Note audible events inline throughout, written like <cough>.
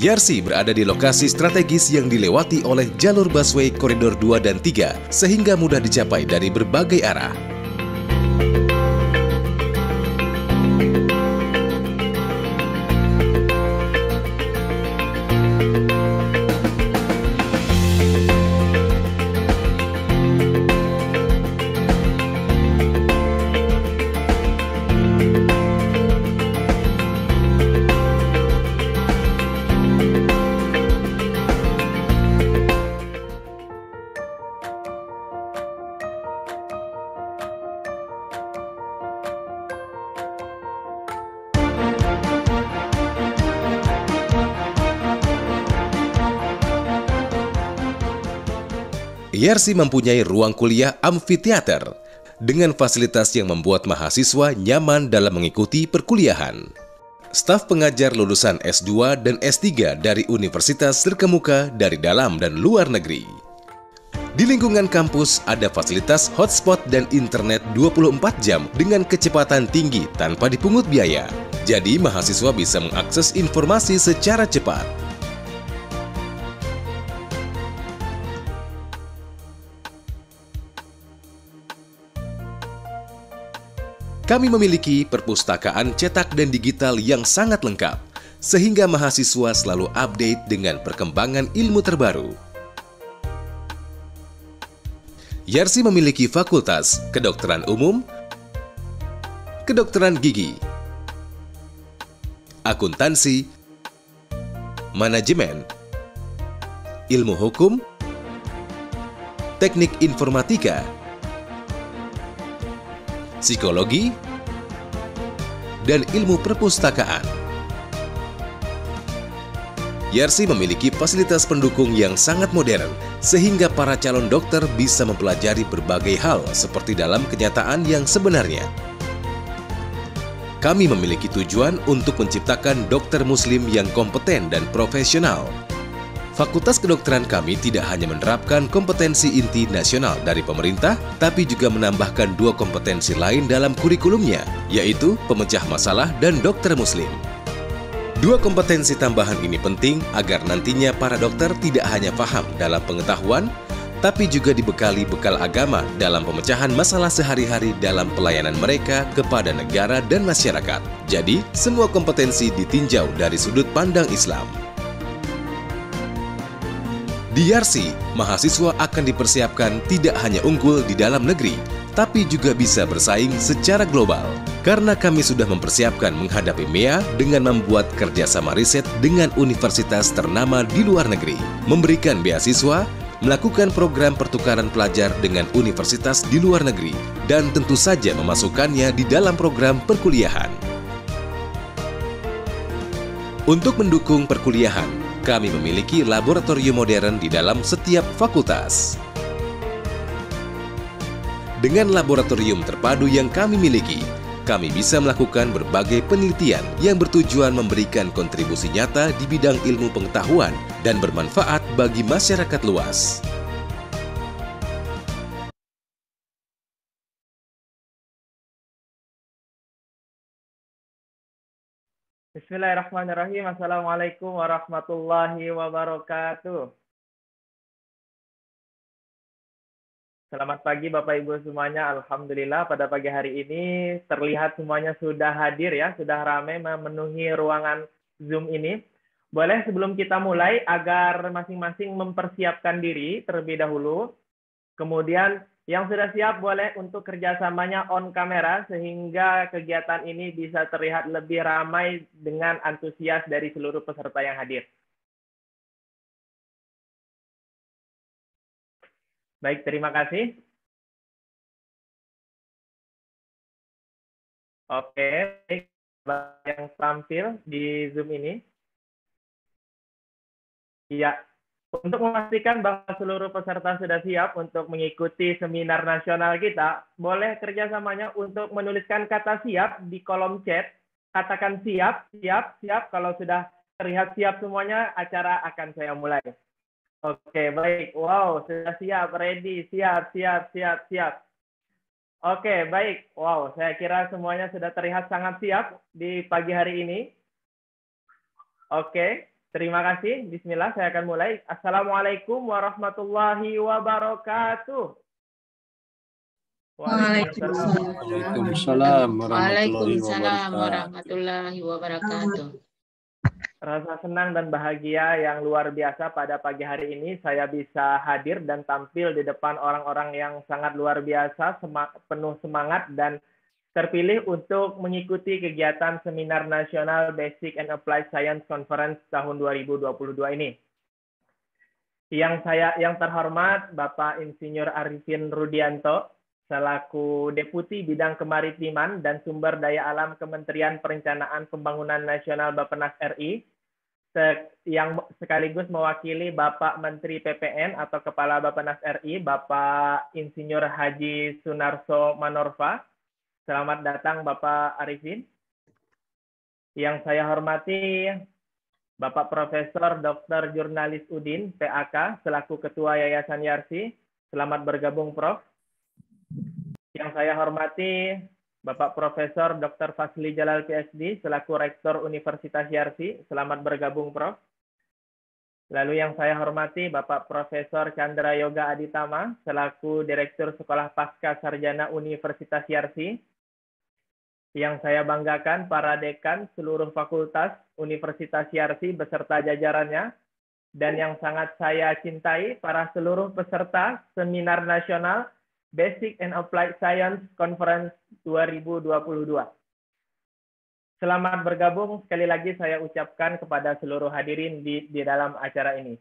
Yarsi berada di lokasi strategis yang dilewati oleh jalur busway koridor 2 dan 3 sehingga mudah dicapai dari berbagai arah. Yarsi mempunyai ruang kuliah amfiteater dengan fasilitas yang membuat mahasiswa nyaman dalam mengikuti perkuliahan. Staf pengajar lulusan S2 dan S3 dari universitas terkemuka dari dalam dan luar negeri. Di lingkungan kampus ada fasilitas hotspot dan internet 24 jam dengan kecepatan tinggi tanpa dipungut biaya. Jadi mahasiswa bisa mengakses informasi secara cepat. Kami memiliki perpustakaan cetak dan digital yang sangat lengkap, sehingga mahasiswa selalu update dengan perkembangan ilmu terbaru. Yarsi memiliki fakultas kedokteran umum, kedokteran gigi, akuntansi, manajemen, ilmu hukum, teknik informatika, psikologi, dan ilmu perpustakaan. Yarsi memiliki fasilitas pendukung yang sangat modern, sehingga para calon dokter bisa mempelajari berbagai hal seperti dalam kenyataan yang sebenarnya. Kami memiliki tujuan untuk menciptakan dokter muslim yang kompeten dan profesional, Fakultas Kedokteran kami tidak hanya menerapkan kompetensi inti nasional dari pemerintah, tapi juga menambahkan dua kompetensi lain dalam kurikulumnya, yaitu pemecah masalah dan dokter muslim. Dua kompetensi tambahan ini penting agar nantinya para dokter tidak hanya paham dalam pengetahuan, tapi juga dibekali bekal agama dalam pemecahan masalah sehari-hari dalam pelayanan mereka kepada negara dan masyarakat. Jadi, semua kompetensi ditinjau dari sudut pandang Islam. Di Yarsi, mahasiswa akan dipersiapkan tidak hanya unggul di dalam negeri, tapi juga bisa bersaing secara global. Karena kami sudah mempersiapkan menghadapi MEA dengan membuat kerjasama riset dengan universitas ternama di luar negeri, memberikan beasiswa, melakukan program pertukaran pelajar dengan universitas di luar negeri, dan tentu saja memasukkannya di dalam program perkuliahan. Untuk mendukung perkuliahan, kami memiliki laboratorium modern di dalam setiap fakultas. Dengan laboratorium terpadu yang kami miliki, kami bisa melakukan berbagai penelitian yang bertujuan memberikan kontribusi nyata di bidang ilmu pengetahuan dan bermanfaat bagi masyarakat luas. Bismillahirrahmanirrahim. Assalamualaikum warahmatullahi wabarakatuh. Selamat pagi Bapak Ibu semuanya. Alhamdulillah pada pagi hari ini terlihat semuanya sudah hadir ya, sudah ramai memenuhi ruangan Zoom ini. Boleh sebelum kita mulai agar masing-masing mempersiapkan diri terlebih dahulu. Kemudian yang sudah siap boleh untuk kerjasamanya on kamera sehingga kegiatan ini bisa terlihat lebih ramai dengan antusias dari seluruh peserta yang hadir. Baik, terima kasih. Oke, yang tampil di Zoom ini. ya. Untuk memastikan bahwa seluruh peserta sudah siap untuk mengikuti seminar nasional kita, boleh kerjasamanya untuk menuliskan kata siap di kolom chat. Katakan siap, siap, siap. Kalau sudah terlihat siap semuanya, acara akan saya mulai. Oke, baik. Wow, sudah siap, ready, siap, siap, siap, siap. Oke, baik. Wow, saya kira semuanya sudah terlihat sangat siap di pagi hari ini. Oke, Terima kasih. Bismillah, saya akan mulai. Assalamualaikum warahmatullahi wabarakatuh. Waalaikumsalam warahmatullahi wabarakatuh. Rasa senang dan bahagia yang luar biasa pada pagi hari ini saya bisa hadir dan tampil di depan orang-orang yang sangat luar biasa, penuh semangat dan terpilih untuk mengikuti kegiatan seminar nasional Basic and Applied Science Conference tahun 2022 ini. Yang saya yang terhormat Bapak Insinyur Arifin Rudianto selaku Deputi Bidang Kemaritiman dan Sumber Daya Alam Kementerian Perencanaan Pembangunan Nasional bappenas RI yang sekaligus mewakili Bapak Menteri PPN atau Kepala Bappenas RI Bapak Insinyur Haji Sunarso Manorfa Selamat datang Bapak Arifin. Yang saya hormati Bapak Profesor Dr. Jurnalis Udin, PAK, selaku Ketua Yayasan Yarsi. Selamat bergabung, Prof. Yang saya hormati Bapak Profesor Dr. Fasli Jalal PSD, selaku Rektor Universitas Yarsi. Selamat bergabung, Prof. Lalu yang saya hormati Bapak Profesor Chandra Yoga Aditama, selaku Direktur Sekolah Pasca Sarjana Universitas Yarsi. Yang saya banggakan para dekan seluruh fakultas Universitas Yarsi beserta jajarannya, dan yang sangat saya cintai para seluruh peserta seminar nasional Basic and Applied Science Conference 2022. Selamat bergabung sekali lagi saya ucapkan kepada seluruh hadirin di, di dalam acara ini.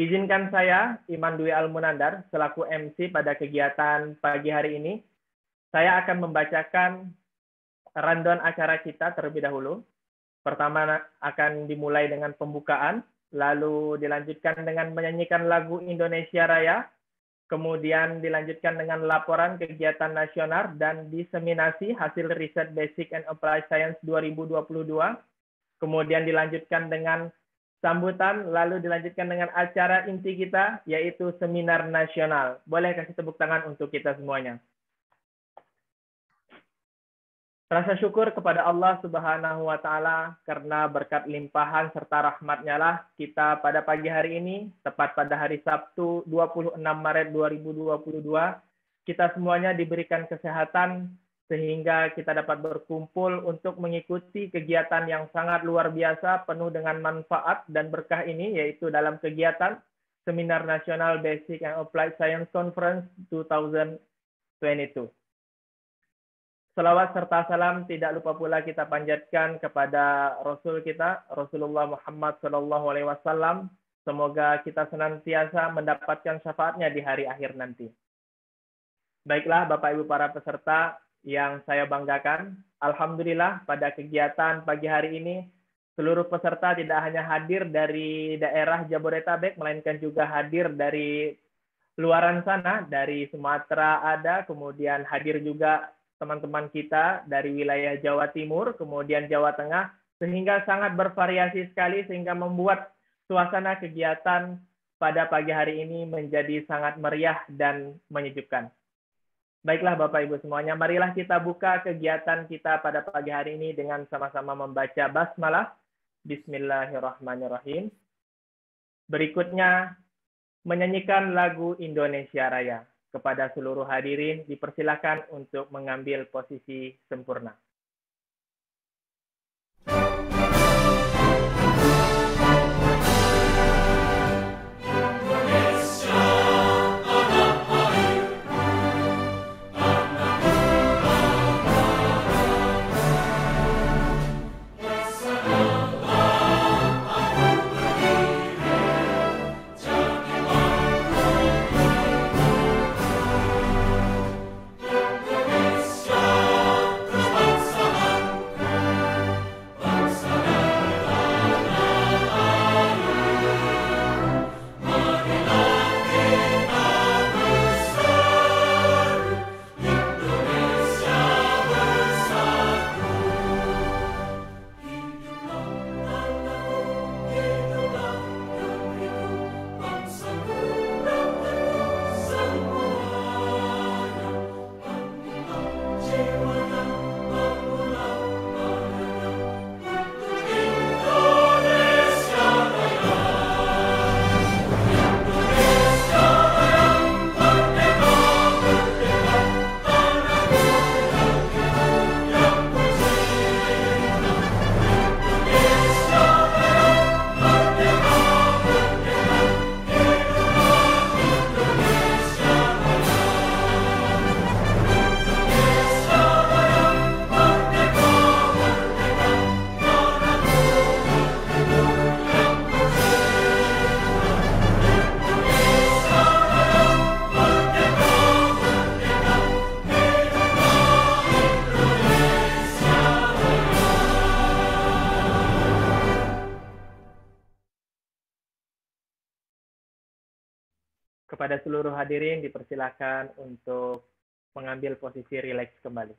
Izinkan saya, Iman Dwi Almunandar, selaku MC pada kegiatan pagi hari ini, saya akan membacakan rundown acara kita terlebih dahulu. Pertama akan dimulai dengan pembukaan, lalu dilanjutkan dengan menyanyikan lagu Indonesia Raya, kemudian dilanjutkan dengan laporan kegiatan nasional dan diseminasi hasil riset Basic and Applied Science 2022, kemudian dilanjutkan dengan sambutan, lalu dilanjutkan dengan acara inti kita, yaitu seminar nasional. Boleh kasih tepuk tangan untuk kita semuanya. Rasa syukur kepada Allah Subhanahu wa Ta'ala karena berkat limpahan serta rahmatnya lah kita pada pagi hari ini, tepat pada hari Sabtu 26 Maret 2022, kita semuanya diberikan kesehatan sehingga kita dapat berkumpul untuk mengikuti kegiatan yang sangat luar biasa penuh dengan manfaat dan berkah ini yaitu dalam kegiatan Seminar Nasional Basic and Applied Science Conference 2022. Salawat serta salam tidak lupa pula kita panjatkan kepada Rasul kita, Rasulullah Muhammad SAW. Semoga kita senantiasa mendapatkan syafaatnya di hari akhir nanti. Baiklah Bapak Ibu para peserta yang saya banggakan, Alhamdulillah pada kegiatan pagi hari ini seluruh peserta tidak hanya hadir dari daerah Jabodetabek, melainkan juga hadir dari luaran sana, dari Sumatera ada, kemudian hadir juga teman-teman kita dari wilayah Jawa Timur, kemudian Jawa Tengah, sehingga sangat bervariasi sekali sehingga membuat suasana kegiatan pada pagi hari ini menjadi sangat meriah dan menyejukkan. Baiklah Bapak Ibu semuanya, marilah kita buka kegiatan kita pada pagi hari ini dengan sama-sama membaca basmalah. Bismillahirrahmanirrahim. Berikutnya, menyanyikan lagu Indonesia Raya kepada seluruh hadirin dipersilakan untuk mengambil posisi sempurna. Kepada seluruh hadirin dipersilakan untuk mengambil posisi rileks kembali.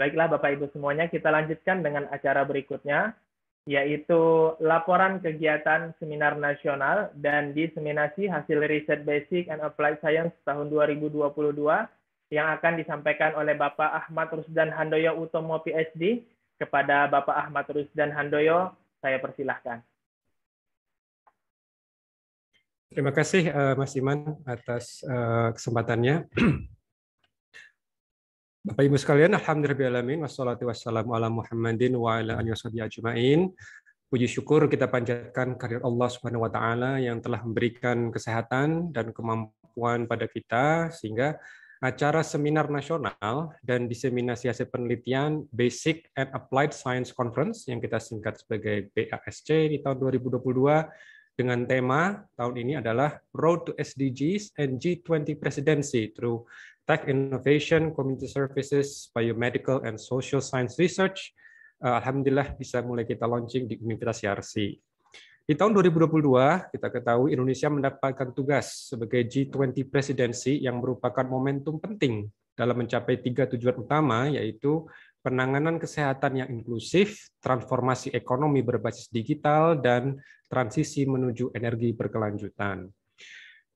Baiklah Bapak Ibu semuanya, kita lanjutkan dengan acara berikutnya, yaitu laporan kegiatan seminar nasional dan diseminasi hasil riset basic and applied science tahun 2022 yang akan disampaikan oleh Bapak Ahmad Rusdan Handoyo Utomo PhD kepada Bapak Ahmad Rusdan Handoyo, saya persilahkan. Terima kasih uh, Mas Iman atas uh, kesempatannya. <clears throat> Bapak Ibu sekalian, alhamdulillahirabbil wassalatu wassalamu ala Muhammadin wa ala alihi ajmain. Puji syukur kita panjatkan karir Allah Subhanahu wa taala yang telah memberikan kesehatan dan kemampuan pada kita sehingga acara seminar nasional dan diseminasi hasil penelitian Basic and Applied Science Conference yang kita singkat sebagai BASC di tahun 2022 dengan tema tahun ini adalah Road to SDGs and G20 Presidency through Tech Innovation, Community Services, Biomedical and Social Science Research. Eh, Alhamdulillah bisa mulai kita launching di Universitas Yarsi. Di tahun 2022, kita ketahui Indonesia mendapatkan tugas sebagai G20 Presidency yang merupakan momentum penting dalam mencapai tiga tujuan utama, yaitu penanganan kesehatan yang inklusif, transformasi ekonomi berbasis digital, dan transisi menuju energi berkelanjutan.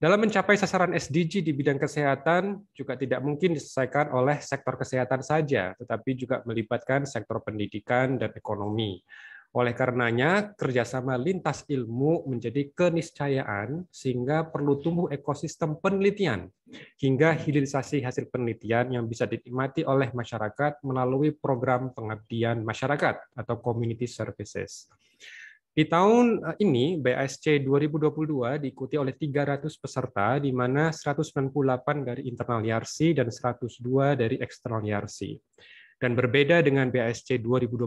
Dalam mencapai sasaran SDG di bidang kesehatan juga tidak mungkin diselesaikan oleh sektor kesehatan saja, tetapi juga melibatkan sektor pendidikan dan ekonomi. Oleh karenanya, kerjasama lintas ilmu menjadi keniscayaan sehingga perlu tumbuh ekosistem penelitian hingga hilirisasi hasil penelitian yang bisa dinikmati oleh masyarakat melalui program pengabdian masyarakat atau community services. Di tahun eh, ini, BASC 2022 diikuti oleh 300 peserta, di mana 198 dari internal YRC e dan 102 dari eksternal YRC. E dan berbeda dengan BASC 2021,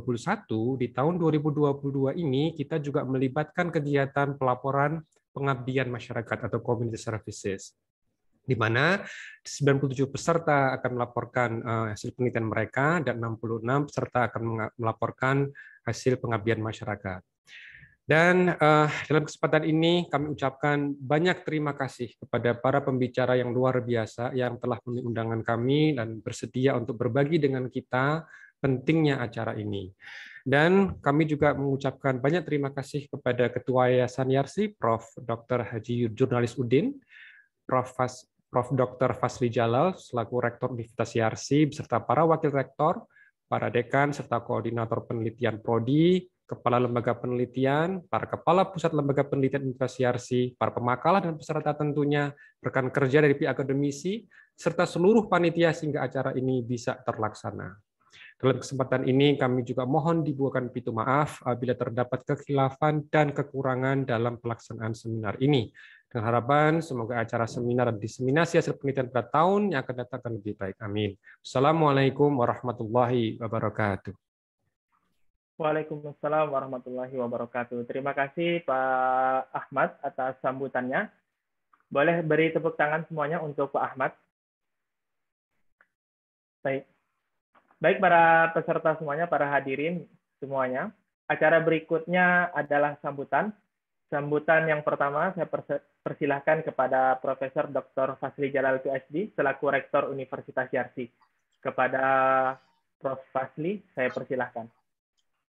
di tahun 2022 ini kita juga melibatkan kegiatan pelaporan pengabdian masyarakat atau community services di mana 97 peserta akan melaporkan eh, hasil penelitian mereka dan 66 peserta akan melaporkan hasil pengabdian masyarakat. Dan uh, dalam kesempatan ini kami ucapkan banyak terima kasih kepada para pembicara yang luar biasa yang telah memenuhi kami dan bersedia untuk berbagi dengan kita pentingnya acara ini. Dan kami juga mengucapkan banyak terima kasih kepada Ketua Yayasan Yarsi, Prof. Dr. Haji Jurnalis Udin, Prof. Fas, Prof. Dr. Fasli Jalal, selaku Rektor Universitas Yarsi, beserta para Wakil Rektor, para Dekan, serta Koordinator Penelitian Prodi, kepala lembaga penelitian, para kepala pusat lembaga penelitian investasi, para pemakalah dan peserta tentunya, rekan kerja dari pihak akademisi, serta seluruh panitia sehingga acara ini bisa terlaksana. Dalam kesempatan ini kami juga mohon dibukakan pintu maaf bila terdapat kekhilafan dan kekurangan dalam pelaksanaan seminar ini. Dengan harapan semoga acara seminar dan diseminasi hasil penelitian pada tahun yang akan datang akan lebih baik. Amin. Assalamualaikum warahmatullahi wabarakatuh. Waalaikumsalam warahmatullahi wabarakatuh. Terima kasih Pak Ahmad atas sambutannya. Boleh beri tepuk tangan semuanya untuk Pak Ahmad. Baik. Baik para peserta semuanya, para hadirin semuanya. Acara berikutnya adalah sambutan. Sambutan yang pertama saya persilahkan kepada Profesor Dr. Fasli Jalal PhD selaku Rektor Universitas Yarsi. Kepada Prof. Fasli, saya persilahkan.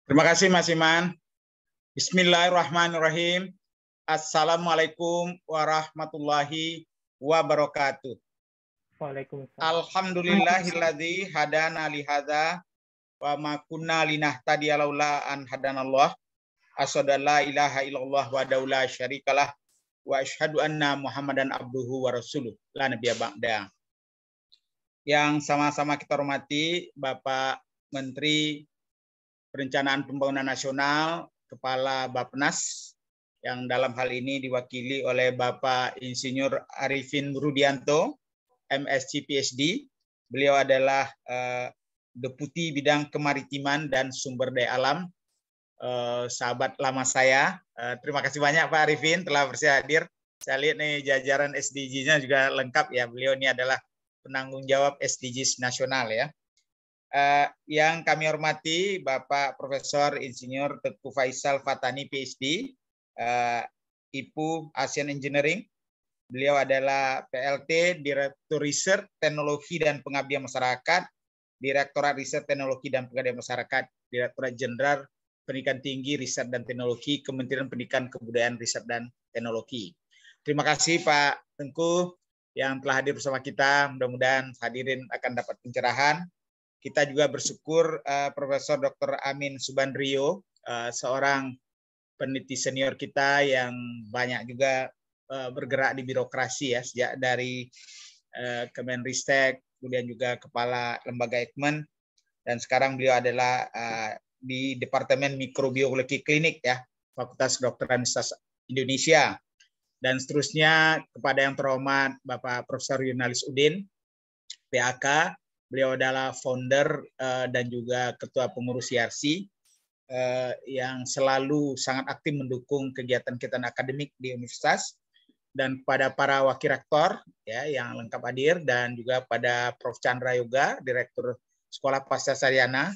Terima kasih Mas Iman. Bismillahirrahmanirrahim. Assalamualaikum warahmatullahi wabarakatuh. Waalaikumsalam. Alhamdulillahilladzi hadana lihada wa ma kunna linahtadiya laula an hadanallah. Asyhadu ilaha illallah wa daula syarikalah wa asyhadu anna Muhammadan abduhu wa rasuluh. La nabiyya ba'da. Yang sama-sama kita hormati Bapak Menteri Perencanaan Pembangunan Nasional, Kepala Bappenas, yang dalam hal ini diwakili oleh Bapak Insinyur Arifin Rudianto, MSc PhD. Beliau adalah uh, Deputi Bidang Kemaritiman dan Sumber Daya Alam, uh, sahabat lama saya. uh, terima kasih banyak Pak Arifin telah bersedia hadir. Saya lihat nih jajaran SDG-nya juga lengkap ya. Beliau ini adalah penanggung jawab SDGs nasional ya eh, yang kami hormati Bapak Profesor Insinyur Teguh Faisal Fatani PhD, eh, IPU ASEAN Engineering. Beliau adalah PLT Direktur Riset Teknologi dan Pengabdian Masyarakat, Direktorat Riset Teknologi dan Pengabdian Masyarakat, Direktorat Jenderal Pendidikan Tinggi, Riset dan Teknologi, Kementerian Pendidikan, Kebudayaan, Riset dan Teknologi. Terima kasih Pak Tengku yang telah hadir bersama kita. Mudah-mudahan hadirin akan dapat pencerahan kita juga bersyukur uh, Profesor Dr. Amin Subandrio, uh, seorang peneliti senior kita yang banyak juga uh, bergerak di birokrasi ya sejak dari uh, Kemenristek, kemudian juga kepala lembaga Ekmen dan sekarang beliau adalah uh, di Departemen Mikrobiologi Klinik ya Fakultas Kedokteran Indonesia dan seterusnya kepada yang terhormat Bapak Profesor Yunalis Udin PAK Beliau adalah founder uh, dan juga ketua pengurus IRC uh, eh, yang selalu sangat aktif mendukung kegiatan kita akademik di universitas dan pada para wakil rektor ya yang lengkap hadir dan juga pada Prof Chandra Yoga direktur Sekolah Pasca Sarjana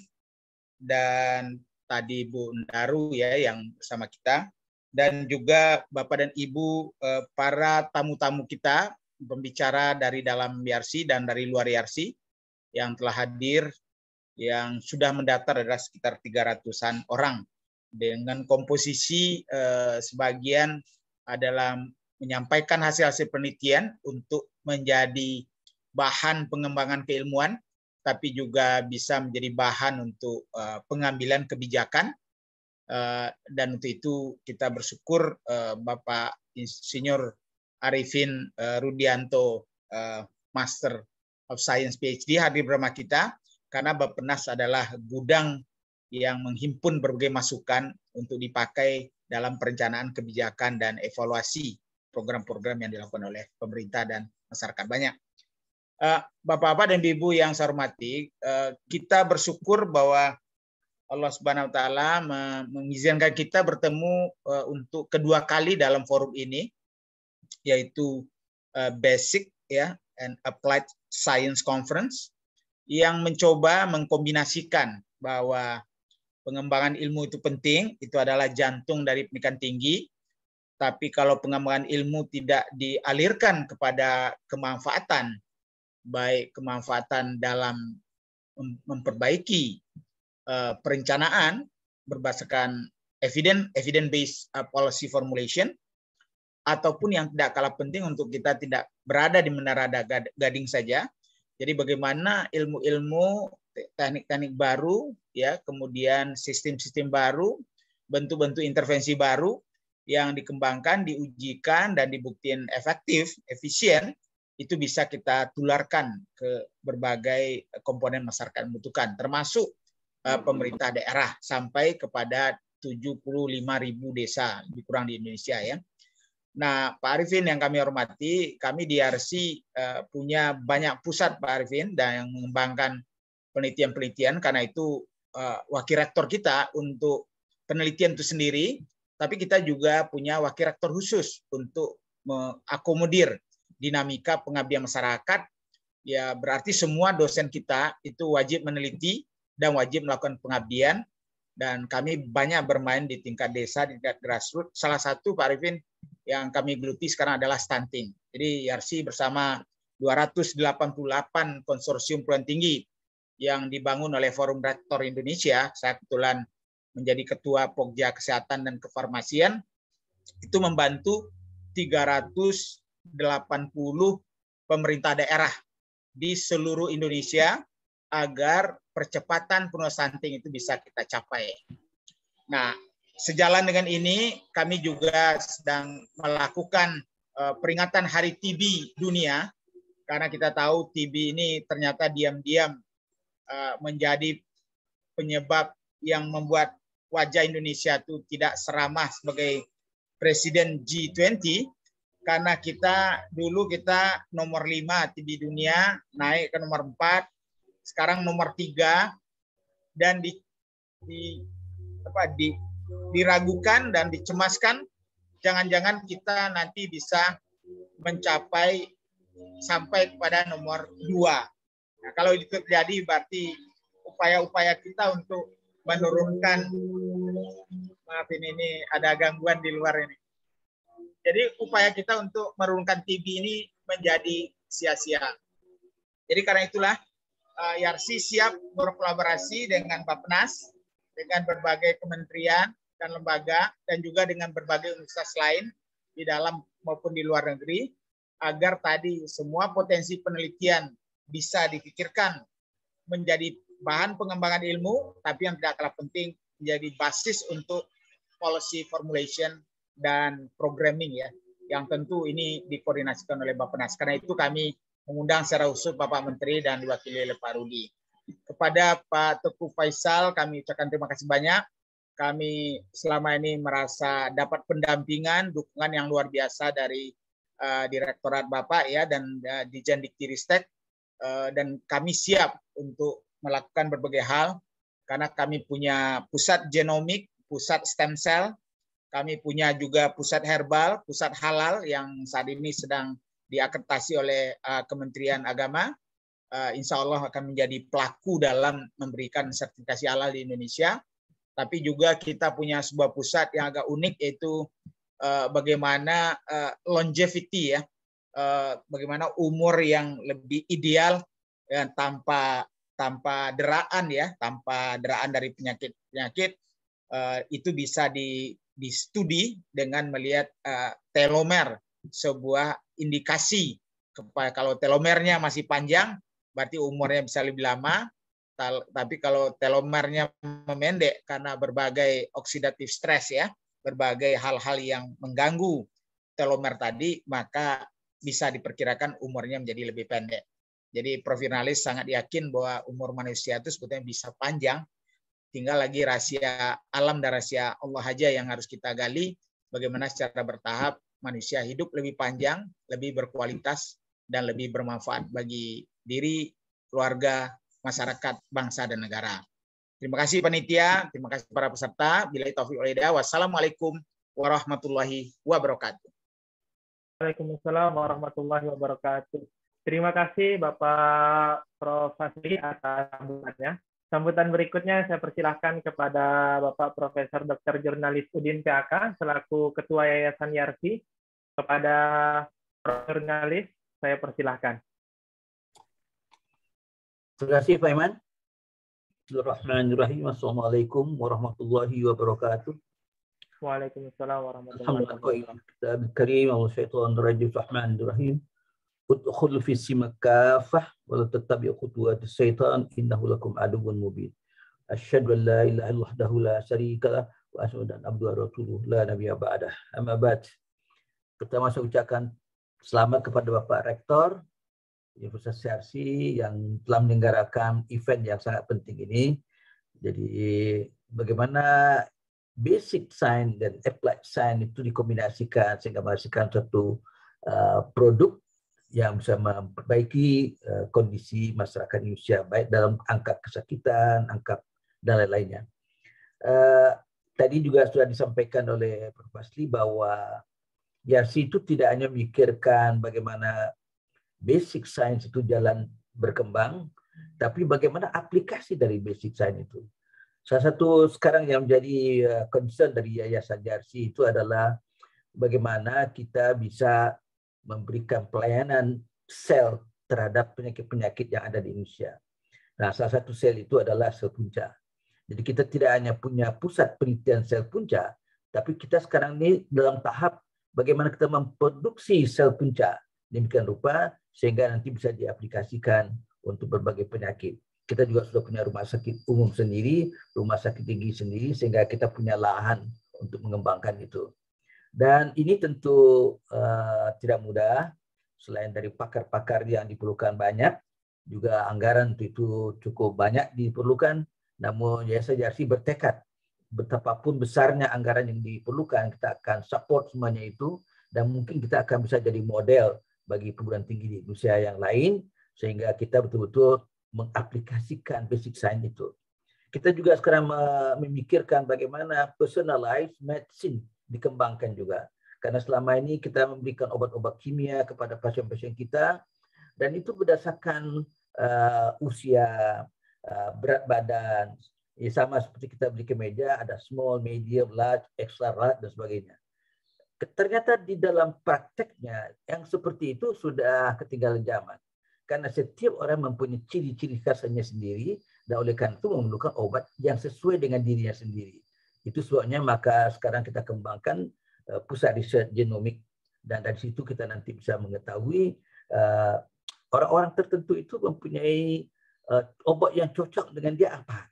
dan tadi Bu Ndaru ya yang bersama kita dan juga Bapak dan Ibu eh, para tamu-tamu kita pembicara dari dalam YRC dan dari luar IRC yang telah hadir yang sudah mendaftar adalah sekitar 300-an orang dengan komposisi eh, sebagian adalah menyampaikan hasil-hasil penelitian untuk menjadi bahan pengembangan keilmuan tapi juga bisa menjadi bahan untuk eh, pengambilan kebijakan eh, dan untuk itu kita bersyukur eh, Bapak Insinyur Arifin eh, Rudianto eh, Master of Science PhD hadir bersama kita karena Bappenas adalah gudang yang menghimpun berbagai masukan untuk dipakai dalam perencanaan kebijakan dan evaluasi program-program yang dilakukan oleh pemerintah dan masyarakat banyak. Eh, Bapak-bapak dan Ibu yang saya hormati, eh, kita bersyukur bahwa Allah Subhanahu wa taala mengizinkan kita bertemu eh, untuk kedua kali dalam forum ini yaitu basic ya and applied Science Conference yang mencoba mengkombinasikan bahwa pengembangan ilmu itu penting, itu adalah jantung dari pendidikan tinggi. Tapi kalau pengembangan ilmu tidak dialirkan kepada kemanfaatan, baik kemanfaatan dalam memperbaiki eh, perencanaan berdasarkan evidence evidence based eh, policy formulation ataupun yang tidak kalah penting untuk kita tidak berada di menara gading saja. Jadi bagaimana ilmu-ilmu, teknik-teknik baru, ya, kemudian sistem-sistem baru, bentuk-bentuk intervensi baru yang dikembangkan, diujikan dan dibuktikan efektif, efisien, itu bisa kita tularkan ke berbagai komponen masyarakat membutuhkan, termasuk eh, pemerintah daerah sampai kepada 75 ribu desa lebih kurang di Indonesia ya. Nah, Pak Arifin yang kami hormati, kami di RC eh, punya banyak pusat Pak Arifin dan yang mengembangkan penelitian-penelitian karena itu eh, wakil rektor kita untuk penelitian itu sendiri, tapi kita juga punya wakil rektor khusus untuk mengakomodir dinamika pengabdian masyarakat. Ya, berarti semua dosen kita itu wajib meneliti dan wajib melakukan pengabdian dan kami banyak bermain di tingkat desa, di tingkat grassroots. Salah satu Pak Arifin yang kami geluti sekarang adalah stunting. Jadi YRC bersama 288 konsorsium perguruan tinggi yang dibangun oleh Forum Rektor Indonesia, saya kebetulan menjadi ketua Pogja Kesehatan dan Kefarmasian, itu membantu 380 pemerintah daerah di seluruh Indonesia agar percepatan penuh stunting itu bisa kita capai. Nah, sejalan dengan ini kami juga sedang melakukan eh, peringatan Hari TB dunia karena kita tahu TB ini ternyata diam-diam eh, menjadi penyebab yang membuat wajah Indonesia itu tidak seramah sebagai presiden G20 karena kita dulu kita nomor lima TB dunia naik ke nomor empat sekarang nomor tiga dan di, di apa di diragukan dan dicemaskan jangan-jangan kita nanti bisa mencapai sampai kepada nomor dua. Nah, kalau itu terjadi berarti upaya-upaya kita untuk menurunkan maaf ini, ini ada gangguan di luar ini. Jadi upaya kita untuk menurunkan TB ini menjadi sia-sia. Jadi karena itulah uh, Yarsi siap berkolaborasi dengan Bapenas, dengan berbagai kementerian dan lembaga, dan juga dengan berbagai universitas lain di dalam maupun di luar negeri, agar tadi semua potensi penelitian bisa dipikirkan menjadi bahan pengembangan ilmu, tapi yang tidak kalah penting menjadi basis untuk policy formulation dan programming ya, yang tentu ini dikoordinasikan oleh Bapenas. Karena itu kami mengundang secara khusus Bapak Menteri dan diwakili oleh Pak Rudi. Kepada Pak Teguh Faisal kami ucapkan terima kasih banyak. Kami selama ini merasa dapat pendampingan, dukungan yang luar biasa dari uh, Direktorat Bapak ya dan uh, Dijen Tiristek. uh, eh, dan kami siap untuk melakukan berbagai hal karena kami punya pusat genomik, pusat stem cell, kami punya juga pusat herbal, pusat halal yang saat ini sedang diakreditasi oleh uh, Kementerian Agama, uh, insya Allah akan menjadi pelaku dalam memberikan sertifikasi halal di Indonesia. Tapi juga kita punya sebuah pusat yang agak unik yaitu uh, bagaimana uh, longevity ya, uh, bagaimana umur yang lebih ideal ya, tanpa tanpa deraan ya, tanpa deraan dari penyakit penyakit uh, itu bisa di di studi dengan melihat uh, telomer sebuah indikasi kepada kalau telomernya masih panjang berarti umurnya bisa lebih lama tapi kalau telomernya memendek karena berbagai oksidatif stres ya berbagai hal-hal yang mengganggu telomer tadi maka bisa diperkirakan umurnya menjadi lebih pendek. Jadi profesionalis sangat yakin bahwa umur manusia itu sebetulnya bisa panjang. Tinggal lagi rahasia alam dan rahasia Allah aja yang harus kita gali bagaimana secara bertahap manusia hidup lebih panjang, lebih berkualitas, dan lebih bermanfaat bagi diri, keluarga, masyarakat, bangsa, dan negara. Terima kasih panitia, terima kasih para peserta. Bila taufiq walidah, wassalamualaikum warahmatullahi wabarakatuh. Waalaikumsalam warahmatullahi wabarakatuh. Terima kasih Bapak Prof. Hasri atas sambutannya. Sambutan berikutnya saya persilahkan kepada Bapak Profesor Dr. Jurnalis Udin PAK selaku Ketua Yayasan Yarsi. Kepada jurnalis, saya persilahkan. Terima kasih Pak Iman. Bismillahirrahmanirrahim. Assalamualaikum warahmatullahi wabarakatuh. Waalaikumsalam warahmatullahi wabarakatuh. Alhamdulillah. Kita berkarim. Allah syaitan rajim. Rahman rahim. Udkhul fi simakafah wa la tattabi'u khutuwat syaitan innahu lakum aduwwun mubin. Asyhadu an la ilaha illallah wahdahu la syarika lah wa asyhadu anna abduhu rasuluhu la nabiyya ba'dah. Amma ba'd. Pertama saya ucapkan selamat kepada Bapak Rektor Universitas Sersi yang telah menyelenggarakan event yang sangat penting ini. Jadi bagaimana basic science dan applied science itu dikombinasikan sehingga menghasilkan satu uh, produk yang bisa memperbaiki eh, kondisi masyarakat Indonesia baik dalam angka kesakitan, angka dan lain-lainnya. Eh, tadi juga sudah disampaikan oleh Prof. Basli bahwa YRC itu tidak hanya memikirkan bagaimana basic science itu jalan berkembang, tapi bagaimana aplikasi dari basic science itu. Salah satu sekarang yang menjadi eh, concern dari Yayasan YRC itu adalah bagaimana kita bisa memberikan pelayanan sel terhadap penyakit-penyakit yang ada di Indonesia. Nah, salah satu sel itu adalah sel punca. Jadi kita tidak hanya punya pusat penelitian sel punca, tapi kita sekarang ini dalam tahap bagaimana kita memproduksi sel punca demikian rupa sehingga nanti bisa diaplikasikan untuk berbagai penyakit. Kita juga sudah punya rumah sakit umum sendiri, rumah sakit tinggi sendiri, sehingga kita punya lahan untuk mengembangkan itu. Dan ini tentu uh, tidak mudah. Selain dari pakar-pakar yang diperlukan banyak, juga anggaran itu cukup banyak diperlukan. Namun Yayasan Jarsi bertekad betapapun besarnya anggaran yang diperlukan, kita akan support semuanya itu dan mungkin kita akan bisa jadi model bagi perguruan tinggi di Indonesia yang lain sehingga kita betul-betul mengaplikasikan basic science itu. Kita juga sekarang eh, memikirkan bagaimana personalized medicine dikembangkan juga. Karena selama ini kita memberikan obat-obat kimia kepada pasien-pasien kita, dan itu berdasarkan uh, usia, uh, berat badan, ya sama seperti kita beli kemeja, ada small, medium, large, extra large, dan sebagainya. Ternyata di dalam prakteknya yang seperti itu sudah ketinggalan zaman. Karena setiap orang mempunyai ciri-ciri khasnya sendiri, dan oleh karena itu memerlukan obat yang sesuai dengan dirinya sendiri. Itu sebabnya maka sekarang kita kembangkan eh, pusat riset genomik dan dari situ kita nanti bisa mengetahui eh, orang-orang tertentu itu mempunyai eh, obat yang cocok dengan dia apa.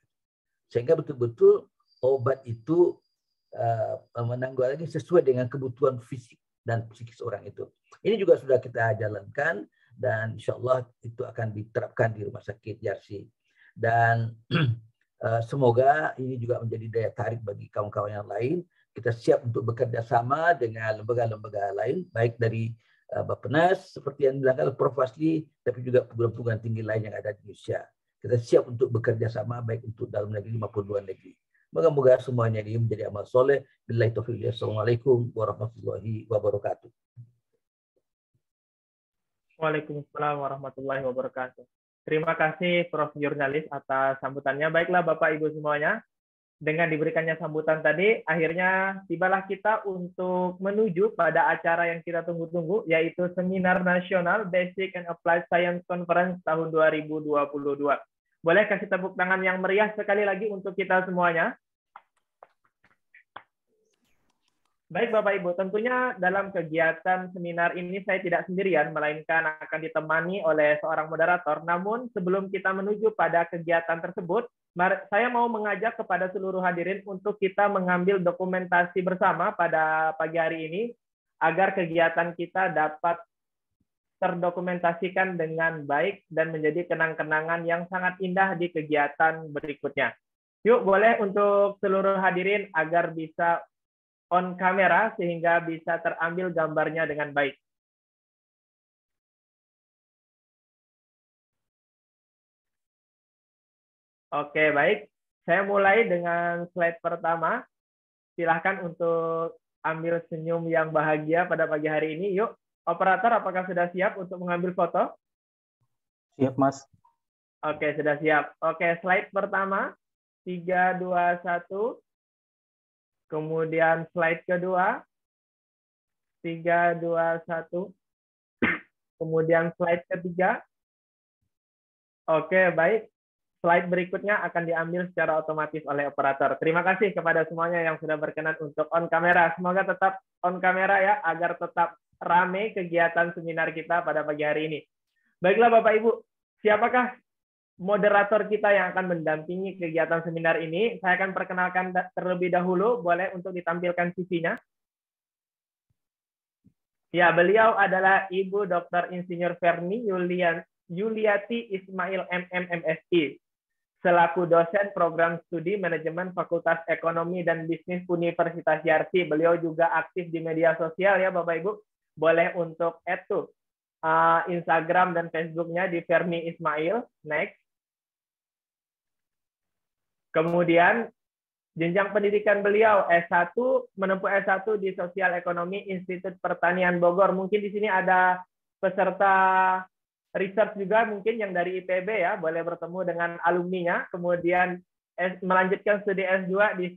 Sehingga betul-betul obat itu menanggulangi sesuai dengan kebutuhan fisik dan psikis orang itu. Ini juga sudah kita jalankan dan insya Allah itu akan diterapkan di rumah sakit Yarsi. Dan <clears throat> Eh, semoga ini juga menjadi daya tarik bagi kawan-kawan yang lain. Kita siap untuk bekerja sama dengan lembaga-lembaga lain, baik dari eh, Bappenas seperti yang dilakukan Prof. Asli, tapi juga perguruan-perguruan tinggi lain yang ada di Indonesia. Kita siap untuk bekerja sama baik untuk dalam negeri maupun luar negeri. Moga-moga semuanya ini menjadi amal soleh. Assalamualaikum warahmatullahi wabarakatuh. Waalaikumsalam warahmatullahi wabarakatuh. Terima kasih Prof. Jurnalis atas sambutannya. Baiklah Bapak Ibu semuanya, dengan diberikannya sambutan tadi, akhirnya tibalah kita untuk menuju pada acara yang kita tunggu-tunggu, yaitu Seminar Nasional Basic and Applied Science Conference tahun 2022. Boleh kasih tepuk tangan yang meriah sekali lagi untuk kita semuanya. Baik Bapak Ibu, tentunya dalam kegiatan seminar ini saya tidak sendirian, melainkan akan ditemani oleh seorang moderator. Namun sebelum kita menuju pada kegiatan tersebut, saya mau mengajak kepada seluruh hadirin untuk kita mengambil dokumentasi bersama pada pagi hari ini, agar kegiatan kita dapat terdokumentasikan dengan baik dan menjadi kenang-kenangan yang sangat indah di kegiatan berikutnya. Yuk, boleh untuk seluruh hadirin agar bisa on kamera sehingga bisa terambil gambarnya dengan baik. Oke, baik. Saya mulai dengan slide pertama. Silahkan untuk ambil senyum yang bahagia pada pagi hari ini. Yuk, operator apakah sudah siap untuk mengambil foto? Siap, Mas. Oke, sudah siap. Oke, slide pertama. 3, 2, 1. Kemudian slide kedua. 3, 2, 1. Kemudian slide ketiga. Oke, baik. Slide berikutnya akan diambil secara otomatis oleh operator. Terima kasih kepada semuanya yang sudah berkenan untuk on kamera. Semoga tetap on kamera ya, agar tetap rame kegiatan seminar kita pada pagi hari ini. Baiklah Bapak Ibu, siapakah moderator kita yang akan mendampingi kegiatan seminar ini. Saya akan perkenalkan terlebih dahulu, boleh untuk ditampilkan CV-nya. Ya, beliau adalah Ibu Dr. Insinyur Ferni Yulian, Yuliati Ismail MMMSI, selaku dosen program studi manajemen Fakultas Ekonomi dan Bisnis Universitas Yarsi. Beliau juga aktif di media sosial ya Bapak Ibu. Boleh untuk etu uh, Instagram dan Facebooknya di Fermi Ismail. Next. Kemudian jenjang pendidikan beliau S1 menempuh S1 di Sosial Ekonomi Institut Pertanian Bogor. Mungkin di sini ada peserta research juga mungkin yang dari IPB ya, boleh bertemu dengan alumninya. Kemudian melanjutkan studi S2 di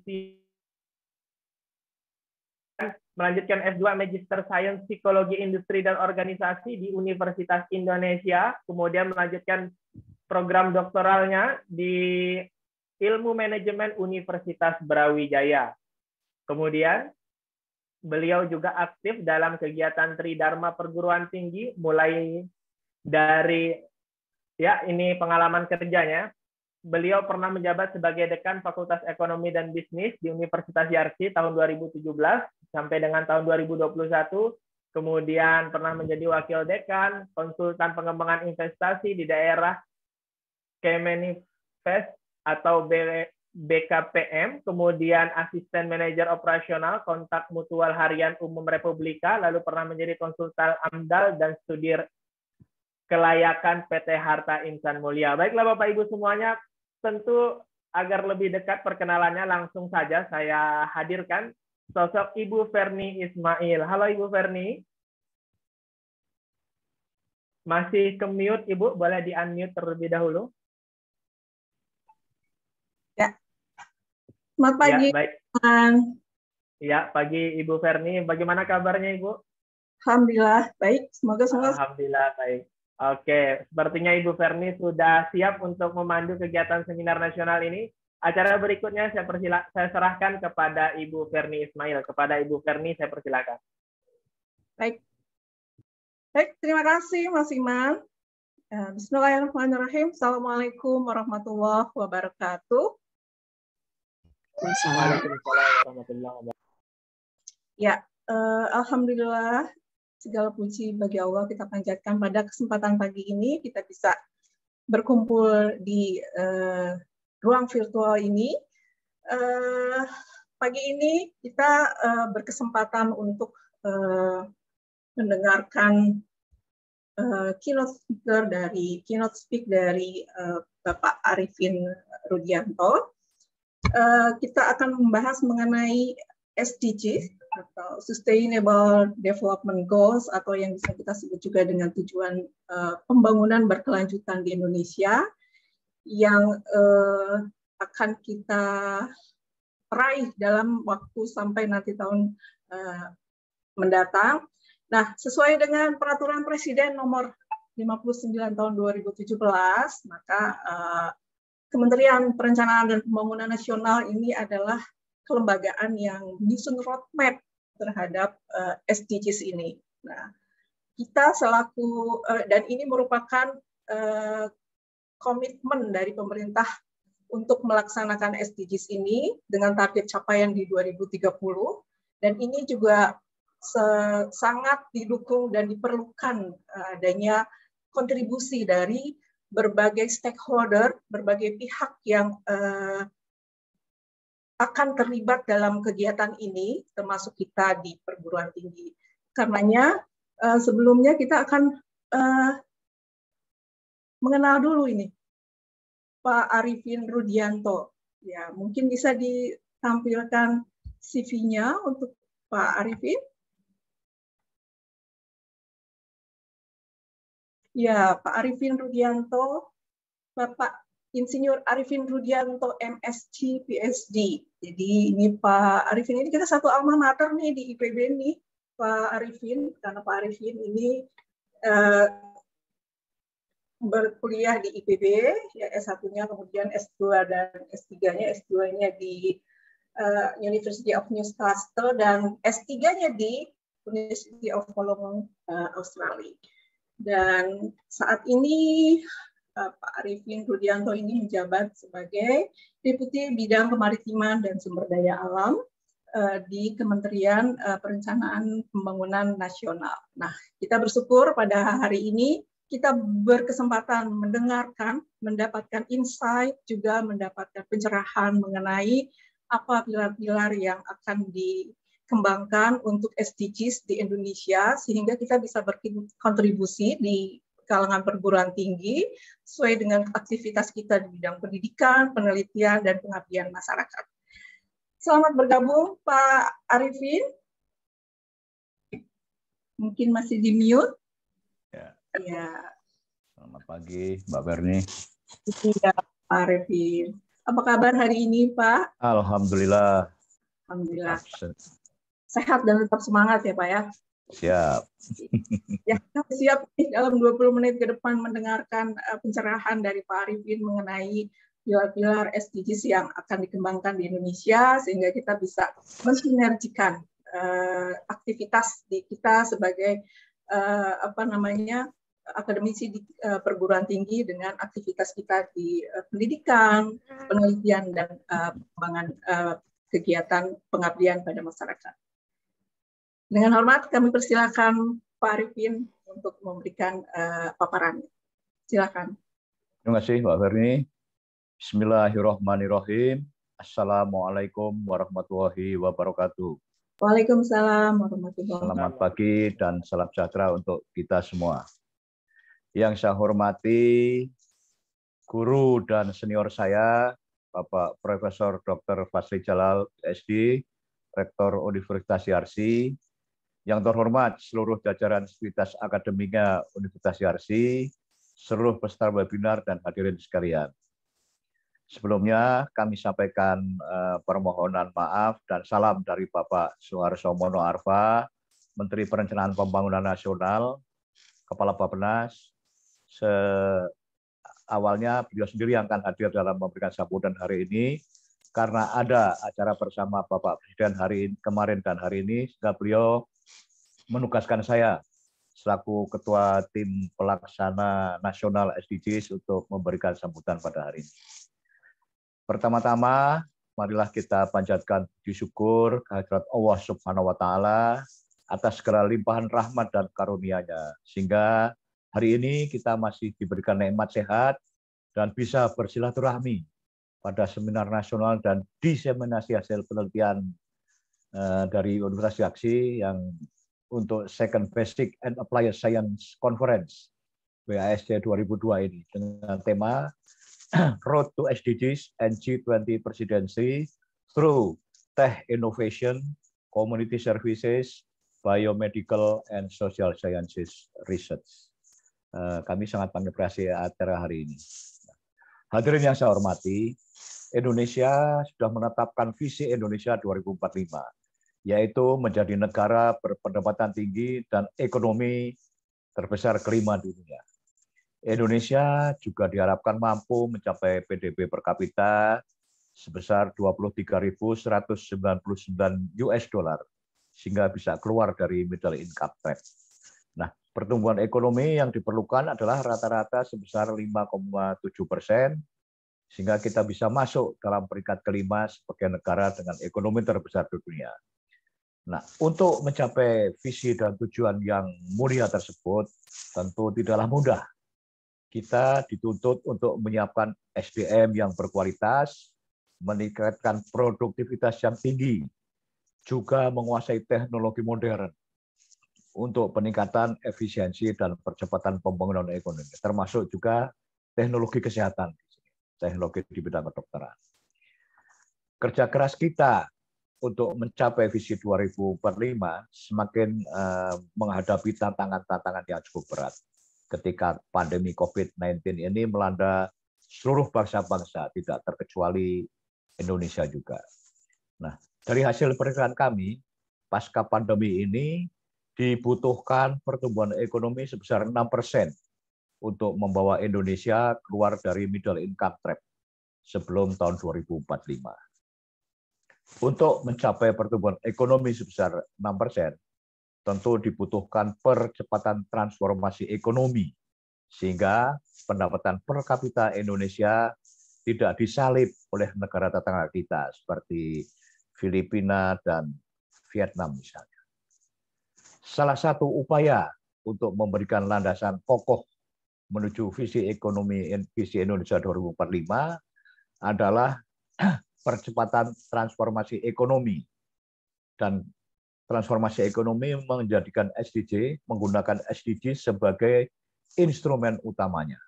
melanjutkan S2 Magister sains Psikologi Industri dan Organisasi di Universitas Indonesia, kemudian melanjutkan program doktoralnya di Ilmu Manajemen Universitas Brawijaya. Kemudian, beliau juga aktif dalam kegiatan Tridharma Perguruan Tinggi mulai dari ya ini pengalaman kerjanya. Beliau pernah menjabat sebagai dekan Fakultas Ekonomi dan Bisnis di Universitas Yarsi tahun 2017 sampai dengan tahun 2021. Kemudian pernah menjadi wakil dekan, konsultan pengembangan investasi di daerah Kemenifest atau BKPM, kemudian asisten manajer operasional kontak mutual harian umum Republika, lalu pernah menjadi konsultan AMDAL dan studi kelayakan PT Harta Insan Mulia. Baiklah Bapak Ibu semuanya, tentu agar lebih dekat perkenalannya langsung saja saya hadirkan sosok Ibu Ferni Ismail. Halo Ibu Ferni. Masih ke mute Ibu, boleh di unmute terlebih dahulu. Selamat ya, pagi. Ya, baik. Ya, pagi Ibu Ferni. Bagaimana kabarnya Ibu? Alhamdulillah baik. Semoga semua. Alhamdulillah baik. Oke, sepertinya Ibu Ferni sudah siap untuk memandu kegiatan seminar nasional ini. Acara berikutnya saya persila saya serahkan kepada Ibu Ferni Ismail. Kepada Ibu Ferni saya persilakan. Baik. Baik, terima kasih Mas Iman. Eh, Bismillahirrahmanirrahim. Assalamualaikum warahmatullahi wabarakatuh. Waalaikumsalam Ya, uh, alhamdulillah segala puji bagi Allah kita panjatkan pada kesempatan pagi ini kita bisa berkumpul di uh, ruang virtual ini. Uh, pagi ini kita uh, berkesempatan untuk uh, mendengarkan uh, keynote speaker dari keynote speak dari uh, Bapak Arifin Rudianto Eh, kita akan membahas mengenai SDGs atau Sustainable Development Goals atau yang bisa kita sebut juga dengan tujuan uh, pembangunan berkelanjutan di Indonesia yang uh, akan kita raih dalam waktu sampai nanti tahun uh, mendatang. Nah, sesuai dengan peraturan Presiden nomor 59 tahun 2017, maka uh, Kementerian Perencanaan dan Pembangunan Nasional ini adalah kelembagaan yang menyusun roadmap terhadap eh, SDGs ini. Nah, kita selaku eh, dan ini merupakan uh, komitmen dari pemerintah untuk melaksanakan SDGs ini dengan target capaian di 2030 dan ini juga sangat didukung dan diperlukan adanya kontribusi dari berbagai stakeholder, berbagai pihak yang uh, akan terlibat dalam kegiatan ini, termasuk kita di perguruan tinggi. Karenanya uh, sebelumnya kita akan uh, mengenal dulu ini Pak Arifin Rudianto. Ya, mungkin bisa ditampilkan CV-nya untuk Pak Arifin. Ya, Pak Arifin Rudianto, Bapak Insinyur Arifin Rudianto, MSc, Psd. Jadi ini Pak Arifin ini kita satu alma mater nih di IPB nih, Pak Arifin, karena Pak Arifin ini eh, berkuliah di IPB, ya S1-nya kemudian S2 dan S3-nya, S2-nya di uh, University of Newcastle dan S3-nya di University of Wollongong, uh, eh, Australia. Dan saat ini eh, Pak Arifin Rudianto ini menjabat sebagai Deputi Bidang Kemaritiman dan Sumber Daya Alam eh, di Kementerian eh, Perencanaan Pembangunan Nasional. Nah, kita bersyukur pada hari ini kita berkesempatan mendengarkan, mendapatkan insight, juga mendapatkan pencerahan mengenai apa pilar-pilar yang akan di kembangkan untuk SDGs di Indonesia sehingga kita bisa berkontribusi di kalangan perguruan tinggi sesuai dengan aktivitas kita di bidang pendidikan, penelitian, dan pengabdian masyarakat. Selamat bergabung Pak Arifin. Mungkin masih di mute. Ya. ya. Selamat pagi Mbak Berni. Iya Pak Arifin. Apa kabar hari ini Pak? Alhamdulillah. Alhamdulillah sehat dan tetap semangat ya Pak ya. Siap. <laughs> Ya, kita siap dalam 20 menit ke depan mendengarkan eh, pencerahan dari Pak Arifin mengenai pilar-pilar SDGs yang akan dikembangkan di Indonesia sehingga kita bisa mensinergikan uh, aktivitas di kita sebagai uh, apa namanya akademisi di uh, perguruan tinggi dengan aktivitas kita di uh, pendidikan, penelitian dan uh, pengembangan uh, kegiatan pengabdian pada masyarakat. Dengan hormat kami persilakan Pak Arifin untuk memberikan uh, paparannya. Silakan. Terima kasih Mbak Ferni. Bismillahirrahmanirrahim. Assalamualaikum warahmatullahi wabarakatuh. Waalaikumsalam warahmatullahi wabarakatuh. Selamat pagi dan salam sejahtera untuk kita semua. Yang saya hormati guru dan senior saya, Bapak Profesor Dr. Fasri Jalal, SD, Rektor Universitas Yarsi, yang terhormat seluruh jajaran sekuritas Akademika Universitas Yarsi, seluruh peserta webinar dan hadirin sekalian. Sebelumnya kami sampaikan eh, permohonan maaf dan salam dari Bapak Soeharto Mono Arfa, Menteri Perencanaan Pembangunan Nasional, Kepala Bappenas. Se awalnya beliau sendiri yang akan hadir dalam memberikan sambutan hari ini karena ada acara bersama Bapak Presiden hari ini, kemarin dan hari ini sehingga beliau menugaskan saya selaku Ketua Tim Pelaksana Nasional SDGs untuk memberikan sambutan pada hari ini. Pertama-tama, marilah kita panjatkan puji syukur kehadirat Allah Subhanahu wa taala atas segala limpahan rahmat dan karunia-Nya sehingga hari ini kita masih diberikan nikmat sehat dan bisa bersilaturahmi pada seminar nasional dan diseminasi hasil penelitian eh, dari Universitas Yaksi yang untuk Second Basic and Applied Science Conference BASC 2002 ini dengan tema <clears throat> Road to SDGs and G20 Presidency through Tech Innovation, Community Services, Biomedical and Social Sciences Research. Eh, kami sangat mengapresiasi acara hari ini. Hadirin yang saya hormati, Indonesia sudah menetapkan visi Indonesia 2045 yaitu menjadi negara berpendapatan tinggi dan ekonomi terbesar kelima di dunia. Indonesia juga diharapkan mampu mencapai PDB per kapita sebesar 23.199 US dollar sehingga bisa keluar dari middle income trap. Nah, pertumbuhan ekonomi yang diperlukan adalah rata-rata sebesar 5,7 persen sehingga kita bisa masuk dalam peringkat kelima sebagai negara dengan ekonomi terbesar di dunia. Nah, untuk mencapai visi dan tujuan yang mulia tersebut, tentu tidaklah mudah. Kita dituntut untuk menyiapkan SDM yang berkualitas, meningkatkan produktivitas yang tinggi, juga menguasai teknologi modern untuk peningkatan efisiensi dan percepatan pembangunan ekonomi, termasuk juga teknologi kesehatan, teknologi di bidang kedokteran. Kerja keras kita untuk mencapai visi 2045 semakin eh, menghadapi tantangan-tantangan yang cukup berat ketika pandemi COVID-19 ini melanda seluruh bangsa-bangsa, tidak terkecuali Indonesia juga. Nah, dari hasil perkiraan kami, pasca pandemi ini dibutuhkan pertumbuhan ekonomi sebesar 6 persen untuk membawa Indonesia keluar dari middle income trap sebelum tahun 2045. Untuk mencapai pertumbuhan ekonomi sebesar 6 persen, tentu dibutuhkan percepatan transformasi ekonomi, sehingga pendapatan per kapita Indonesia tidak disalib oleh negara tetangga kita seperti Filipina dan Vietnam misalnya. Salah satu upaya untuk memberikan landasan kokoh menuju visi ekonomi visi Indonesia 2045 adalah <clears throat> eh, percepatan transformasi ekonomi dan transformasi ekonomi menjadikan SDG menggunakan SDG sebagai instrumen utamanya.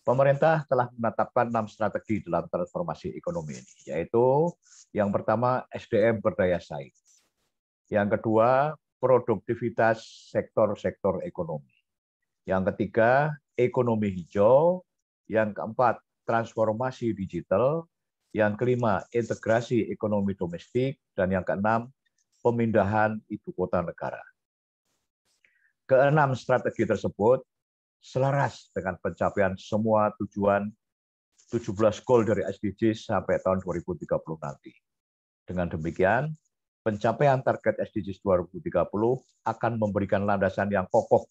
Pemerintah telah menetapkan enam strategi dalam transformasi ekonomi ini, yaitu yang pertama SDM berdaya saing, yang kedua produktivitas sektor-sektor ekonomi, yang ketiga ekonomi hijau, yang keempat transformasi digital, yang kelima, integrasi ekonomi domestik. Dan yang keenam, pemindahan ibu kota negara. Keenam strategi tersebut selaras dengan pencapaian semua tujuan 17 goal dari SDGs sampai tahun 2030 nanti. Dengan demikian, pencapaian target SDGs 2030 akan memberikan landasan yang kokoh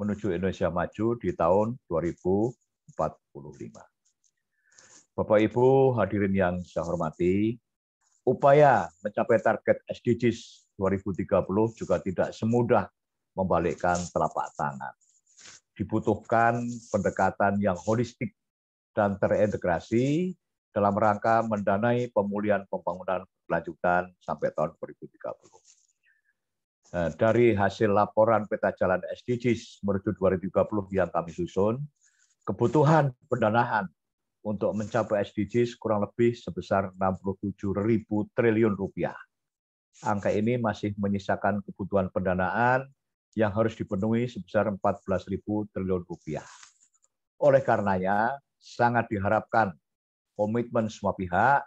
menuju Indonesia maju di tahun 2045. Bapak Ibu hadirin yang saya hormati, upaya mencapai target SDGs 2030 juga tidak semudah membalikkan telapak tangan. Dibutuhkan pendekatan yang holistik dan terintegrasi dalam rangka mendanai pemulihan pembangunan berkelanjutan sampai tahun 2030. Eh, dari hasil laporan peta jalan SDGs menuju 2030 yang kami susun, kebutuhan pendanaan untuk mencapai SDGs kurang lebih sebesar 67 ribu triliun rupiah. Angka ini masih menyisakan kebutuhan pendanaan yang harus dipenuhi sebesar 14 ribu triliun rupiah. Oleh karenanya, sangat diharapkan komitmen semua pihak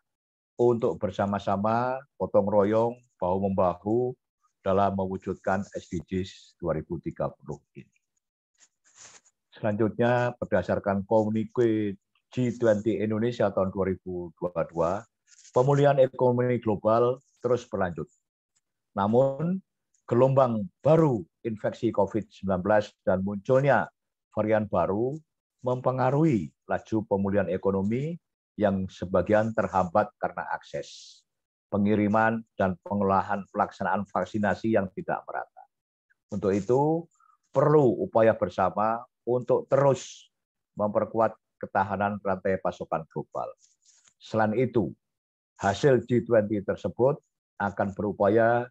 untuk bersama-sama potong royong bahu membahu dalam mewujudkan SDGs 2030 ini. Selanjutnya, berdasarkan komunikasi G20 Indonesia tahun 2022, pemulihan ekonomi global terus berlanjut. Namun, gelombang baru infeksi COVID-19 dan munculnya varian baru mempengaruhi laju pemulihan ekonomi yang sebagian terhambat karena akses, pengiriman, dan pengolahan pelaksanaan vaksinasi yang tidak merata. Untuk itu, perlu upaya bersama untuk terus memperkuat ketahanan rantai pasokan global. Selain itu, hasil G20 tersebut akan berupaya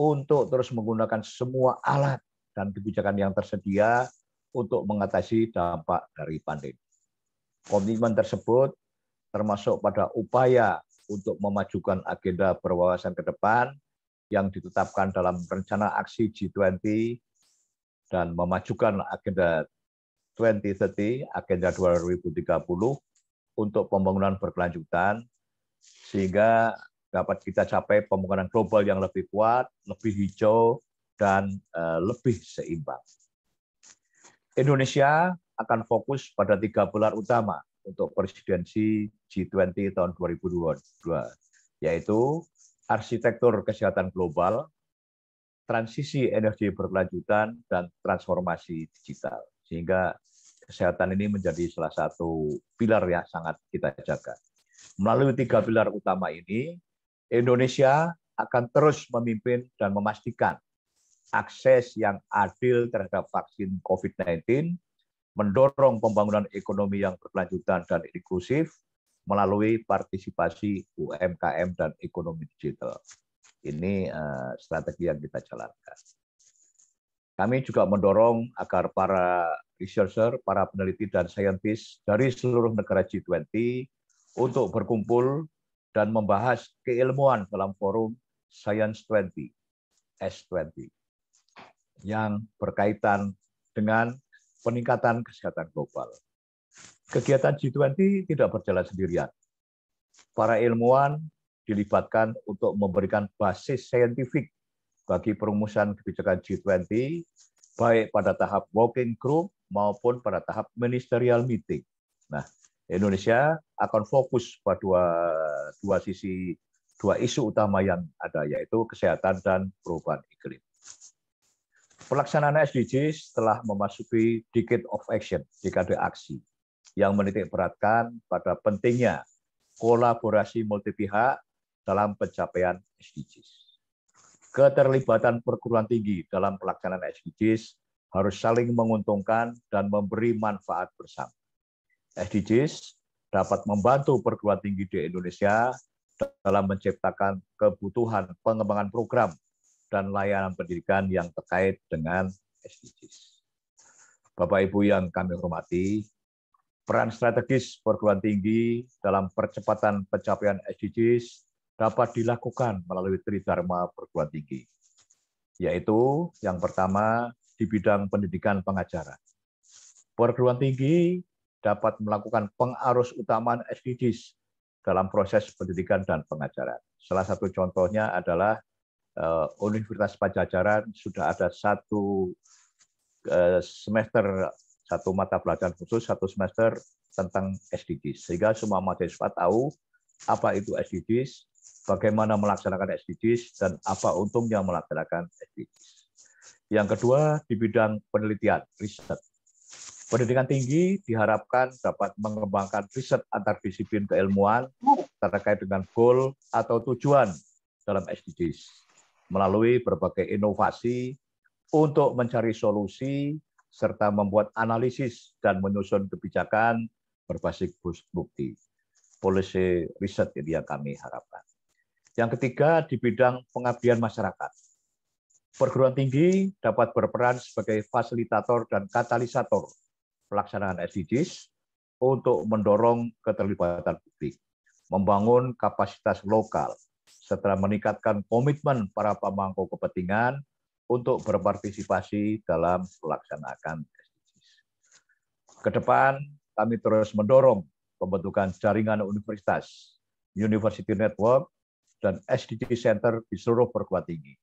untuk terus menggunakan semua alat dan kebijakan yang tersedia untuk mengatasi dampak dari pandemi. Komitmen tersebut termasuk pada upaya untuk memajukan agenda perwawasan ke depan yang ditetapkan dalam rencana aksi G20 dan memajukan agenda 2030, Agenda 2030 untuk pembangunan berkelanjutan sehingga dapat kita capai pembangunan global yang lebih kuat, lebih hijau, dan eh, lebih seimbang. Indonesia akan fokus pada tiga pilar utama untuk presidensi G20 tahun 2022, yaitu arsitektur kesehatan global, transisi energi berkelanjutan, dan transformasi digital. Sehingga kesehatan ini menjadi salah satu pilar yang sangat kita jaga. Melalui tiga pilar utama ini, Indonesia akan terus memimpin dan memastikan akses yang adil terhadap vaksin COVID-19, mendorong pembangunan ekonomi yang berkelanjutan dan inklusif melalui partisipasi UMKM dan ekonomi digital. Ini eh, strategi yang kita jalankan. Kami juga mendorong agar para researcher, para peneliti dan saintis dari seluruh negara G20 untuk berkumpul dan membahas keilmuan dalam forum Science 20, S20, yang berkaitan dengan peningkatan kesehatan global. Kegiatan G20 tidak berjalan sendirian. Para ilmuwan dilibatkan untuk memberikan basis saintifik bagi perumusan kebijakan G20 baik pada tahap working group maupun pada tahap ministerial meeting. Nah, Indonesia akan fokus pada dua, dua sisi dua isu utama yang ada yaitu kesehatan dan perubahan iklim. Pelaksanaan SDGs telah memasuki decade of action, dekade aksi, yang menitik beratkan pada pentingnya kolaborasi multi pihak dalam pencapaian SDGs keterlibatan perguruan tinggi dalam pelaksanaan SDGs harus saling menguntungkan dan memberi manfaat bersama. SDGs dapat membantu perguruan tinggi di Indonesia dalam menciptakan kebutuhan pengembangan program dan layanan pendidikan yang terkait dengan SDGs. Bapak Ibu yang kami hormati, peran strategis perguruan tinggi dalam percepatan pencapaian SDGs dapat dilakukan melalui Tridharma Perguruan Tinggi, yaitu yang pertama di bidang pendidikan pengajaran. Perguruan tinggi dapat melakukan pengarus utamaan SDGs dalam proses pendidikan dan pengajaran. Salah satu contohnya adalah eh, Universitas Pajajaran sudah ada satu eh, semester satu mata pelajaran khusus satu semester tentang SDGs sehingga semua mahasiswa tahu apa itu SDGs bagaimana melaksanakan SDGs dan apa untungnya melaksanakan SDGs. Yang kedua, di bidang penelitian, riset. Pendidikan tinggi diharapkan dapat mengembangkan riset antar disiplin keilmuan terkait dengan goal atau tujuan dalam SDGs melalui berbagai inovasi untuk mencari solusi serta membuat analisis dan menyusun kebijakan berbasis bukti. Polisi riset ini yang kami harapkan. Yang ketiga, di bidang pengabdian masyarakat. Perguruan tinggi dapat berperan sebagai fasilitator dan katalisator pelaksanaan SDGs untuk mendorong keterlibatan publik, membangun kapasitas lokal, serta meningkatkan komitmen para pemangku kepentingan untuk berpartisipasi dalam pelaksanaan SDGs. Kedepan, kami terus mendorong pembentukan jaringan universitas, University Network, dan SDG Center di seluruh perguruan tinggi.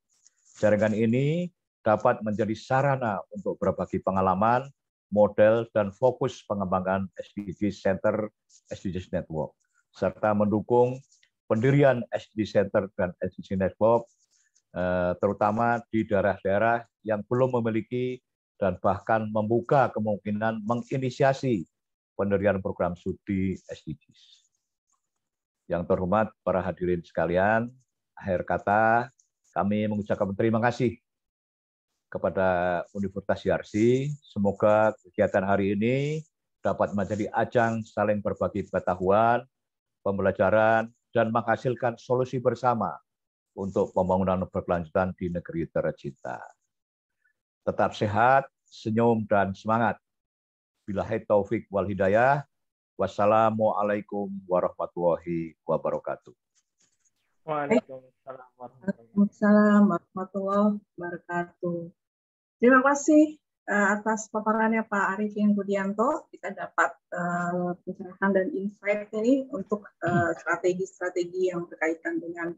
Jaringan ini dapat menjadi sarana untuk berbagi pengalaman, model, dan fokus pengembangan SDG Center, SDG Network, serta mendukung pendirian SDG Center dan SDG Network, eh, terutama di daerah-daerah yang belum memiliki dan bahkan membuka kemungkinan menginisiasi pendirian program studi SDGs. Yang terhormat para hadirin sekalian, akhir kata kami mengucapkan terima kasih kepada Universitas Yarsi. Semoga kegiatan hari ini dapat menjadi ajang saling berbagi pengetahuan, pembelajaran, dan menghasilkan solusi bersama untuk pembangunan berkelanjutan di negeri tercinta. Tetap sehat, senyum, dan semangat. Bila taufik wal hidayah. Wassalamualaikum warahmatullahi wabarakatuh. Waalaikumsalam warahmatullahi wabarakatuh. Terima kasih eh, atas paparannya Pak Arifin Budianto. Kita dapat pencerahan eh, dan insight ini untuk eh, strategi-strategi yang berkaitan dengan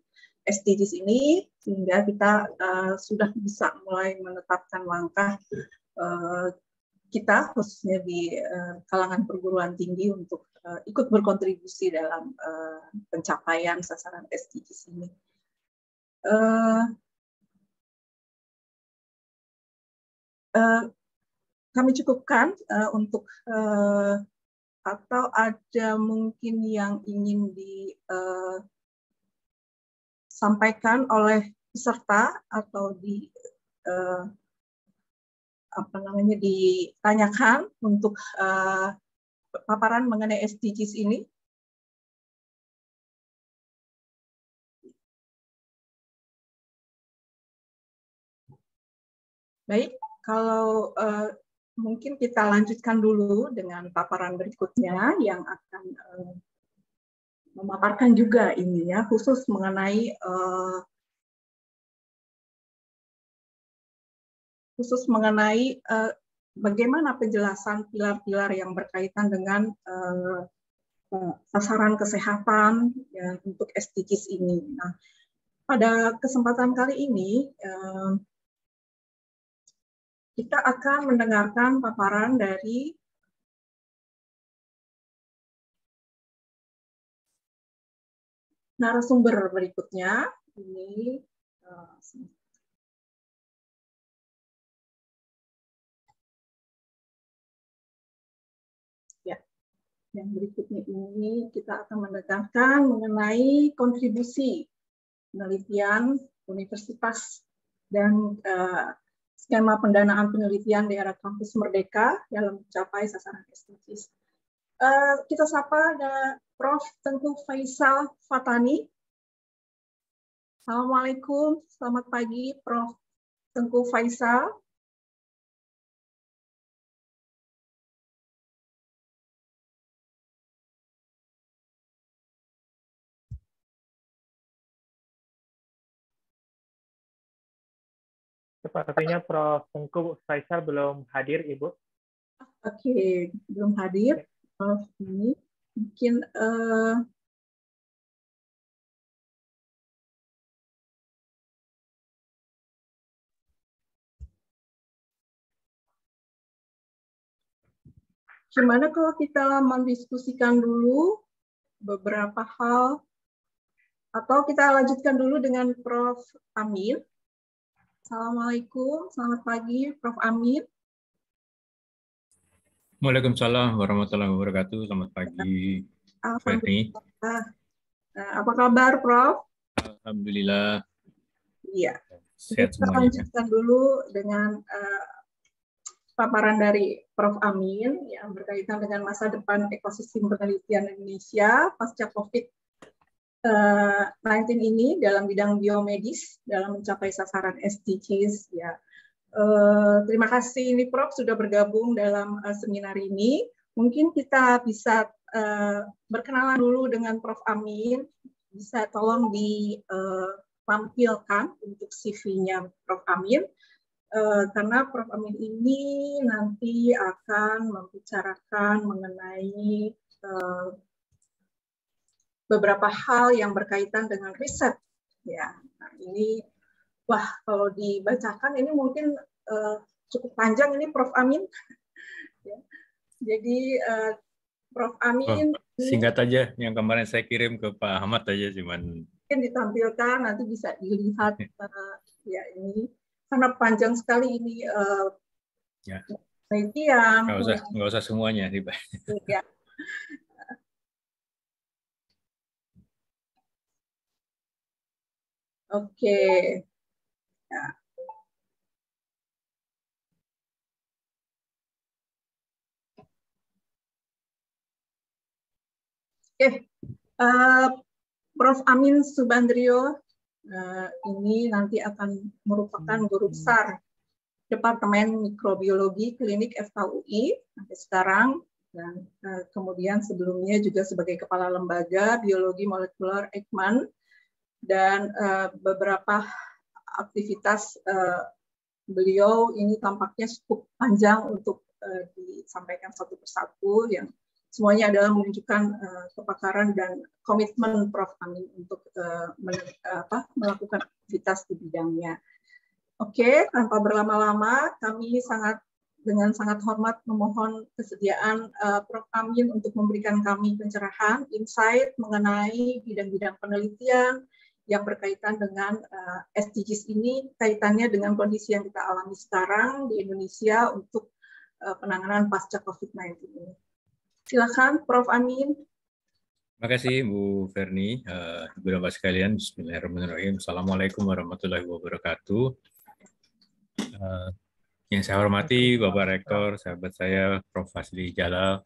SDGs ini, sehingga kita sudah bisa mulai menetapkan langkah kita khususnya di uh, kalangan perguruan tinggi untuk uh, ikut berkontribusi dalam uh, pencapaian sasaran SDGs ini. Uh, uh, kami cukupkan uh, untuk uh, atau ada mungkin yang ingin disampaikan oleh peserta atau di apa namanya ditanyakan untuk uh, paparan mengenai SDGs ini? Baik, kalau uh, mungkin kita lanjutkan dulu dengan paparan berikutnya yang akan uh, memaparkan juga ini ya khusus mengenai uh, khusus mengenai uh, bagaimana penjelasan pilar-pilar yang berkaitan dengan uh, sasaran kesehatan ya, untuk SDGs ini. Nah, pada kesempatan kali ini uh, kita akan mendengarkan paparan dari narasumber berikutnya. Ini uh, yang berikutnya ini kita akan mendatangkan mengenai kontribusi penelitian universitas dan uh, skema pendanaan penelitian di era kampus merdeka dalam mencapai sasaran SDGs. Uh, eh, kita sapa ada Prof. Tengku Faisal Fatani. Assalamualaikum, selamat pagi Prof. Tengku Faisal. Sepertinya Prof. Tengku Faisal belum hadir, Ibu. Oke, okay. belum hadir. Prof. ini mungkin uh, gimana kalau kita mendiskusikan dulu beberapa hal atau kita lanjutkan dulu dengan Prof. Amir Assalamualaikum, selamat pagi Prof. Amin. Waalaikumsalam warahmatullahi wabarakatuh. Selamat pagi, Ferry. Eh, apa kabar, Prof? Alhamdulillah. Iya. Sehat Kita semuanya. lanjutkan dulu dengan uh, paparan dari Prof. Amin yang berkaitan dengan masa depan ekosistem penelitian Indonesia pasca COVID ranking eh, ini dalam bidang biomedis dalam mencapai sasaran SDGs ya. Eh, terima kasih ini Prof sudah bergabung dalam eh, seminar ini. Mungkin kita bisa berkenalan dulu dengan Prof Amin. Bisa tolong ditampilkan untuk CV-nya Prof Amin. karena Prof Amin ini nanti akan membicarakan mengenai beberapa hal yang berkaitan dengan riset. Ya, nah, ini wah kalau dibacakan ini mungkin uh, cukup panjang ini Prof Amin. <laughs> ya. Jadi uh, Prof Amin oh, singkat aja yang kemarin saya kirim ke Pak Ahmad aja cuman mungkin ditampilkan nanti bisa dilihat uh, ya ini karena panjang sekali ini uh, ya. penelitian. Nggak usah, nggak usah semuanya, nih, Pak. Ya. <laughs> Oke. Ya. Oke, uh, Prof. Amin Subandrio uh, ini nanti akan merupakan guru besar Departemen Mikrobiologi Klinik FKUI sampai sekarang dan eh, kemudian sebelumnya juga sebagai Kepala Lembaga Biologi Molekuler Ekman dan uh, beberapa aktivitas uh, beliau ini tampaknya cukup panjang untuk uh, disampaikan satu persatu yang semuanya adalah menunjukkan uh, kepakaran dan komitmen Prof Amin untuk uh, men- apa, melakukan aktivitas di bidangnya. Oke, okay, tanpa berlama-lama kami sangat dengan sangat hormat memohon kesediaan uh, Prof. Amin untuk memberikan kami pencerahan, insight mengenai bidang-bidang penelitian, yang berkaitan dengan uh, eh, SDGs ini kaitannya dengan kondisi yang kita alami sekarang di Indonesia untuk uh, penanganan pasca COVID-19 ini. Silakan Prof. Amin. Terima kasih Bu Ferni, uh, Ibu sekalian. Bismillahirrahmanirrahim. Assalamualaikum warahmatullahi wabarakatuh. Uh, yang saya hormati Bapak Rektor, sahabat saya Prof. Fasli Jalal.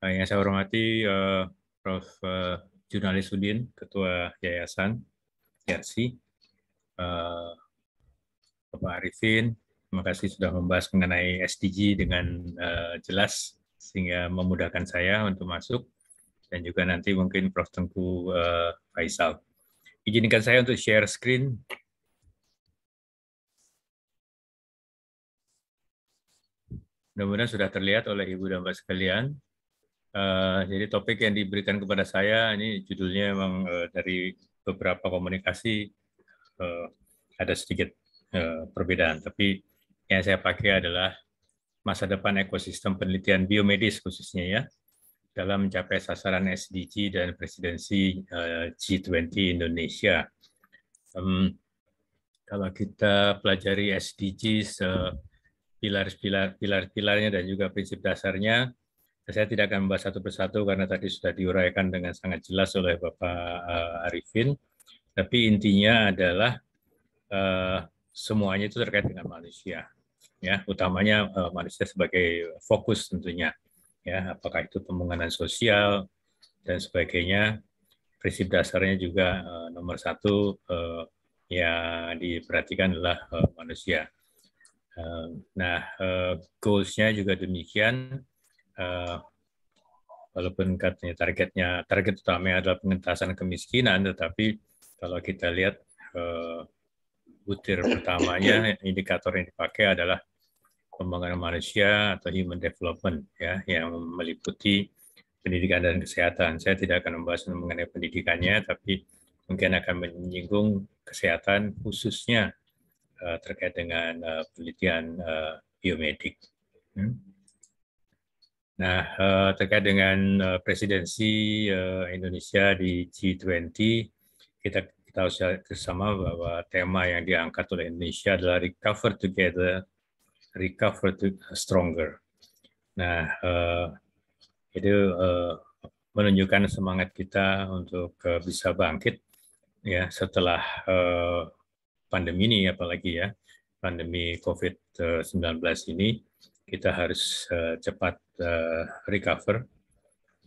Uh, yang saya hormati uh, Prof. Uh, Jurnalis Udin, Ketua Yayasan Yarsi, uh, eh, Bapak Arifin, terima kasih sudah membahas mengenai SDG dengan uh, jelas sehingga memudahkan saya untuk masuk dan juga nanti mungkin Prof Tengku uh, Faisal. Izinkan saya untuk share screen. Mudah-mudahan sudah terlihat oleh Ibu dan Bapak sekalian. Eh, jadi topik yang diberikan kepada saya ini judulnya memang uh, dari beberapa komunikasi uh, ada sedikit uh, perbedaan, tapi yang saya pakai adalah masa depan ekosistem penelitian biomedis khususnya ya dalam mencapai sasaran SDG dan presidensi G20 Indonesia. Um, kalau kita pelajari SDG uh, pilar-pilar pilar-pilarnya dan juga prinsip dasarnya saya tidak akan membahas satu persatu karena tadi sudah diuraikan dengan sangat jelas oleh Bapak eh, Arifin. Tapi intinya adalah eh, semuanya itu terkait dengan manusia, ya utamanya eh, manusia sebagai fokus tentunya, ya apakah itu pembangunan sosial dan sebagainya. Prinsip dasarnya juga eh, nomor satu eh, yang diperhatikan adalah eh, manusia. Eh, nah, eh, goals-nya juga demikian. Eh, walaupun katanya targetnya target utamanya adalah pengentasan kemiskinan, tetapi kalau kita lihat butir eh, pertamanya indikator yang dipakai adalah pembangunan manusia atau human development ya yang meliputi pendidikan dan kesehatan. Saya tidak akan membahas mengenai pendidikannya, tapi mungkin akan menyinggung kesehatan khususnya uh, terkait dengan uh, penelitian uh, biomedik. Hmm? Nah, eh, terkait dengan eh, presidensi eh, Indonesia di G20, kita kita harus bersama bahwa tema yang diangkat oleh Indonesia adalah recover together, recover to stronger. Nah, itu menunjukkan semangat kita untuk bisa bangkit ya setelah pandemi ini apalagi ya pandemi COVID-19 ini kita harus uh, cepat uh, recover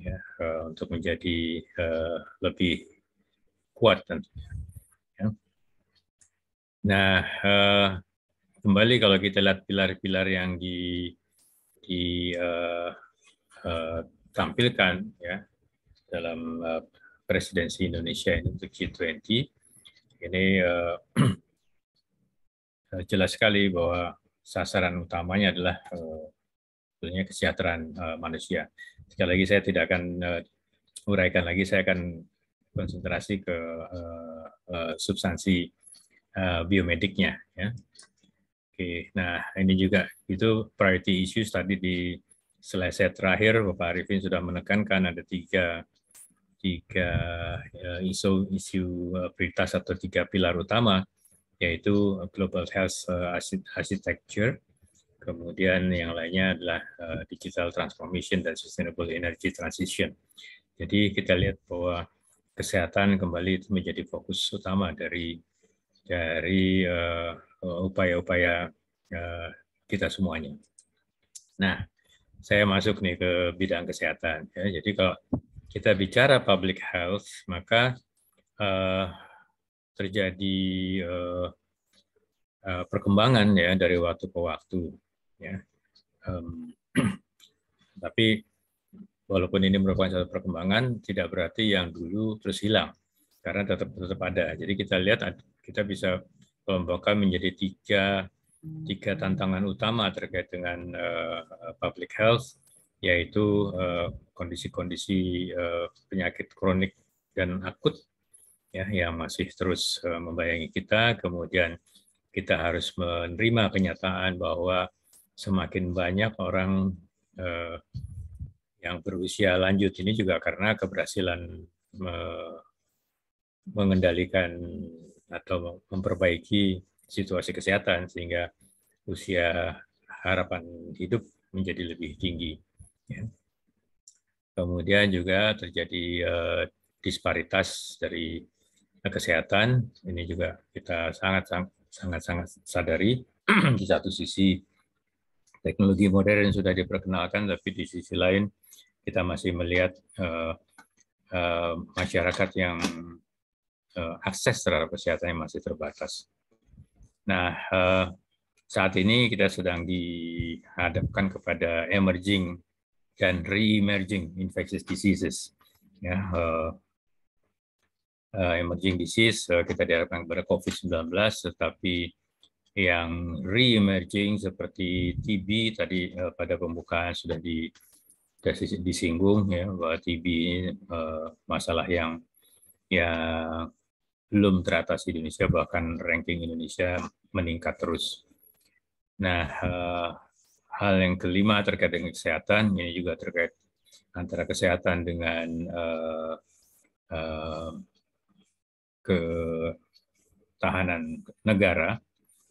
ya, uh, untuk menjadi uh, lebih kuat tentunya. Ya. Nah, uh, kembali kalau kita lihat pilar-pilar yang di, ditampilkan uh, uh, ya dalam uh, presidensi Indonesia ini untuk G20 ini uh, <clears throat> jelas sekali bahwa sasaran utamanya adalah eh, tentunya kesejahteraan eh, manusia. Sekali lagi saya tidak akan eh, uraikan lagi, saya akan konsentrasi ke substansi biomediknya. Ya. Oke, nah ini juga itu priority issues tadi di slide terakhir Bapak Arifin sudah menekankan ada tiga tiga isu isu prioritas atau tiga pilar utama yaitu Global Health eh, Architecture, kemudian yang lainnya adalah eh, Digital Transformation dan Sustainable Energy Transition. Jadi kita lihat bahwa kesehatan kembali itu menjadi fokus utama dari dari eh, upaya-upaya kita semuanya. Nah, saya masuk nih ke bidang kesehatan. Ya, jadi kalau kita bicara public health, maka uh, terjadi uh, uh, perkembangan ya dari waktu ke waktu ya um, <clears throat> tapi walaupun ini merupakan satu perkembangan tidak berarti yang dulu terus hilang karena tetap tetap ada jadi kita lihat kita bisa kelompokkan menjadi tiga tiga tantangan utama terkait dengan uh, public health yaitu kondisi-kondisi uh, uh, penyakit kronik dan akut ya yang masih terus eh, membayangi kita kemudian kita harus menerima kenyataan bahwa semakin banyak orang eh, yang berusia lanjut ini juga karena keberhasilan me mengendalikan atau memperbaiki situasi kesehatan sehingga usia harapan hidup menjadi lebih tinggi. Ya. Kemudian juga terjadi eh, disparitas dari kesehatan ini juga kita sangat sangat sangat sadari <clears throat> di satu sisi teknologi modern sudah diperkenalkan tapi di sisi lain kita masih melihat uh, uh, masyarakat yang uh, akses terhadap kesehatan yang masih terbatas. Nah, uh, saat ini kita sedang dihadapkan kepada emerging dan re-emerging infectious diseases. Ya, uh, Eh, emerging disease eh, kita diharapkan kepada COVID-19, tetapi yang re-emerging seperti TB tadi eh, pada pembukaan sudah di disinggung ya bahwa TB ini masalah yang ya belum teratasi di Indonesia bahkan ranking Indonesia meningkat terus. Nah, hal yang kelima terkait dengan kesehatan ini juga terkait antara kesehatan dengan uh, uh, ke tahanan negara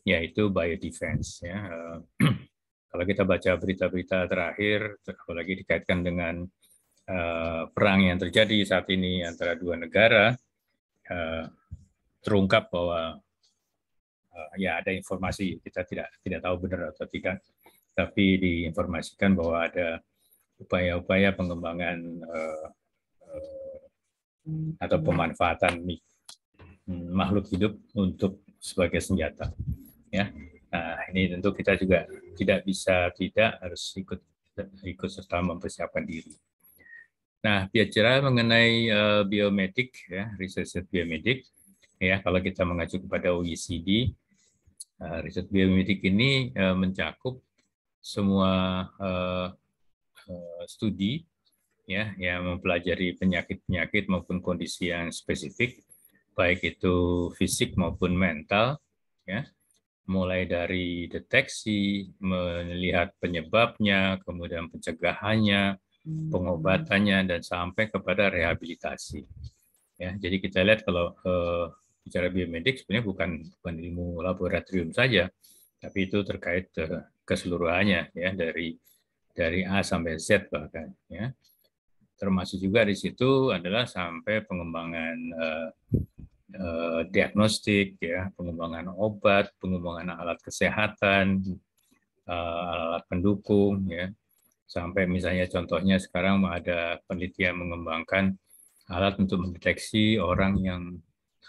yaitu biodefense ya. Eh, <clears throat> kalau kita baca berita-berita terakhir apalagi dikaitkan dengan eh, perang yang terjadi saat ini antara dua negara eh, terungkap bahwa ya ada informasi kita tidak tidak tahu benar atau tidak tapi diinformasikan bahwa ada upaya-upaya pengembangan atau pemanfaatan mik Hmm, makhluk hidup untuk sebagai senjata. Ya, nah, ini tentu kita juga tidak bisa tidak harus ikut ikut serta mempersiapkan diri. Nah, bicara mengenai uh, biomedik, ya, riset biomedik, ya, kalau kita mengacu kepada OECD, uh, eh, riset biomedik ini uh, mencakup semua uh, uh, studi ya yang mempelajari penyakit-penyakit maupun kondisi yang spesifik baik itu fisik maupun mental ya mulai dari deteksi melihat penyebabnya kemudian pencegahannya hmm. pengobatannya dan sampai kepada rehabilitasi ya jadi kita lihat kalau eh, bicara biomedik sebenarnya bukan bukan ilmu laboratorium saja tapi itu terkait eh, keseluruhannya ya dari dari A sampai Z bahkan ya termasuk juga di situ adalah sampai pengembangan eh, Eh, diagnostik, ya, pengembangan obat, pengembangan alat kesehatan, eh, alat pendukung, ya, sampai misalnya contohnya sekarang ada penelitian mengembangkan alat untuk mendeteksi orang yang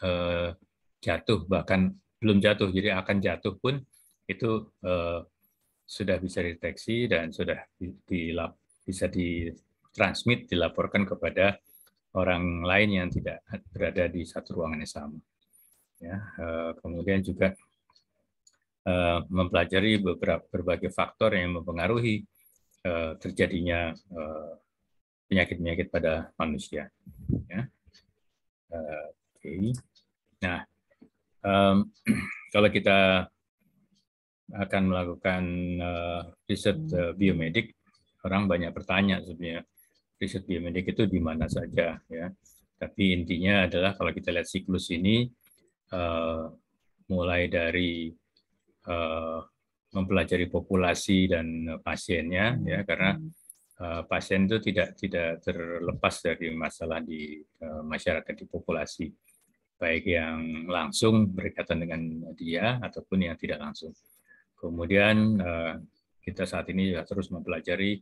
eh, jatuh bahkan belum jatuh jadi akan jatuh pun itu sudah bisa dideteksi dan sudah bisa ditransmit dilaporkan kepada orang lain yang tidak berada di satu ruangan yang sama. Ya, eh, kemudian juga eh, mempelajari beberapa berbagai faktor yang mempengaruhi eh, terjadinya penyakit-penyakit pada manusia. Ya. Oke. Nah, <clears throat> kalau kita akan melakukan riset biomedik, orang banyak bertanya sebenarnya riset biomedik itu di mana saja ya. Tapi intinya adalah kalau kita lihat siklus ini uh, mulai dari uh, mempelajari populasi dan pasiennya ya hmm. karena uh, pasien itu tidak tidak terlepas dari masalah di uh, masyarakat di populasi baik yang langsung berkaitan dengan dia ataupun yang tidak langsung. Kemudian kita saat ini juga terus mempelajari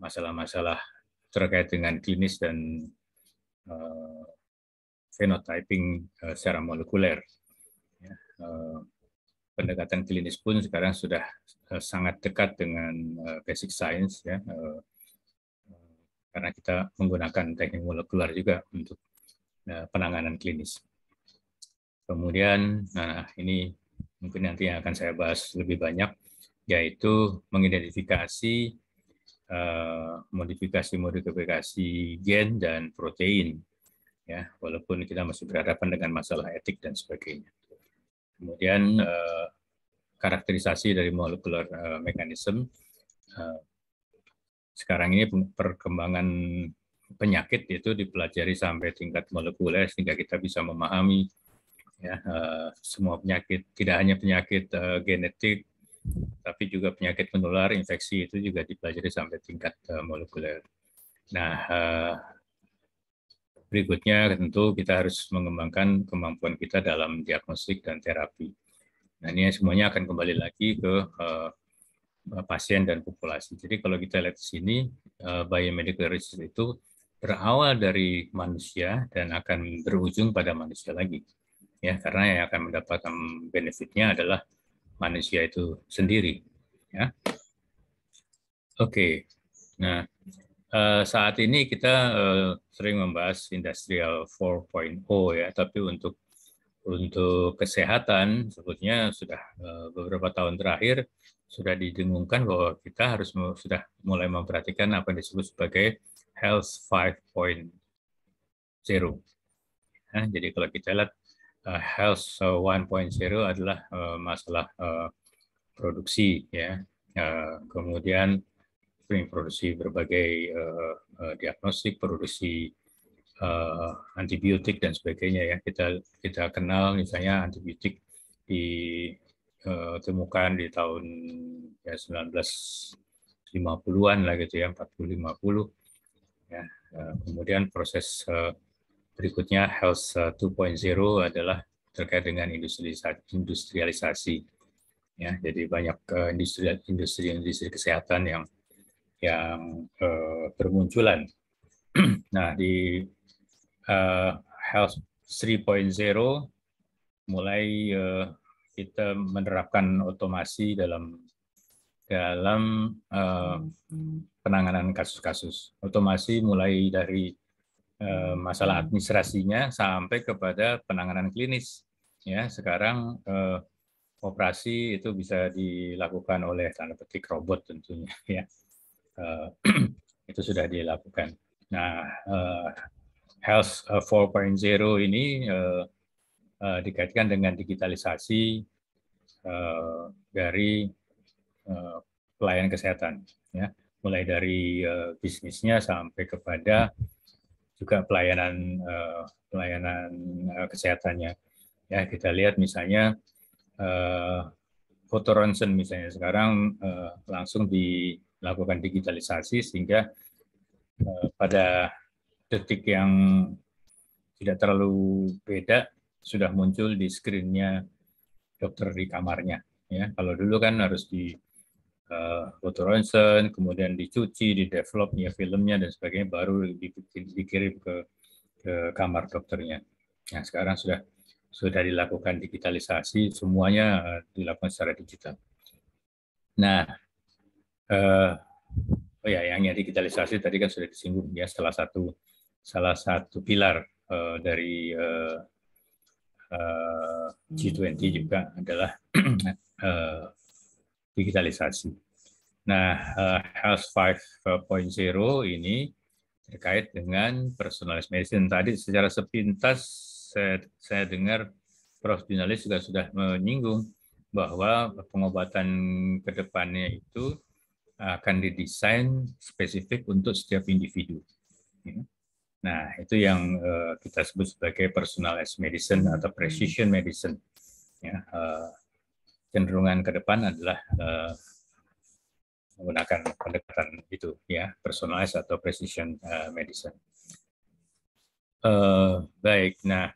masalah-masalah terkait dengan klinis dan uh, phenotyping uh, secara molekuler. Ya, uh, pendekatan klinis pun sekarang sudah uh, sangat dekat dengan uh, basic science ya, uh, karena kita menggunakan teknik molekuler juga untuk uh, penanganan klinis. Kemudian, nah ini mungkin nanti yang akan saya bahas lebih banyak, yaitu mengidentifikasi modifikasi-modifikasi eh, gen dan protein ya walaupun kita masih berhadapan dengan masalah etik dan sebagainya kemudian eh, karakterisasi dari molekuler eh, mekanisme. sekarang ini perkembangan penyakit itu dipelajari sampai tingkat molekuler sehingga kita bisa memahami ya semua penyakit tidak hanya penyakit genetik tapi juga penyakit menular, infeksi itu juga dipelajari sampai tingkat eh, molekuler. Nah, eh, berikutnya tentu kita harus mengembangkan kemampuan kita dalam diagnostik dan terapi. Nah, ini semuanya akan kembali lagi ke eh, pasien dan populasi. Jadi kalau kita lihat di sini, biomedical research itu berawal dari manusia dan akan berujung pada manusia lagi. Ya, karena yang akan mendapatkan benefitnya adalah manusia itu sendiri. Ya. Oke, nah eh, saat ini kita eh, sering membahas industrial 4.0 ya, tapi untuk untuk kesehatan sebutnya sudah eh, beberapa tahun terakhir sudah didengungkan bahwa kita harus sudah mulai memperhatikan apa yang disebut sebagai health 5.0. Nah, jadi kalau kita lihat uh, health so 1.0 adalah uh, masalah uh, produksi ya uh, kemudian produksi berbagai uh, uh, diagnostik produksi uh, antibiotik dan sebagainya ya kita kita kenal misalnya antibiotik ditemukan uh, di tahun ya 1950-an lah gitu ya 40 50 ya uh, kemudian proses uh, Berikutnya Health 2.0 adalah terkait dengan industrialisasi. Ya, jadi banyak eh, industri-industri kesehatan yang yang uh, bermunculan. <clears throat> nah, di uh, Health 3.0 mulai uh, kita menerapkan otomasi dalam dalam uh, penanganan kasus-kasus. Otomasi mulai dari Eh, masalah hmm. administrasinya sampai kepada penanganan klinis. Ya, sekarang eh, operasi itu bisa dilakukan oleh tanda petik robot tentunya <laughs> ya. Eh, <clears throat> itu sudah dilakukan. Nah, eh, Health 4.0 eh, ini eh, eh, dikaitkan dengan digitalisasi eh, dari eh, pelayanan kesehatan ya mulai dari eh, bisnisnya sampai kepada juga pelayanan eh, pelayanan eh, kesehatannya. Ya kita lihat misalnya eh, foto ronsen misalnya sekarang langsung dilakukan digitalisasi sehingga pada detik yang tidak terlalu beda sudah muncul di screennya dokter di kamarnya ya kalau dulu kan harus di uh, eh, ronsen, kemudian dicuci, di developnya filmnya dan sebagainya baru di, di, dikirim ke ke kamar dokternya. Nah, sekarang sudah sudah dilakukan digitalisasi, semuanya uh, dilakukan secara digital. Nah, uh, oh ya yang, yang digitalisasi tadi kan sudah disinggung ya salah satu salah satu pilar uh, dari uh, G20 juga adalah <clears throat> digitalisasi. Nah, eh, Health 5.0 ini terkait dengan personalized medicine. Tadi secara sepintas saya, saya dengar Prof. Dinalis juga sudah menyinggung bahwa pengobatan kedepannya itu akan didesain spesifik untuk setiap individu. Nah, itu yang eh, kita sebut sebagai personalized medicine atau precision medicine. Ya, eh, kecenderungan ke depan adalah uh, menggunakan pendekatan itu ya personalized atau precision uh, medicine. Uh, baik, nah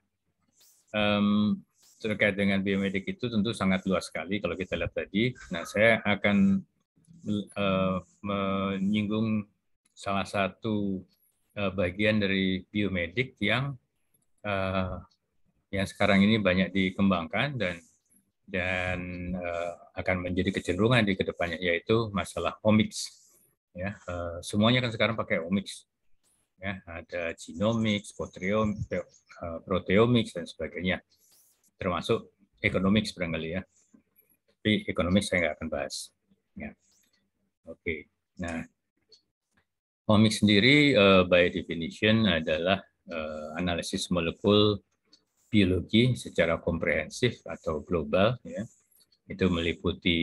um, terkait dengan biomedik itu tentu sangat luas sekali kalau kita lihat tadi. Nah saya akan uh, menyinggung salah satu uh, bagian dari biomedik yang uh, yang sekarang ini banyak dikembangkan dan dan uh, akan menjadi kecenderungan di kedepannya yaitu masalah omics ya uh, semuanya kan sekarang pakai omics ya ada genomics, eh, proteomics dan sebagainya termasuk economics barangkali ya tapi economics saya nggak akan bahas ya oke okay. nah omics sendiri uh, by definition adalah uh, analisis molekul biologi secara komprehensif atau global ya itu meliputi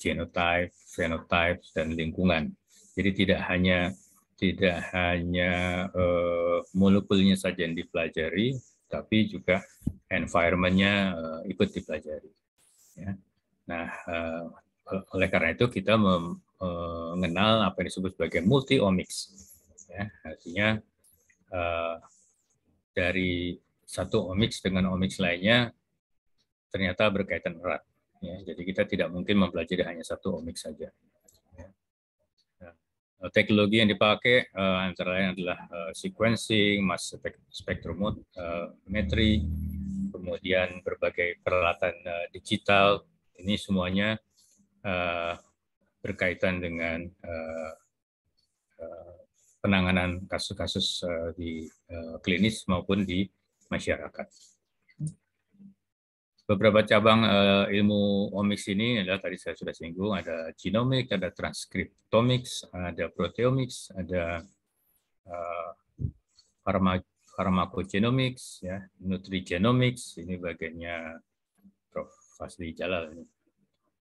genotype, phenotype dan lingkungan. Jadi tidak hanya tidak hanya uh, molekulnya saja yang dipelajari, tapi juga environmentnya uh, ikut dipelajari. Ya. Nah, uh, oleh karena itu kita mengenal apa yang disebut sebagai multiomics. Ya, artinya uh, dari satu omics dengan omics lainnya ternyata berkaitan erat. Ya, jadi kita tidak mungkin mempelajari hanya satu omics saja. Ya. Nah, teknologi yang dipakai uh, antara lain adalah uh, sequencing, mass spectrometry, eh, kemudian berbagai peralatan uh, digital. Ini semuanya uh, berkaitan dengan uh, penanganan kasus-kasus di uh, klinis maupun di masyarakat. Beberapa cabang uh, ilmu omics ini adalah tadi saya sudah singgung, ada genomik, ada transcriptomics, ada proteomics, ada uh, pharmacogenomics, ya, nutrigenomics, ini bagiannya Prof. Fasli Jalal ini.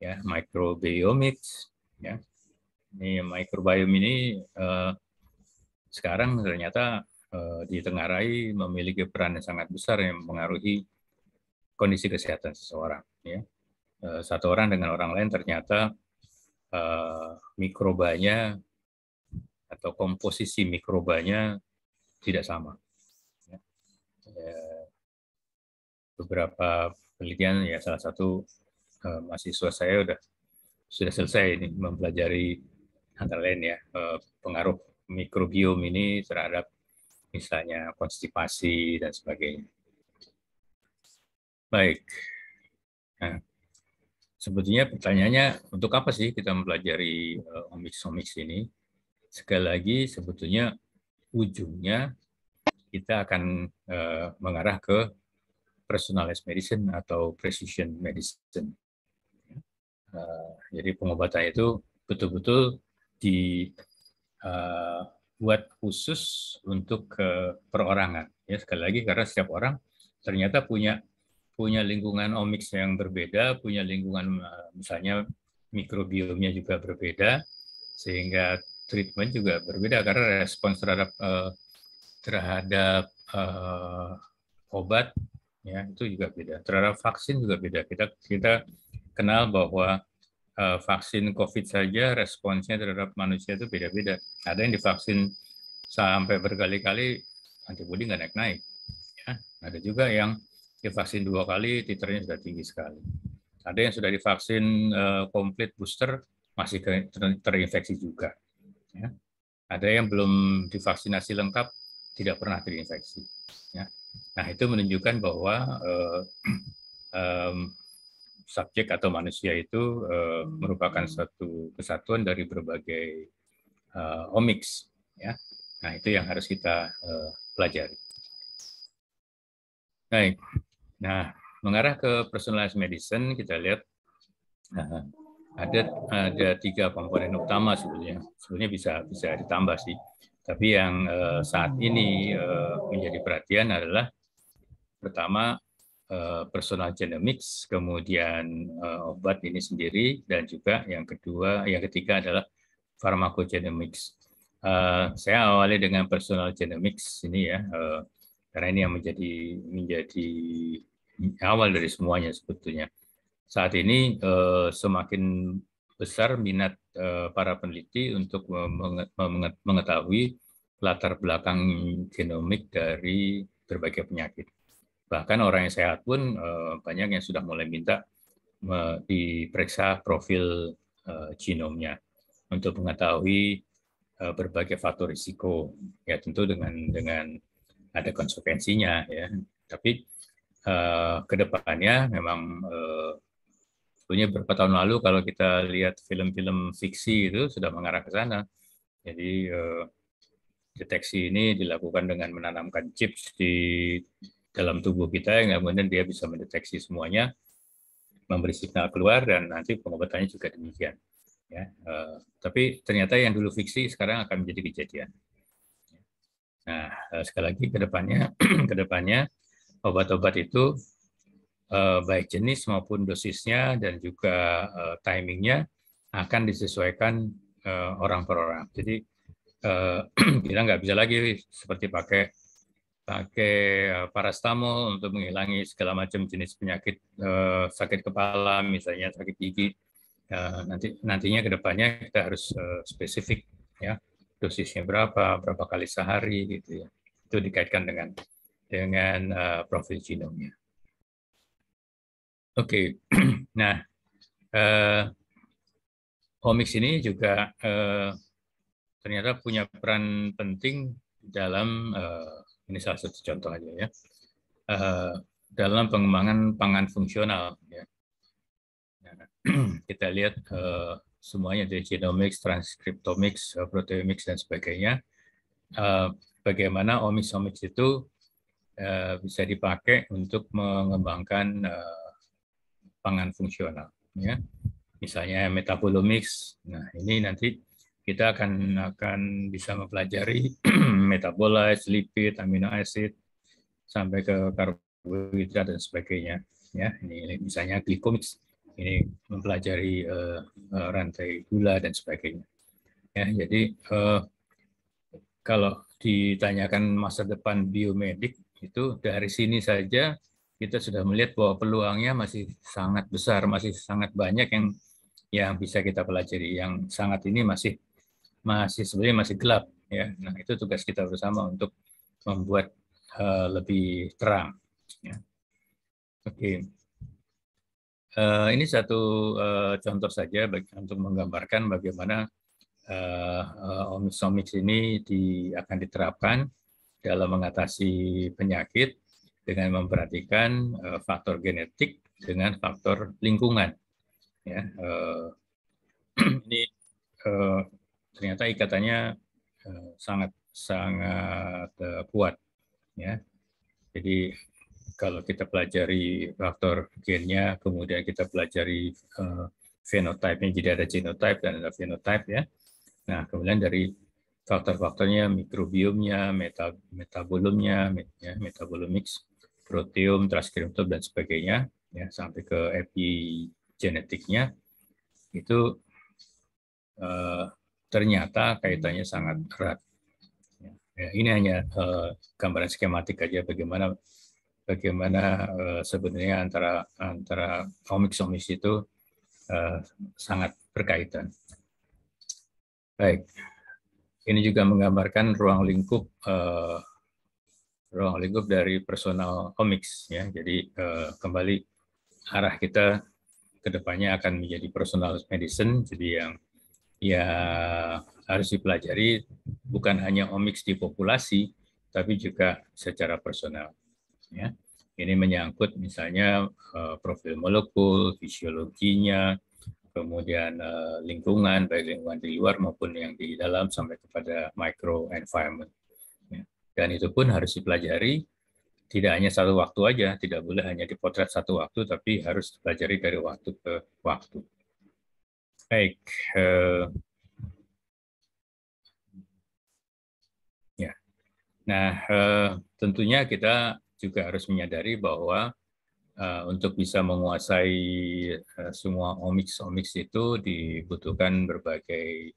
Ya, microbiomics, ya. Ini microbiome ini uh, sekarang ternyata Eh, di Tengah memiliki peran yang sangat besar yang mempengaruhi kondisi kesehatan seseorang. Ya. Eh, satu orang dengan orang lain ternyata eh, mikrobanya atau komposisi mikrobanya tidak sama. Ya. Beberapa penelitian ya salah satu mahasiswa saya sudah sudah selesai ini mempelajari antara lain ya pengaruh mikrobiom ini terhadap misalnya konstipasi dan sebagainya. Baik. Nah, sebetulnya pertanyaannya untuk apa sih kita mempelajari uh, eh, omics-omics ini? Sekali lagi sebetulnya ujungnya kita akan uh, mengarah ke personalized medicine atau precision medicine. Uh, jadi pengobatan itu betul-betul di uh, buat khusus untuk ke perorangan ya sekali lagi karena setiap orang ternyata punya punya lingkungan omics yang berbeda, punya lingkungan e, misalnya mikrobiomnya juga berbeda sehingga treatment juga berbeda karena respons terhadap e, terhadap e, obat ya itu juga beda terhadap vaksin juga beda kita kita kenal bahwa Eh, vaksin COVID saja responsnya terhadap manusia itu beda-beda. Ada yang divaksin sampai berkali-kali antibodi nggak naik-naik. Ya. Ada juga yang divaksin dua kali titernya sudah tinggi sekali. Ada yang sudah divaksin uh, eh, komplit booster masih terinfeksi juga. Ya. Ada yang belum divaksinasi lengkap tidak pernah terinfeksi. Ya. Nah itu menunjukkan bahwa uh, um, <clears throat> subjek atau manusia itu uh, merupakan satu kesatuan dari berbagai uh, omics ya nah itu yang harus kita uh, pelajari baik nah mengarah ke personalized medicine kita lihat uh, ada ada tiga komponen utama sebetulnya sebetulnya bisa bisa ditambah sih tapi yang uh, saat ini uh, menjadi perhatian adalah pertama Eh, personal genomics, kemudian eh, obat ini sendiri, dan juga yang kedua, yang ketiga adalah pharmacogenomics. Eh, saya awali dengan personal genomics ini ya, karena ini yang menjadi menjadi awal dari semuanya sebetulnya. Saat ini semakin besar minat para peneliti untuk mengetahui latar belakang genomik dari berbagai penyakit. Bahkan orang yang sehat pun eh, banyak yang sudah mulai minta diperiksa profil eh, genomnya untuk mengetahui eh, berbagai faktor risiko ya tentu dengan dengan ada konsekuensinya ya tapi kedepannya memang punya beberapa tahun lalu kalau kita lihat film-film fiksi itu sudah mengarah ke sana jadi deteksi ini dilakukan dengan menanamkan chips di dalam tubuh kita yang kemudian dia bisa mendeteksi semuanya, memberi signal keluar dan nanti pengobatannya juga demikian. Ya, eh, tapi ternyata yang dulu fiksi sekarang akan menjadi kejadian. Nah, eh, sekali lagi kedepannya, <clears throat> kedepannya obat-obat itu eh, baik jenis maupun dosisnya dan juga eh, timingnya akan disesuaikan eh, orang per orang. Jadi eh, <clears throat> kita nggak bisa lagi seperti pakai pakai eh, parastamol untuk menghilangi segala macam jenis penyakit uh, sakit kepala misalnya sakit gigi uh, nanti nantinya kedepannya kita harus uh, spesifik ya dosisnya berapa berapa kali sehari gitu ya itu dikaitkan dengan dengan uh, profil genomnya oke okay. <clears throat> nah uh, omics ini juga uh, ternyata punya peran penting dalam uh, ini salah satu contoh aja ya. Uh, dalam pengembangan pangan fungsional ya. Nah, <clears throat> kita lihat uh, semuanya dari genomics, transcriptomics, proteomics dan sebagainya. Uh, bagaimana omics-omics itu uh, bisa dipakai untuk mengembangkan uh, pangan fungsional ya. Misalnya metabolomics. Nah, ini nanti kita akan akan bisa mempelajari <clears throat> metabolites, lipid, amino acid sampai ke karbohidrat dan sebagainya. Ya, ini misalnya glikomics ini mempelajari uh, rantai gula dan sebagainya. Ya, jadi uh, kalau ditanyakan masa depan biomedik itu dari sini saja kita sudah melihat bahwa peluangnya masih sangat besar, masih sangat banyak yang yang bisa kita pelajari. Yang sangat ini masih masih sebenarnya masih gelap ya. Nah, itu tugas kita bersama untuk membuat uh, lebih terang ya. Oke. Okay. Uh, eh, ini satu uh, contoh saja bagi, untuk menggambarkan bagaimana uh, uh, omics ini di, akan diterapkan dalam mengatasi penyakit dengan memperhatikan uh, faktor genetik dengan faktor lingkungan. Ya, uh, <clears throat> ini ternyata ikatannya eh, sangat sangat eh, kuat ya jadi kalau kita pelajari faktor gennya kemudian kita pelajari fenotipnya eh, jadi ada genotype dan ada fenotype ya nah kemudian dari faktor-faktornya mikrobiomnya meta metabolumnya ya, metabolomics proteom transkriptom dan sebagainya ya sampai ke epigenetiknya itu ternyata hmm. kaitannya sangat erat. Ya, ya ini hanya uh, gambaran skematik aja bagaimana bagaimana uh, sebenarnya antara antara komik omics itu uh, sangat berkaitan. Baik, ini juga menggambarkan ruang lingkup uh, ruang lingkup dari personal omics. ya. Jadi uh, kembali arah kita kedepannya akan menjadi personal medicine, jadi yang ya harus dipelajari bukan hanya omics di populasi, tapi juga secara personal. Ya. Ini menyangkut misalnya eh, profil molekul, fisiologinya, kemudian eh, lingkungan, baik lingkungan di luar maupun yang di dalam sampai kepada micro environment. Ya. Dan itu pun harus dipelajari tidak hanya satu waktu aja, tidak boleh hanya dipotret satu waktu, tapi harus dipelajari dari waktu ke waktu. Baik. Uh, ya. Nah, uh, tentunya kita juga harus menyadari bahwa uh, untuk bisa menguasai uh, semua omics-omics itu dibutuhkan berbagai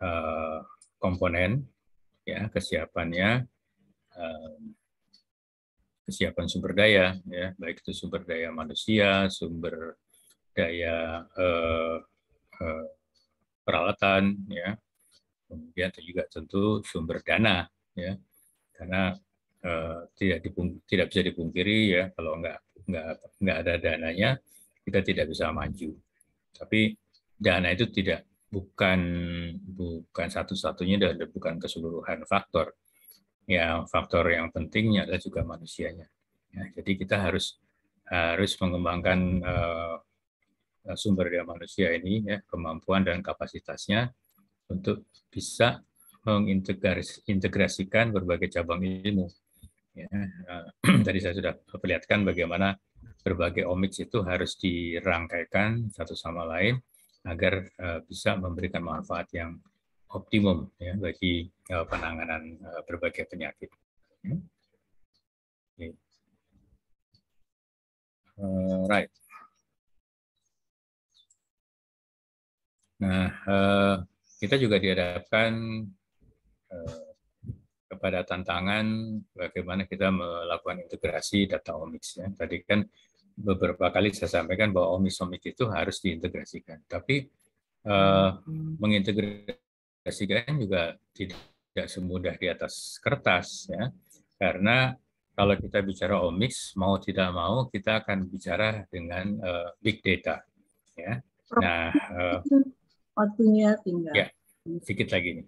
uh, komponen ya kesiapannya kesiapan sumber daya ya baik itu sumber daya manusia sumber daya eh, Eh, peralatan ya kemudian juga tentu sumber dana ya karena eh, tidak dipung, tidak bisa dipungkiri ya kalau nggak nggak nggak ada dananya kita tidak bisa maju tapi dana itu tidak bukan bukan satu-satunya dan bukan keseluruhan faktor ya faktor yang pentingnya adalah juga manusianya ya, jadi kita harus harus mengembangkan eh, Eh, sumber daya manusia ini, ya, kemampuan dan kapasitasnya untuk bisa mengintegrasikan berbagai cabang ilmu. Ya, eh, <clears throat> tadi saya sudah perlihatkan bagaimana berbagai omics itu harus dirangkaikan satu sama lain agar eh, bisa memberikan manfaat yang optimum ya, bagi penanganan berbagai penyakit. Hmm. right. Nah, eh, kita juga dihadapkan eh, kepada tantangan bagaimana kita melakukan integrasi data omics. Ya. Tadi kan beberapa kali saya sampaikan bahwa omics-omics itu harus diintegrasikan. Tapi eh, mengintegrasikan juga tidak semudah di atas kertas ya. Karena kalau kita bicara omics mau tidak mau kita akan bicara dengan big data ya. Nah, Waktunya tinggal. Ya, sedikit lagi nih.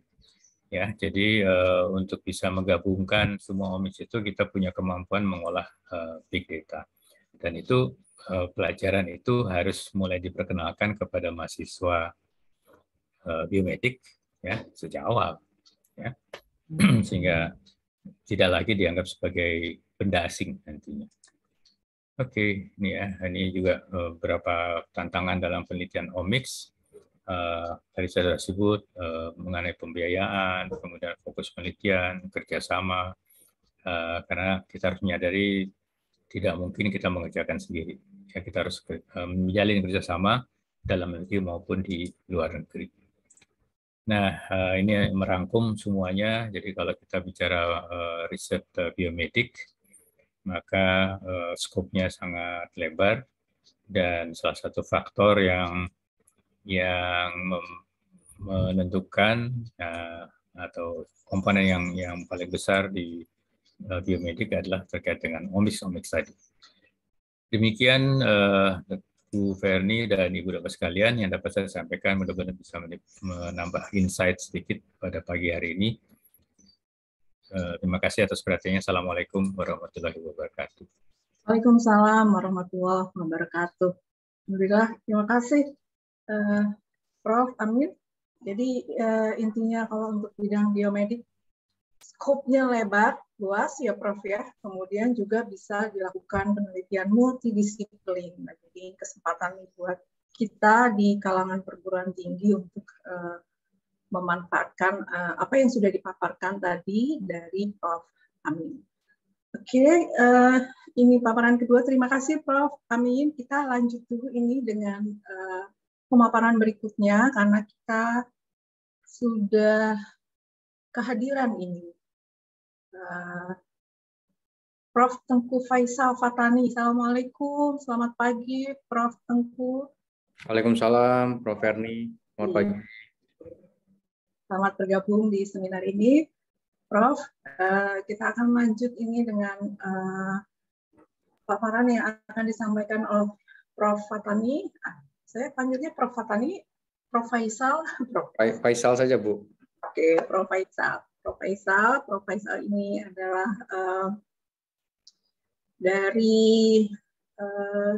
Ya, jadi uh, untuk bisa menggabungkan semua omics itu kita punya kemampuan mengolah uh, big data. Dan itu uh, pelajaran itu harus mulai diperkenalkan kepada mahasiswa uh, biomedik ya sejak awal ya. <clears throat> Sehingga tidak lagi dianggap sebagai benda asing nantinya. Oke, ini ya, ini juga beberapa tantangan dalam penelitian omics. Eh, tadi saya sudah sebut eh, mengenai pembiayaan, kemudian fokus penelitian, kerjasama, eh, karena kita harus menyadari tidak mungkin kita mengerjakan sendiri. Ya, kita harus menjalin kerjasama dalam negeri maupun di luar negeri. Nah, ini merangkum semuanya. Jadi kalau kita bicara riset biomedik, maka skopnya sangat lebar dan salah satu faktor yang yang menentukan eh, atau komponen yang yang paling besar di uh, biomedik adalah terkait dengan omics-omics tadi. Demikian eh, Bu Ferni dan Ibu Bapak sekalian yang dapat saya sampaikan mudah-mudahan bisa menambah insight sedikit pada pagi hari ini. Terima kasih atas perhatiannya. Assalamualaikum warahmatullahi wabarakatuh. Waalaikumsalam warahmatullahi wabarakatuh. Alhamdulillah, terima kasih. Eh, Prof. Amin. Jadi uh, intinya kalau untuk bidang biomedik, skopnya lebar, luas ya Prof ya. Kemudian juga bisa dilakukan penelitian multidisiplin. Nah, jadi kesempatan buat kita di kalangan perguruan tinggi untuk uh, memanfaatkan uh, apa yang sudah dipaparkan tadi dari Prof. Amin. Oke, okay, uh, ini paparan kedua. Terima kasih Prof. Amin. Kita lanjut dulu ini dengan uh, pemaparan berikutnya karena kita sudah kehadiran ini. Uh, Prof. Tengku Faisal Fatani. Assalamualaikum, selamat pagi Prof. Tengku. Waalaikumsalam, Prof. Erni. Selamat iya. pagi. Selamat bergabung di seminar ini. Prof, uh, kita akan lanjut ini dengan uh, paparan yang akan disampaikan oleh Prof. Fatani saya panggilnya Prof Fatani, Prof Faisal. <laughs> Prof. Faisal saja, Bu. Oke, Prof Faisal. Prof Faisal, Prof Faisal ini adalah uh, dari uh,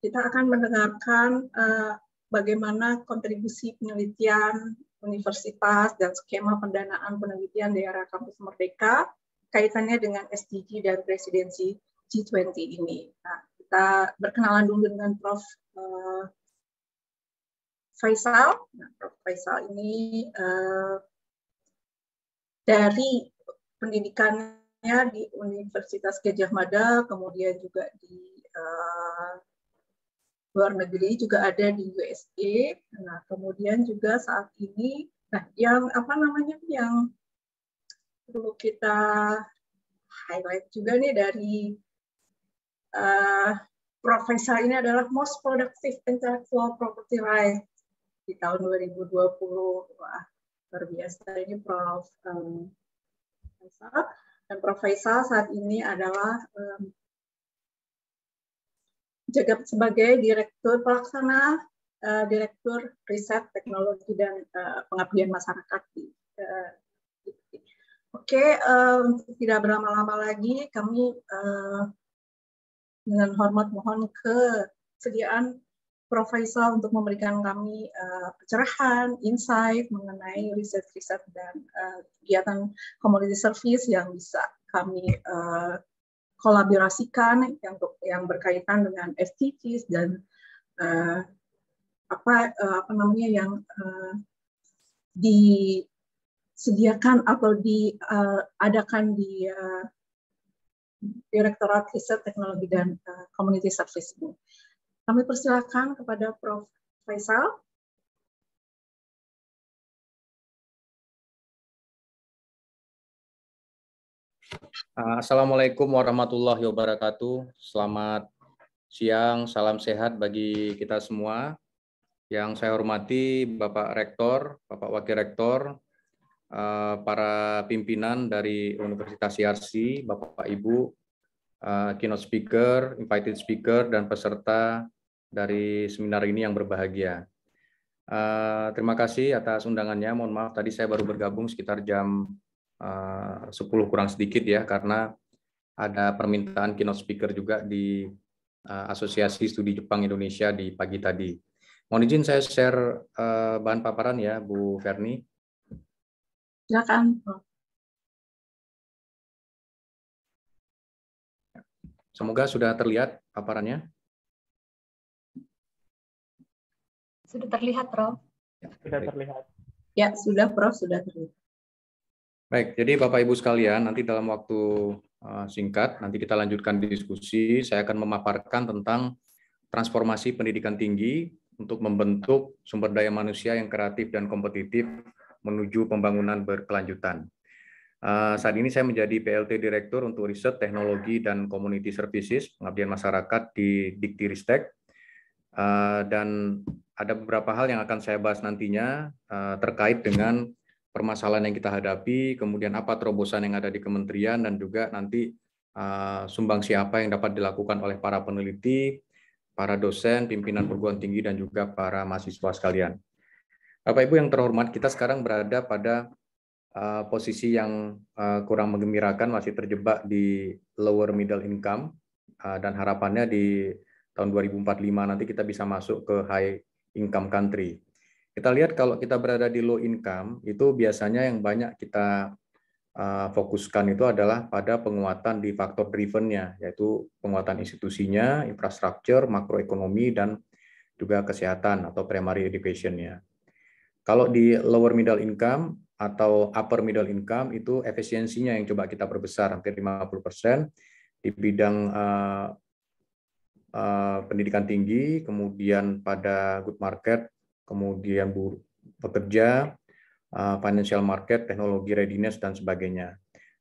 kita akan mendengarkan uh, bagaimana kontribusi penelitian universitas dan skema pendanaan penelitian di daerah kampus merdeka kaitannya dengan SDG dan presidensi G20 ini. Nah, kita berkenalan dulu dengan Prof. Eh, Faisal. Nah, Prof. Faisal ini uh, dari pendidikannya di Universitas Gajah Mada, kemudian juga di uh, luar negeri juga ada di USA. Nah, kemudian juga saat ini, nah yang apa namanya yang perlu kita highlight juga nih dari uh, Prof. ini adalah Most Productive Intellectual Property Right di tahun 2020. Wah, luar biasa ini Prof. Um, Dan Profesor saat ini adalah um, jaga sebagai Direktur Pelaksana uh, Direktur Riset Teknologi dan uh, Pengabdian Masyarakat di uh, Oke, okay, tidak berlama-lama lagi kami uh, dengan hormat mohon kesediaan Prof. Faisal untuk memberikan kami uh, pencerahan, insight mengenai riset-riset dan uh, kegiatan community service yang bisa kami uh, kolaborasikan yang yang berkaitan dengan SDGs dan uh, apa uh, apa namanya yang uh, disediakan atau diadakan uh, di uh, Direktorat Riset Teknologi dan eh, Community Service Bu. Kami persilakan kepada Prof. Faisal. Ah, Assalamualaikum warahmatullahi wabarakatuh. Selamat siang, salam sehat bagi kita semua. Yang saya hormati Bapak Rektor, Bapak Wakil Rektor, Eh, para pimpinan dari Universitas Yarsi, Bapak Ibu, eh, keynote speaker, invited speaker, dan peserta dari seminar ini yang berbahagia. Eh, terima kasih atas undangannya. Mohon maaf tadi saya baru bergabung sekitar jam 10 kurang sedikit ya karena ada permintaan keynote speaker juga di Asosiasi Studi Jepang Indonesia di pagi tadi. Mohon izin saya share bahan paparan ya Bu Ferni. Silakan. Semoga sudah terlihat paparannya. Sudah terlihat, Prof. Ya, sudah terlihat. Ya, sudah, Prof. Sudah terlihat. Baik, jadi Bapak-Ibu sekalian, nanti dalam waktu eh, singkat, nanti kita lanjutkan diskusi. Saya akan memaparkan tentang transformasi pendidikan tinggi untuk membentuk sumber daya manusia yang kreatif dan kompetitif menuju pembangunan berkelanjutan. Eh, saat ini saya menjadi PLT Direktur untuk Riset Teknologi dan Community Services Pengabdian Masyarakat di Dikti Ristek. Eh, dan ada beberapa hal yang akan saya bahas nantinya eh, terkait dengan permasalahan yang kita hadapi, kemudian apa terobosan yang ada di kementerian, dan juga nanti sumbang sumbangsi yang dapat dilakukan oleh para peneliti, para dosen, pimpinan perguruan tinggi, dan juga para mahasiswa sekalian. Bapak Ibu yang terhormat, kita sekarang berada pada uh, posisi yang uh, kurang menggembirakan, masih terjebak di lower middle income, uh, dan harapannya di tahun 2045 nanti kita bisa masuk ke high income country. Kita lihat kalau kita berada di low income, itu biasanya yang banyak kita uh, fokuskan itu adalah pada penguatan di faktor drivennya, yaitu penguatan institusinya, infrastruktur, makroekonomi, dan juga kesehatan atau primary education-nya. Kalau di lower middle income atau upper middle income itu efisiensinya yang coba kita perbesar hampir 50% persen di bidang uh, uh, pendidikan tinggi, kemudian pada good market, kemudian pekerja, uh, financial market, teknologi readiness dan sebagainya.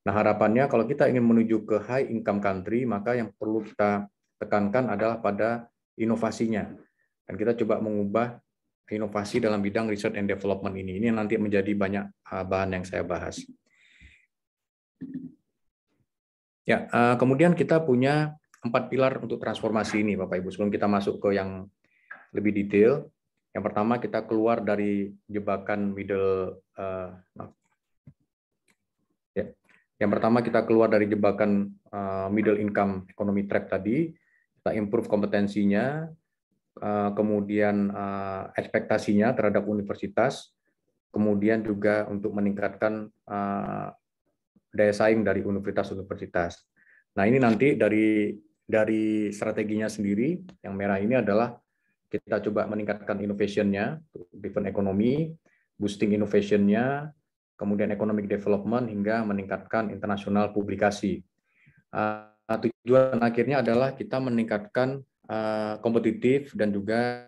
Nah, harapannya kalau kita ingin menuju ke high income country, maka yang perlu kita tekankan adalah pada inovasinya. Dan kita coba mengubah inovasi dalam bidang research and development ini. Ini nanti menjadi banyak uh, bahan yang saya bahas. Ya, uh, kemudian kita punya empat pilar untuk transformasi ini, Bapak Ibu. Sebelum kita masuk ke yang lebih detail, yang pertama kita keluar dari jebakan middle. Uh, ya, yang pertama kita keluar dari jebakan uh, middle income economy trap tadi. Kita improve kompetensinya, Eh, kemudian eh, ekspektasinya terhadap universitas, kemudian juga untuk meningkatkan eh, daya saing dari universitas-universitas. Nah ini nanti dari dari strateginya sendiri yang merah ini adalah kita coba meningkatkan innovationnya, different ekonomi, boosting innovationnya, kemudian economic development hingga meningkatkan internasional publikasi. Uh, tujuan akhirnya adalah kita meningkatkan Eh, kompetitif dan juga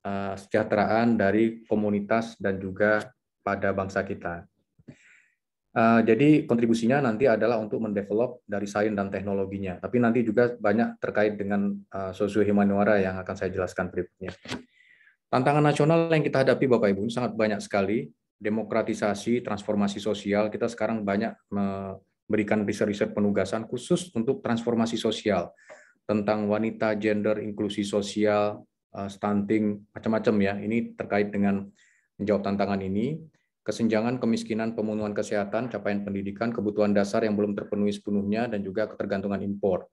uh, dari komunitas dan juga pada bangsa kita. Uh, jadi kontribusinya nanti adalah untuk mendevelop dari sains dan teknologinya. Tapi nanti juga banyak terkait dengan uh, sosio humaniora yang akan saya jelaskan berikutnya. Tantangan nasional yang kita hadapi Bapak Ibu sangat banyak sekali. Demokratisasi, transformasi sosial, kita sekarang banyak memberikan riset-riset penugasan khusus untuk transformasi sosial tentang wanita, gender, inklusi sosial, eh, stunting, macam-macam ya. Ini terkait dengan menjawab tantangan ini. Kesenjangan, kemiskinan, pemenuhan kesehatan, capaian pendidikan, kebutuhan dasar yang belum terpenuhi sepenuhnya, dan juga ketergantungan impor.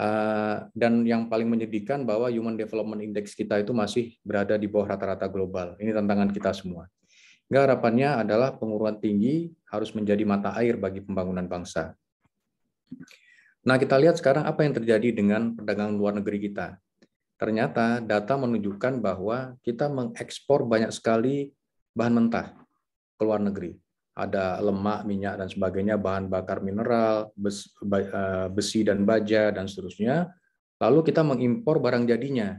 Eh, dan yang paling menyedihkan bahwa Human Development Index kita itu masih berada di bawah rata-rata global. Ini tantangan kita semua. Hingga harapannya adalah penguruan tinggi harus menjadi mata air bagi pembangunan bangsa. Nah, kita lihat sekarang apa yang terjadi dengan perdagangan luar negeri kita. Ternyata data menunjukkan bahwa kita mengekspor banyak sekali bahan mentah ke luar negeri. Ada lemak, minyak, dan sebagainya, bahan bakar mineral, eh, besi dan baja, dan seterusnya. Lalu kita mengimpor barang jadinya.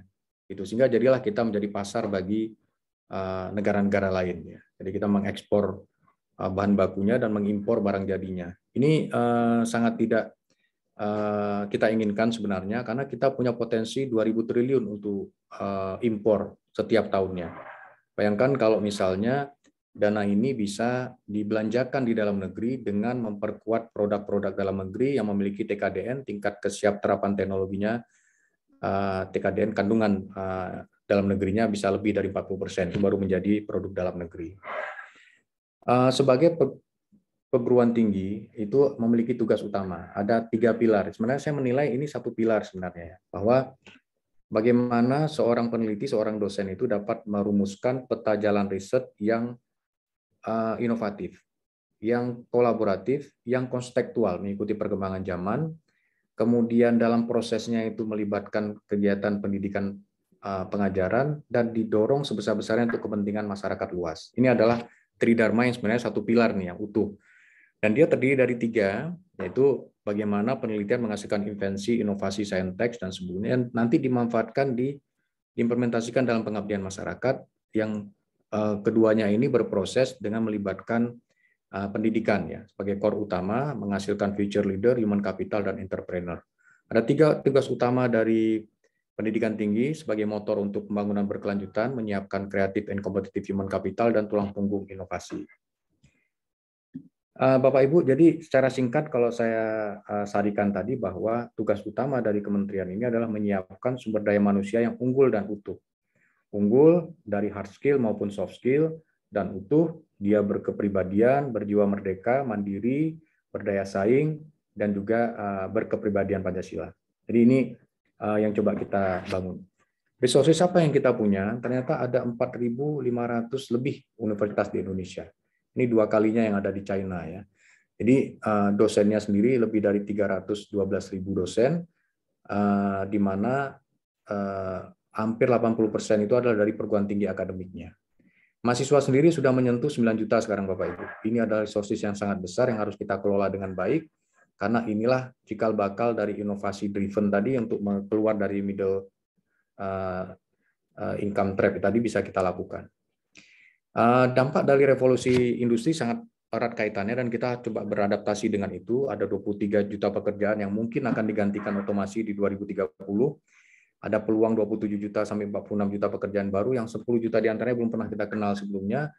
itu Sehingga jadilah kita menjadi pasar bagi eh, negara-negara lain. Ya. Jadi kita mengekspor eh, bahan bakunya dan mengimpor barang jadinya. Ini sangat tidak Eh, kita inginkan sebenarnya karena kita punya potensi 2000 triliun untuk eh, impor setiap tahunnya. Bayangkan kalau misalnya dana ini bisa dibelanjakan di dalam negeri dengan memperkuat produk-produk dalam negeri yang memiliki TKDN tingkat kesiap terapan teknologinya eh, TKDN kandungan dalam negerinya bisa lebih dari 40 persen baru menjadi produk dalam negeri. Sebagai perguruan tinggi itu memiliki tugas utama. Ada tiga pilar. Sebenarnya saya menilai ini satu pilar sebenarnya ya, bahwa bagaimana seorang peneliti, seorang dosen itu dapat merumuskan peta jalan riset yang uh, inovatif, yang kolaboratif, yang konstektual mengikuti perkembangan zaman. Kemudian dalam prosesnya itu melibatkan kegiatan pendidikan uh, pengajaran dan didorong sebesar-besarnya untuk kepentingan masyarakat luas. Ini adalah tridharma yang sebenarnya satu pilar nih yang utuh dan dia terdiri dari tiga, yaitu bagaimana penelitian menghasilkan invensi, inovasi, saintek, dan sebelumnya nanti dimanfaatkan, di, diimplementasikan dalam pengabdian masyarakat yang uh, keduanya ini berproses dengan melibatkan uh, pendidikan ya sebagai core utama menghasilkan future leader, human capital, dan entrepreneur. Ada tiga tugas utama dari pendidikan tinggi sebagai motor untuk pembangunan berkelanjutan, menyiapkan kreatif and competitive human capital, dan tulang punggung inovasi. Eh, Bapak Ibu, jadi secara singkat kalau saya eh, sarikan tadi bahwa tugas utama dari kementerian ini adalah menyiapkan sumber daya manusia yang unggul dan utuh. Unggul dari hard skill maupun soft skill dan utuh, dia berkepribadian, berjiwa merdeka, mandiri, berdaya saing, dan juga eh, berkepribadian Pancasila. Jadi ini yang coba kita bangun. Resources apa yang kita punya? Ternyata ada 4.500 lebih universitas di Indonesia ini dua kalinya yang ada di China ya. Jadi eh, dosennya sendiri lebih dari 312 ribu dosen, eh, di mana eh, hampir 80 persen itu adalah dari perguruan tinggi akademiknya. Mahasiswa sendiri sudah menyentuh 9 juta sekarang Bapak Ibu. Ini adalah resources yang sangat besar yang harus kita kelola dengan baik karena inilah cikal bakal dari inovasi driven tadi untuk keluar dari middle income trap tadi bisa kita lakukan. Eh, dampak dari revolusi industri sangat erat kaitannya dan kita coba beradaptasi dengan itu. Ada 23 juta pekerjaan yang mungkin akan digantikan otomasi di 2030. Ada peluang 27 juta sampai 46 juta pekerjaan baru yang 10 juta diantaranya belum pernah kita kenal sebelumnya.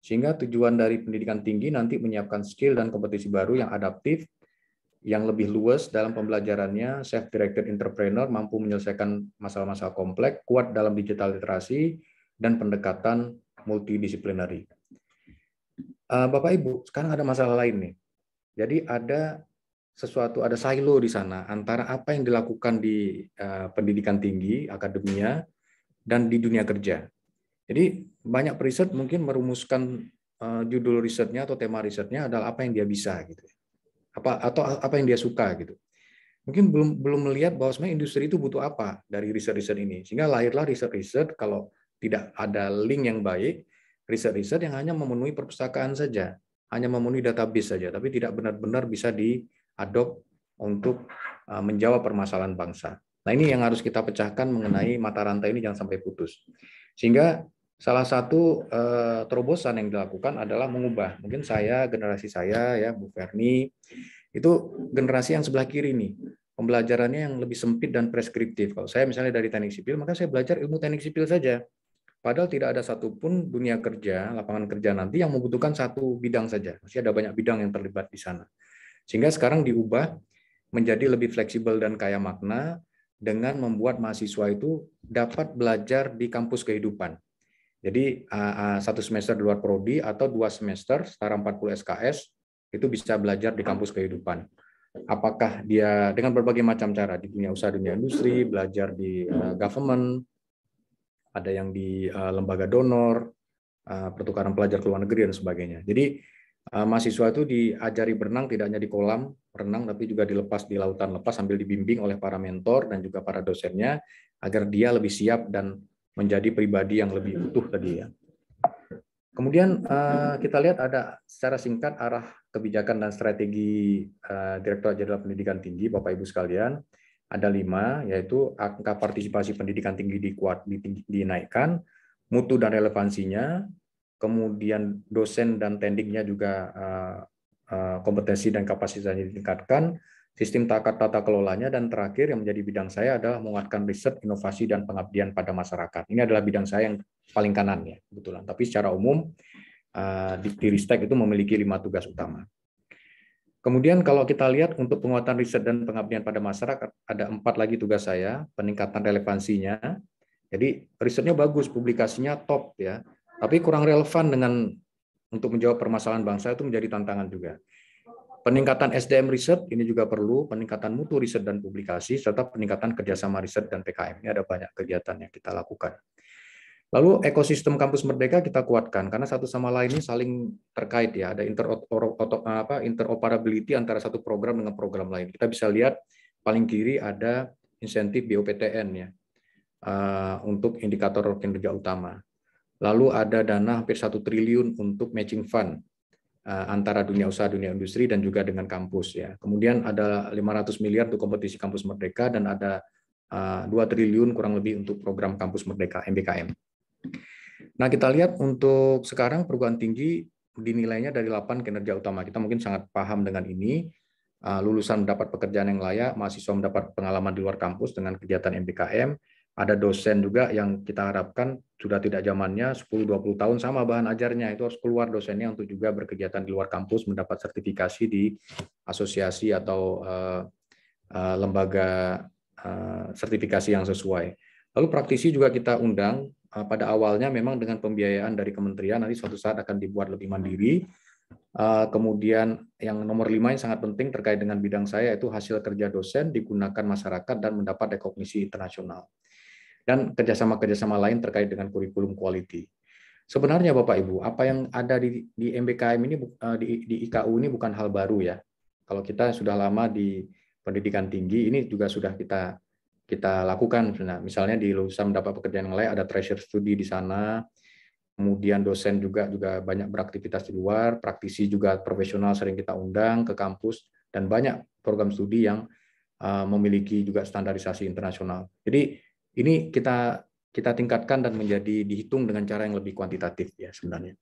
Sehingga tujuan dari pendidikan tinggi nanti menyiapkan skill dan kompetisi baru yang adaptif, yang lebih luas dalam pembelajarannya, self-directed entrepreneur mampu menyelesaikan masalah-masalah kompleks, kuat dalam digital literasi, dan pendekatan multidisiplinari. Eh, Bapak Ibu, sekarang ada masalah lain nih. Jadi ada sesuatu ada silo di sana antara apa yang dilakukan di eh, pendidikan tinggi, akademia dan di dunia kerja. Jadi banyak riset mungkin merumuskan eh, judul risetnya atau tema risetnya adalah apa yang dia bisa gitu. Apa atau apa yang dia suka gitu. Mungkin belum belum melihat bahwa sebenarnya industri itu butuh apa dari riset-riset ini. Sehingga lahirlah riset-riset kalau tidak ada link yang baik, riset-riset yang hanya memenuhi perpustakaan saja, hanya memenuhi database saja, tapi tidak benar-benar bisa diadop untuk uh, menjawab permasalahan bangsa. Nah ini yang harus kita pecahkan mengenai mata rantai ini jangan sampai putus. Sehingga salah satu uh, terobosan yang dilakukan adalah mengubah. Mungkin saya, generasi saya, ya Bu Ferni, itu generasi yang sebelah kiri ini Pembelajarannya yang lebih sempit dan preskriptif. Kalau saya misalnya dari teknik sipil, maka saya belajar ilmu teknik sipil saja. Padahal tidak ada satupun dunia kerja, lapangan kerja nanti yang membutuhkan satu bidang saja. Masih ada banyak bidang yang terlibat di sana. Sehingga sekarang diubah menjadi lebih fleksibel dan kaya makna dengan membuat mahasiswa itu dapat belajar di kampus kehidupan. Jadi satu semester di luar prodi atau dua semester setara 40 SKS itu bisa belajar di kampus kehidupan. Apakah dia dengan berbagai macam cara di dunia usaha, dunia industri, belajar di e, government, ada yang di uh, lembaga donor, uh, pertukaran pelajar ke luar negeri dan sebagainya. Jadi uh, mahasiswa itu diajari berenang tidak hanya di kolam renang tapi juga dilepas di lautan lepas sambil dibimbing oleh para mentor dan juga para dosennya agar dia lebih siap dan menjadi pribadi yang lebih utuh tadi ya. Kemudian kita lihat ada secara singkat arah kebijakan dan strategi Direktur Jenderal Pendidikan Tinggi Bapak Ibu sekalian ada lima, yaitu angka partisipasi pendidikan tinggi dikuat, dinaikkan, mutu dan relevansinya, kemudian dosen dan tendingnya juga eh, eh, kompetensi dan kapasitasnya ditingkatkan, sistem tata, tata kelolanya, dan terakhir yang menjadi bidang saya adalah menguatkan riset, inovasi, dan pengabdian pada masyarakat. Ini adalah bidang saya yang paling kanan ya, kebetulan. Tapi secara umum, eh, di Diktiristek itu memiliki lima tugas utama. Kemudian kalau kita lihat untuk penguatan riset dan pengabdian pada masyarakat, ada empat lagi tugas saya, peningkatan relevansinya. Jadi risetnya bagus, publikasinya top ya, tapi kurang relevan dengan untuk menjawab permasalahan bangsa itu menjadi tantangan juga. Peningkatan SDM riset ini juga perlu, peningkatan mutu riset dan publikasi, serta peningkatan kerjasama riset dan PKM. Ini ada banyak kegiatan yang kita lakukan. Lalu ekosistem kampus merdeka kita kuatkan karena satu sama lain ini saling terkait ya, ada interoperability antara satu program dengan program lain. Kita bisa lihat paling kiri ada insentif BOPTN ya eh, untuk indikator kinerja utama. Lalu ada dana hampir satu triliun untuk matching fund eh, antara dunia usaha, dunia industri dan juga dengan kampus ya. Kemudian ada 500 miliar untuk kompetisi kampus merdeka dan ada 2 eh, triliun kurang lebih untuk program kampus merdeka MBKM. Nah, kita lihat untuk sekarang perguruan tinggi dinilainya dari 8 kinerja utama. Kita mungkin sangat paham dengan ini. Ah, lulusan mendapat pekerjaan yang layak, mahasiswa mendapat pengalaman di luar kampus dengan kegiatan MBKM ada dosen juga yang kita harapkan sudah tidak zamannya 10-20 tahun sama bahan ajarnya itu harus keluar dosennya untuk juga berkegiatan di luar kampus mendapat sertifikasi di asosiasi atau eh, eh, lembaga eh, sertifikasi yang sesuai. Lalu praktisi juga kita undang Eh, pada awalnya memang dengan pembiayaan dari kementerian nanti suatu saat akan dibuat lebih mandiri. Hmm. Eh, kemudian yang nomor lima yang sangat penting terkait dengan bidang saya itu hasil kerja dosen digunakan masyarakat dan mendapat rekognisi internasional. Dan kerjasama-kerjasama lain terkait dengan kurikulum quality. Sebenarnya Bapak Ibu, apa yang ada di, di MBKM ini, eh, di, di IKU ini bukan hal baru ya. Kalau kita sudah lama di pendidikan tinggi, ini juga sudah kita kita lakukan misalnya. Nah, misalnya di lulusan mendapat pekerjaan yang lain ada treasure study di sana, kemudian dosen juga juga banyak beraktivitas di luar, praktisi juga profesional sering kita undang ke kampus dan banyak program studi yang eh, memiliki juga standarisasi internasional. Jadi ini kita kita tingkatkan dan menjadi dihitung dengan cara yang lebih kuantitatif ya sebenarnya.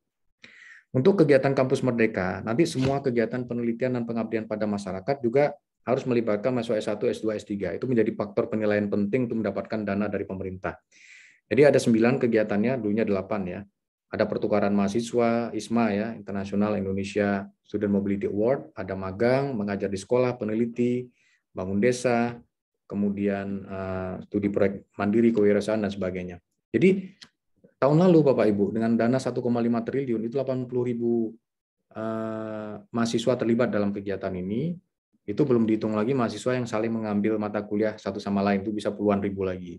Untuk kegiatan kampus merdeka, nanti semua kegiatan penelitian dan pengabdian pada masyarakat juga harus melibatkan mahasiswa S1, S2, S3. Itu menjadi faktor penilaian penting untuk mendapatkan dana dari pemerintah. Jadi ada sembilan kegiatannya, dulunya delapan ya. Ada pertukaran mahasiswa, ISMA ya, International Indonesia Student Mobility Award, ada magang, mengajar di sekolah, peneliti, bangun desa, kemudian uh, studi proyek mandiri kewirausahaan dan sebagainya. Jadi tahun lalu Bapak Ibu dengan dana 1,5 triliun itu 80 ribu uh, mahasiswa terlibat dalam kegiatan ini itu belum dihitung lagi mahasiswa yang saling mengambil mata kuliah satu sama lain, itu bisa puluhan ribu lagi.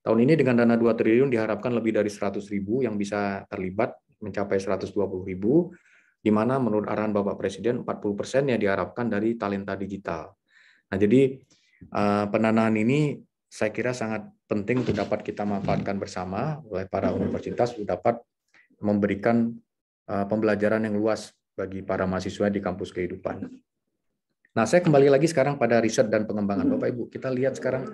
Tahun ini dengan dana 2 triliun diharapkan lebih dari 100 ribu yang bisa terlibat mencapai 120 ribu, di mana menurut arahan Bapak Presiden 40 yang diharapkan dari talenta digital. Nah jadi eh, pendanaan ini saya kira sangat penting untuk dapat kita manfaatkan bersama oleh para universitas untuk dapat memberikan eh, pembelajaran yang luas bagi para mahasiswa di kampus kehidupan. Nah, saya hmm. kembali lagi sekarang pada riset dan pengembangan. Hmm. Bapak Ibu, kita lihat sekarang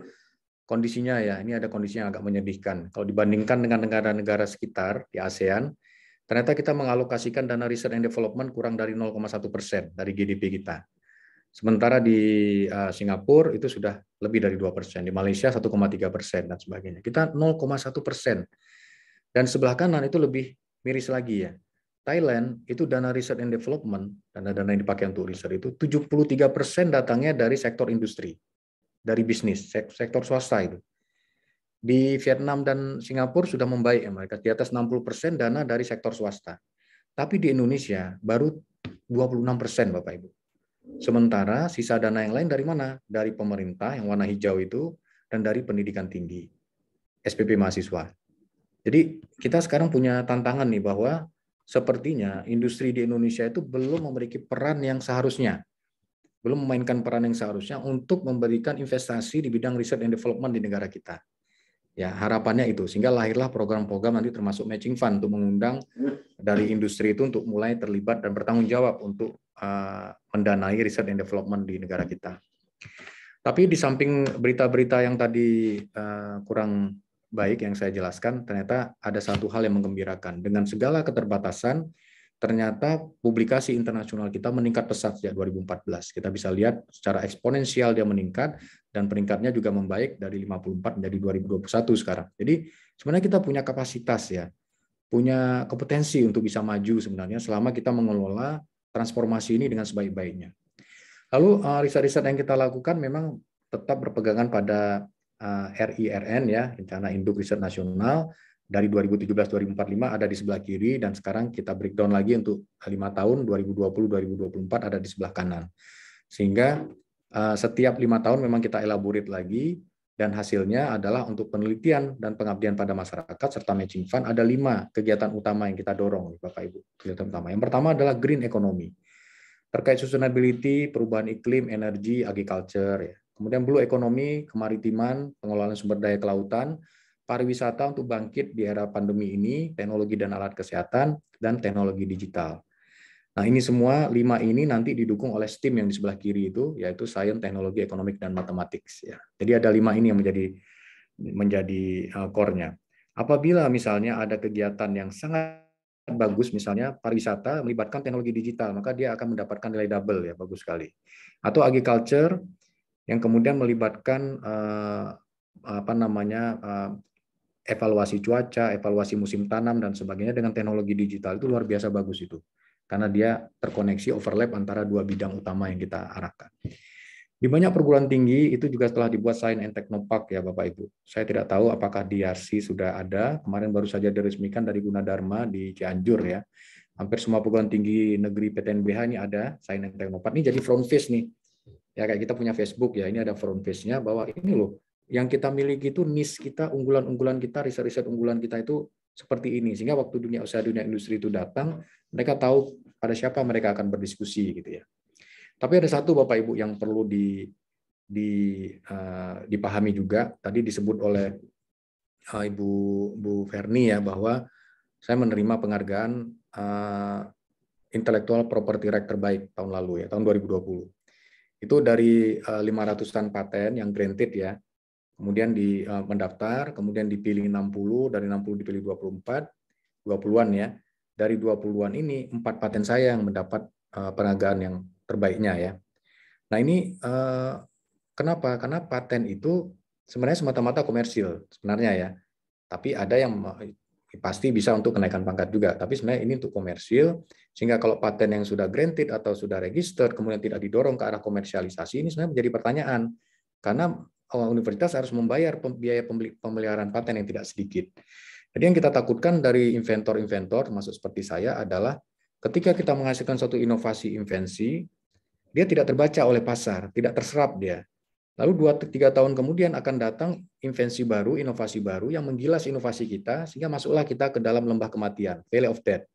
kondisinya ya, ini ada kondisi yang agak menyedihkan. Kalau dibandingkan dengan negara-negara sekitar di ASEAN, ternyata kita mengalokasikan dana riset and development kurang dari 0,1 persen dari GDP kita. Sementara di eh, Singapura itu sudah lebih dari 2 persen, di Malaysia 1,3 persen dan sebagainya. Kita 0,1 persen. Dan sebelah kanan itu lebih miris lagi ya. Thailand itu dana riset and development, dana-dana yang dipakai untuk riset itu 73% datangnya dari sektor industri, dari bisnis, sektor swasta itu. Di Vietnam dan Singapura sudah membaik ya mereka, di atas 60% dana dari sektor swasta. Tapi di Indonesia baru 26% Bapak Ibu. Sementara sisa dana yang lain dari mana? Dari pemerintah yang warna hijau itu dan dari pendidikan tinggi, SPP mahasiswa. Jadi kita sekarang punya tantangan nih bahwa Sepertinya industri di Indonesia itu belum memiliki peran yang seharusnya, belum memainkan peran yang seharusnya untuk memberikan investasi di bidang riset dan development di negara kita. Ya, harapannya itu sehingga lahirlah program-program nanti termasuk matching fund untuk mengundang dari industri itu untuk mulai terlibat dan bertanggung jawab untuk eh, mendanai riset dan development di negara kita. Tapi di samping berita-berita yang tadi eh, kurang baik yang saya jelaskan, ternyata ada satu hal yang menggembirakan. Dengan segala keterbatasan, ternyata publikasi internasional kita meningkat pesat sejak 2014. Kita bisa lihat secara eksponensial dia meningkat dan peringkatnya juga membaik dari 54 menjadi 2021 sekarang. Jadi sebenarnya kita punya kapasitas ya, punya kompetensi untuk bisa maju sebenarnya selama kita mengelola transformasi ini dengan sebaik-baiknya. Lalu eh, riset-riset yang kita lakukan memang tetap berpegangan pada Eh, RIRN ya, Rencana Induk Riset Nasional dari 2017-2045 ada di sebelah kiri dan sekarang kita breakdown lagi untuk lima tahun 2020-2024 ada di sebelah kanan. Sehingga eh, setiap lima tahun memang kita elaborate lagi dan hasilnya adalah untuk penelitian dan pengabdian pada masyarakat serta matching fund ada lima kegiatan utama yang kita dorong Bapak Ibu kegiatan utama. Yang pertama adalah green economy terkait sustainability, perubahan iklim, energi, agriculture, ya. Kemudian blue ekonomi, kemaritiman, pengelolaan sumber daya kelautan, pariwisata untuk bangkit di era pandemi ini, teknologi dan alat kesehatan, dan teknologi digital. Nah ini semua lima ini nanti didukung oleh STEAM yang di sebelah kiri itu, yaitu Science, Teknologi, ekonomi dan Matematik. Ya. Jadi ada lima ini yang menjadi menjadi eh, core-nya. Apabila misalnya ada kegiatan yang sangat bagus misalnya pariwisata melibatkan teknologi digital maka dia akan mendapatkan nilai double ya bagus sekali atau agriculture yang kemudian melibatkan uh, apa namanya uh, evaluasi cuaca, evaluasi musim tanam dan sebagainya dengan teknologi digital itu luar biasa bagus itu. Karena dia terkoneksi overlap antara dua bidang utama yang kita arahkan. Di banyak perguruan tinggi itu juga telah dibuat Science and Technopark ya Bapak Ibu. Saya tidak tahu apakah di RC sudah ada, kemarin baru saja diresmikan dari Gunadarma di Cianjur ya. Hampir semua perguruan tinggi negeri PTNBH ini ada Science and Technopark. Ini jadi front face nih Ya kayak kita punya Facebook ya, ini ada front page-nya bahwa ini loh yang kita miliki itu niche kita, unggulan-unggulan kita, riset-riset unggulan kita itu seperti ini. Sehingga waktu dunia usaha dunia industri itu datang, mereka tahu pada siapa mereka akan berdiskusi gitu ya. Tapi ada satu Bapak Ibu yang perlu di di uh, dipahami juga tadi disebut oleh uh, Ibu Bu Ferni ya bahwa saya menerima penghargaan uh, eh, intelektual property right terbaik tahun lalu ya tahun 2020. Itu dari 500-an eh, paten yang granted ya. Kemudian di eh, mendaftar, kemudian dipilih 60, dari 60 dipilih 24, 20-an ya. Dari 20-an ini empat paten saya yang mendapat eh, penghargaan yang terbaiknya ya. Nah, ini kenapa? Karena paten itu sebenarnya semata-mata komersil sebenarnya ya. Tapi ada yang pasti bisa untuk kenaikan pangkat juga. Tapi sebenarnya ini untuk komersil, sehingga kalau paten yang sudah granted atau sudah register kemudian tidak didorong ke arah komersialisasi, ini sebenarnya menjadi pertanyaan. Karena eh, universitas harus membayar biaya pemeliharaan paten yang tidak sedikit. Jadi yang kita takutkan dari inventor-inventor, termasuk seperti saya, adalah ketika kita menghasilkan suatu inovasi invensi, dia tidak terbaca oleh pasar, tidak terserap dia. Lalu dua tiga tahun kemudian akan datang invensi baru, inovasi baru yang menggilas inovasi kita sehingga masuklah kita ke dalam lembah kematian, valley of death.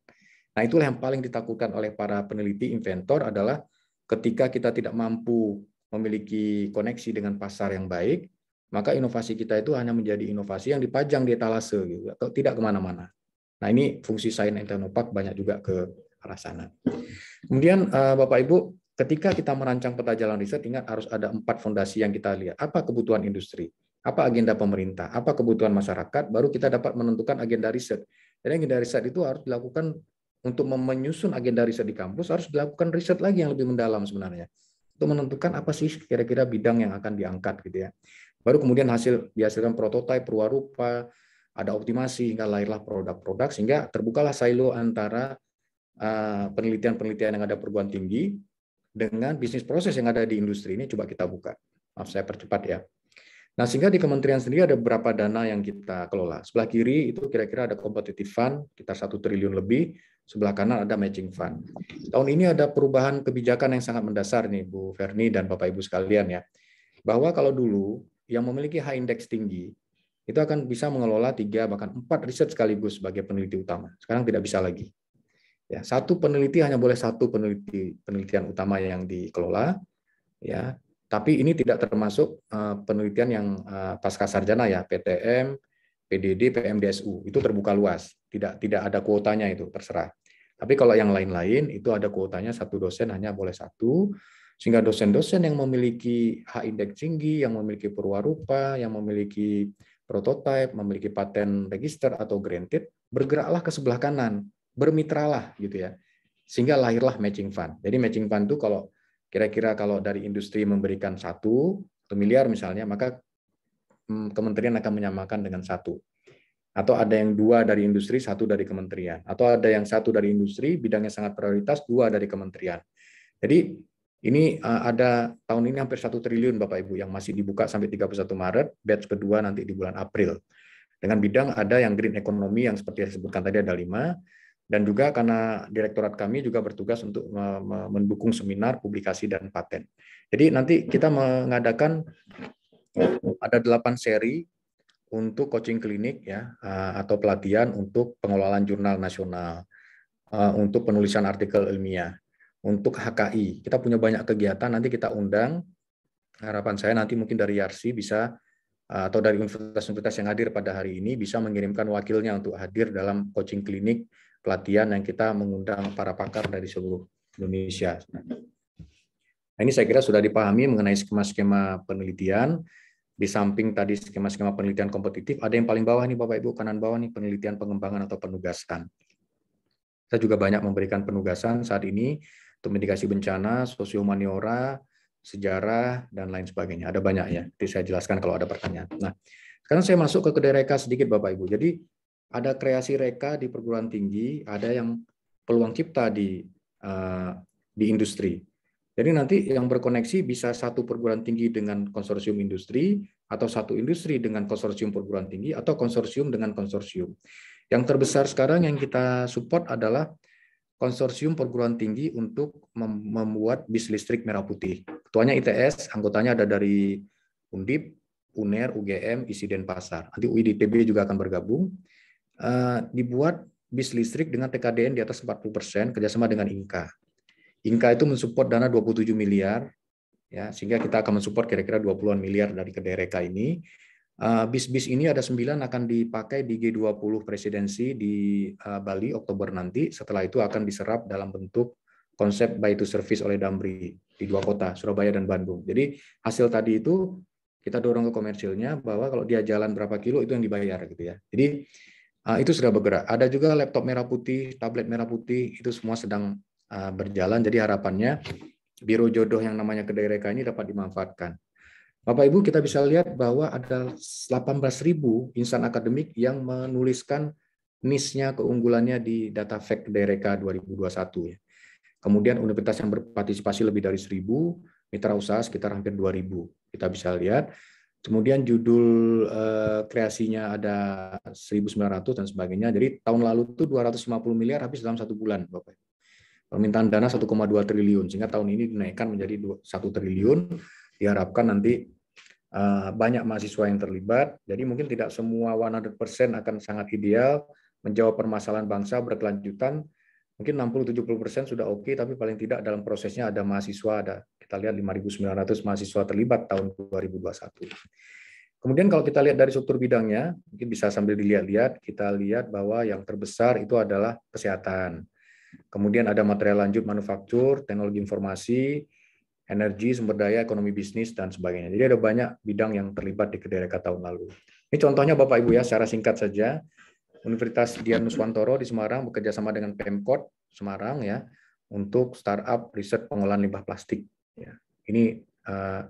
Nah itulah yang paling ditakutkan oleh para peneliti inventor adalah ketika kita tidak mampu memiliki koneksi dengan pasar yang baik, maka inovasi kita itu hanya menjadi inovasi yang dipajang di etalase gitu, tidak kemana-mana. Nah ini fungsi sains internopak banyak juga ke arah sana. Kemudian eh, Bapak Ibu ketika kita merancang peta jalan riset, ingat harus ada empat fondasi yang kita lihat. Apa kebutuhan industri? Apa agenda pemerintah? Apa kebutuhan masyarakat? Baru kita dapat menentukan agenda riset. Jadi agenda riset itu harus dilakukan untuk menyusun agenda riset di kampus harus dilakukan riset lagi yang lebih mendalam sebenarnya untuk menentukan apa sih kira-kira bidang yang akan diangkat gitu ya. Baru kemudian hasil dihasilkan prototipe, perwarupa, ada optimasi hingga lahirlah produk-produk sehingga terbukalah silo antara eh, penelitian-penelitian yang ada perguruan tinggi dengan bisnis proses yang ada di industri ini coba kita buka. Maaf saya percepat ya. Nah, sehingga di kementerian sendiri ada beberapa dana yang kita kelola. Sebelah kiri itu kira-kira ada competitive fund, kita satu triliun lebih. Sebelah kanan ada matching fund. Tahun ini ada perubahan kebijakan yang sangat mendasar nih, Bu Ferni dan Bapak-Ibu sekalian ya. Bahwa kalau dulu yang memiliki high index tinggi, itu akan bisa mengelola tiga bahkan empat riset sekaligus sebagai peneliti utama. Sekarang tidak bisa lagi. Ya, satu peneliti hanya boleh satu peneliti penelitian utama yang dikelola, ya. Tapi ini tidak termasuk eh, penelitian yang eh, pasca sarjana ya, PTM, PDD, PMDSU itu terbuka luas, tidak tidak ada kuotanya itu terserah. Tapi kalau yang lain-lain itu ada kuotanya satu dosen hanya boleh satu, sehingga dosen-dosen yang memiliki hak indeks tinggi, yang memiliki perwarupa, yang memiliki prototipe, memiliki paten register atau granted, bergeraklah ke sebelah kanan bermitralah gitu ya. Sehingga lahirlah matching fund. Jadi matching fund itu kalau kira-kira kalau dari industri memberikan satu miliar misalnya, maka hmm, kementerian akan menyamakan dengan satu. Atau ada yang dua dari industri, satu dari kementerian. Atau ada yang satu dari industri, bidangnya sangat prioritas, dua dari kementerian. Jadi ini eh, ada tahun ini hampir satu triliun Bapak Ibu yang masih dibuka sampai 31 Maret, batch kedua nanti di bulan April. Dengan bidang ada yang green economy yang seperti saya sebutkan tadi ada lima, dan juga karena direktorat kami juga bertugas untuk mendukung seminar, publikasi dan paten. Jadi nanti kita mengadakan eh, ada delapan seri untuk coaching klinik ya eh, atau pelatihan untuk pengelolaan jurnal nasional, eh, untuk penulisan artikel ilmiah, untuk HKI. Kita punya banyak kegiatan nanti kita undang. Harapan saya nanti mungkin dari Yarsi bisa atau dari universitas-universitas yang hadir pada hari ini bisa mengirimkan wakilnya untuk hadir dalam coaching klinik pelatihan yang kita mengundang para pakar dari seluruh Indonesia. Nah, ini saya kira sudah dipahami mengenai skema-skema penelitian. Di samping tadi skema-skema penelitian kompetitif, ada yang paling bawah nih Bapak Ibu, kanan bawah nih penelitian pengembangan atau penugasan. Saya juga banyak memberikan penugasan saat ini untuk mitigasi bencana, sosiomaniora, sejarah, dan lain sebagainya. Ada banyak ya, nanti saya jelaskan kalau ada pertanyaan. Nah, sekarang saya masuk ke kedereka sedikit Bapak Ibu. Jadi ada kreasi reka di perguruan tinggi, ada yang peluang cipta di uh, di industri. Jadi nanti yang berkoneksi bisa satu perguruan tinggi dengan konsorsium industri atau satu industri dengan konsorsium perguruan tinggi atau konsorsium dengan konsorsium. Yang terbesar sekarang yang kita support adalah konsorsium perguruan tinggi untuk membuat bis listrik merah putih. Ketuanya ITS, anggotanya ada dari Undip, UNER, UGM, ISI Denpasar. Nanti UIDTB juga akan bergabung. Eh, dibuat bis listrik dengan TKDN di atas 40% persen kerjasama dengan Inka. Inka itu mensupport dana 27 miliar, ya sehingga kita akan mensupport kira-kira 20-an miliar dari kedereka ini. Eh, bis-bis uh, ini ada 9 akan dipakai di G20 presidensi di uh, Bali Oktober nanti. Setelah itu akan diserap dalam bentuk konsep buy to service oleh Damri di dua kota, Surabaya dan Bandung. Jadi hasil tadi itu kita dorong ke komersilnya bahwa kalau dia jalan berapa kilo itu yang dibayar gitu ya. Jadi Ah, itu sudah bergerak. Ada juga laptop merah putih, tablet merah putih, itu semua sedang ah, berjalan. Jadi harapannya biro jodoh yang namanya kedai reka ini dapat dimanfaatkan. Bapak Ibu kita bisa lihat bahwa ada 18.000 insan akademik yang menuliskan nisnya keunggulannya di data fact kedai reka 2021 ya. Kemudian universitas yang berpartisipasi lebih dari 1.000, mitra usaha sekitar hampir 2.000. Kita bisa lihat Kemudian judul eh, kreasinya ada 1.900 dan sebagainya. Jadi tahun lalu itu 250 miliar habis dalam satu bulan, Bapak. Permintaan dana 1,2 triliun, sehingga tahun ini dinaikkan menjadi 1 triliun. Diharapkan nanti eh, banyak mahasiswa yang terlibat. Jadi mungkin tidak semua 100% akan sangat ideal menjawab permasalahan bangsa berkelanjutan, mungkin 60-70% sudah oke, okay, tapi paling tidak dalam prosesnya ada mahasiswa, ada kita lihat 5.900 mahasiswa terlibat tahun 2021. Kemudian kalau kita lihat dari struktur bidangnya, mungkin bisa sambil dilihat-lihat, kita lihat bahwa yang terbesar itu adalah kesehatan. Kemudian ada material lanjut manufaktur, teknologi informasi, energi, sumber daya, ekonomi bisnis, dan sebagainya. Jadi ada banyak bidang yang terlibat di Kedereka tahun lalu. Ini contohnya Bapak-Ibu ya, secara singkat saja. Universitas Dian Nuswantoro di Semarang bekerja sama dengan Pemkot Semarang ya untuk startup riset pengolahan limbah plastik. Ya. Ini uh,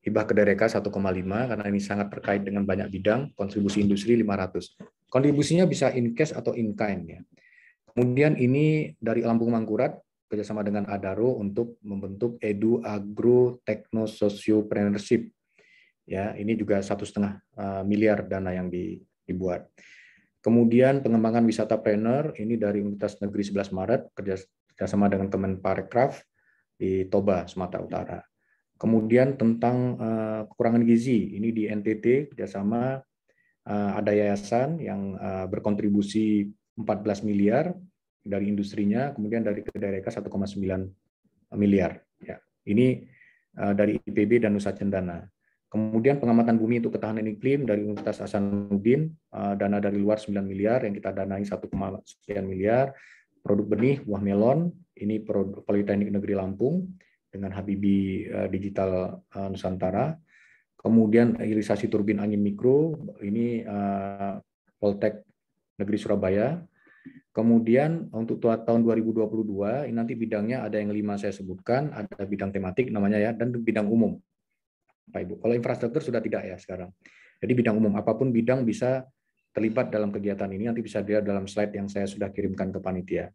hibah ke Dereka 1,5 karena ini sangat terkait dengan banyak bidang, kontribusi industri 500. Kontribusinya bisa in cash atau in kind ya. Kemudian ini dari Lampung Mangkurat kerjasama dengan Adaro untuk membentuk Edu Agro Techno Sociopreneurship. Ya, ini juga satu setengah eh, miliar dana yang dibuat. Kemudian pengembangan wisata planner ini dari Universitas Negeri 11 Maret kerjasama dengan Kemenparekraf di Toba, Sumatera Utara. Kemudian tentang eh, kekurangan gizi ini di NTT kerjasama eh, ada yayasan yang uh, berkontribusi 14 miliar dari industrinya, kemudian dari Kedereka 1,9 miliar. Ya. ini dari IPB dan Nusa Cendana. Kemudian pengamatan bumi untuk ketahanan iklim dari Universitas Hasanuddin, eh, dana dari luar 9 miliar yang kita danai 1,9 miliar. Produk benih buah melon, ini produk Politeknik Negeri Lampung dengan Habibi eh, Digital eh, Nusantara. Kemudian irisasi turbin angin mikro, ini Poltek Negeri Surabaya. Kemudian untuk tahun 2022 ini nanti bidangnya ada yang lima saya sebutkan, ada bidang tematik namanya ya dan bidang umum. Pak Ibu. Kalau infrastruktur sudah tidak ya sekarang. Jadi bidang umum apapun bidang bisa terlibat dalam kegiatan ini nanti bisa dilihat dalam slide yang saya sudah kirimkan ke panitia.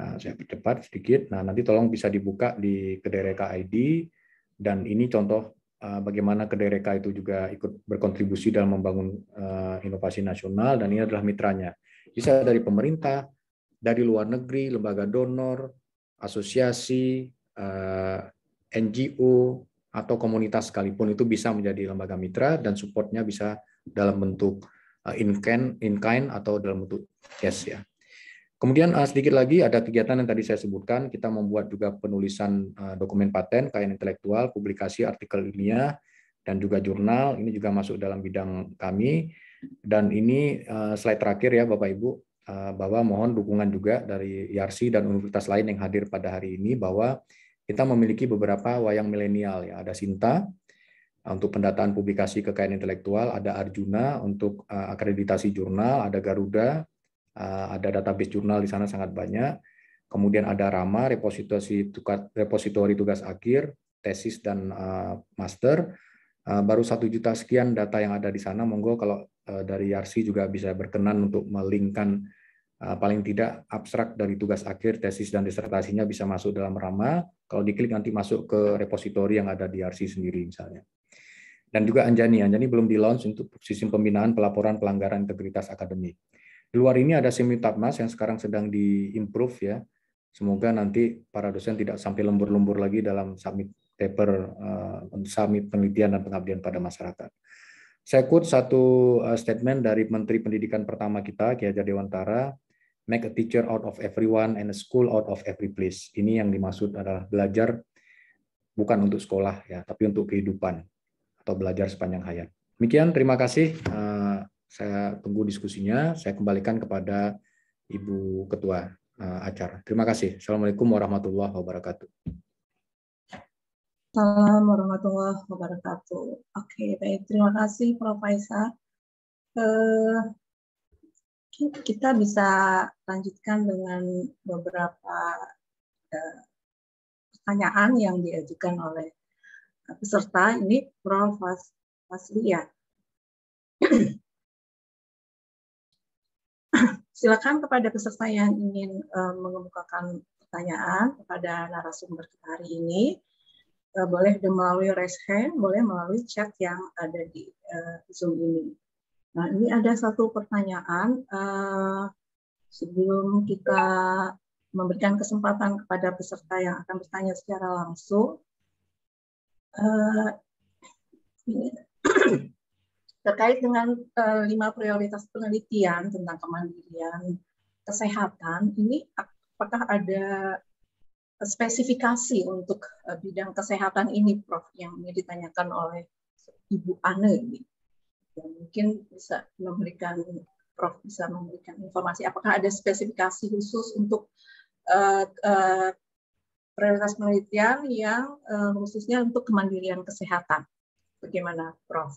Nah, saya percepat sedikit. Nah, nanti tolong bisa dibuka di Kedereka ID dan ini contoh eh, bagaimana Kedereka itu juga ikut berkontribusi dalam membangun eh, inovasi nasional dan ini adalah mitranya. Bisa dari pemerintah, dari luar negeri, lembaga donor, asosiasi, eh, NGO, atau komunitas sekalipun itu bisa menjadi lembaga mitra dan supportnya bisa dalam bentuk uh, in kind, in kind atau dalam bentuk cash ya. Kemudian uh, sedikit lagi ada kegiatan yang tadi saya sebutkan, kita membuat juga penulisan uh, dokumen paten, kain intelektual, publikasi artikel ilmiah, dan juga jurnal. Ini juga masuk dalam bidang kami. Dan ini slide terakhir ya Bapak Ibu, bahwa mohon dukungan juga dari YARSI dan universitas lain yang hadir pada hari ini bahwa kita memiliki beberapa wayang milenial ya ada Sinta uh, untuk pendataan publikasi kekayaan intelektual, ada Arjuna untuk uh, akreditasi jurnal, ada Garuda, uh, ada database jurnal di sana sangat banyak. Kemudian ada Rama repository repositori tugas akhir, tesis dan master. Baru satu juta sekian data yang ada di sana. Monggo kalau dari Yarsi juga bisa berkenan untuk melingkan Eh, paling tidak abstrak dari tugas akhir, tesis, dan disertasinya bisa masuk dalam RAMA. Kalau diklik nanti masuk ke repositori yang ada di RC sendiri misalnya. Dan juga Anjani. Anjani belum di-launch untuk sistem pembinaan pelaporan pelanggaran integritas akademik. Di luar ini ada tapmas yang sekarang sedang di-improve ya. Semoga nanti para dosen tidak sampai lembur-lembur lagi dalam submit paper, uh, submit penelitian dan pengabdian pada masyarakat. Saya quote satu eh, statement dari Menteri Pendidikan pertama kita, Ki Dewantara, make a teacher out of everyone and a school out of every place. Ini yang dimaksud adalah belajar bukan untuk sekolah ya, tapi untuk kehidupan atau belajar sepanjang hayat. Demikian, terima kasih. Eh, saya tunggu diskusinya. Saya kembalikan kepada Ibu Ketua eh, acara. Terima kasih. Assalamualaikum warahmatullahi wabarakatuh. Salam warahmatullahi wabarakatuh. Oke, baik. Terima kasih Prof. Faisal. Uh, kita bisa lanjutkan dengan beberapa uh, pertanyaan yang diajukan oleh eh, peserta ini Prof. Faslia. <clears throat> Silakan kepada peserta yang ingin uh, mengemukakan pertanyaan kepada narasumber kita hari ini uh, boleh melalui raise hand, boleh melalui chat yang ada di uh, Zoom ini. Nah, ini ada satu pertanyaan uh, sebelum kita memberikan kesempatan kepada peserta yang akan bertanya secara langsung. Uh, ini <clears throat> terkait dengan uh, lima prioritas penelitian tentang kemandirian kesehatan, ini apakah ada spesifikasi untuk bidang kesehatan ini, Prof, yang ini ditanyakan oleh Ibu Ane? ini? Ya, mungkin bisa memberikan Prof bisa memberikan informasi apakah ada spesifikasi khusus untuk uh, uh, prioritas penelitian yang uh, khususnya untuk kemandirian kesehatan. Bagaimana, Prof?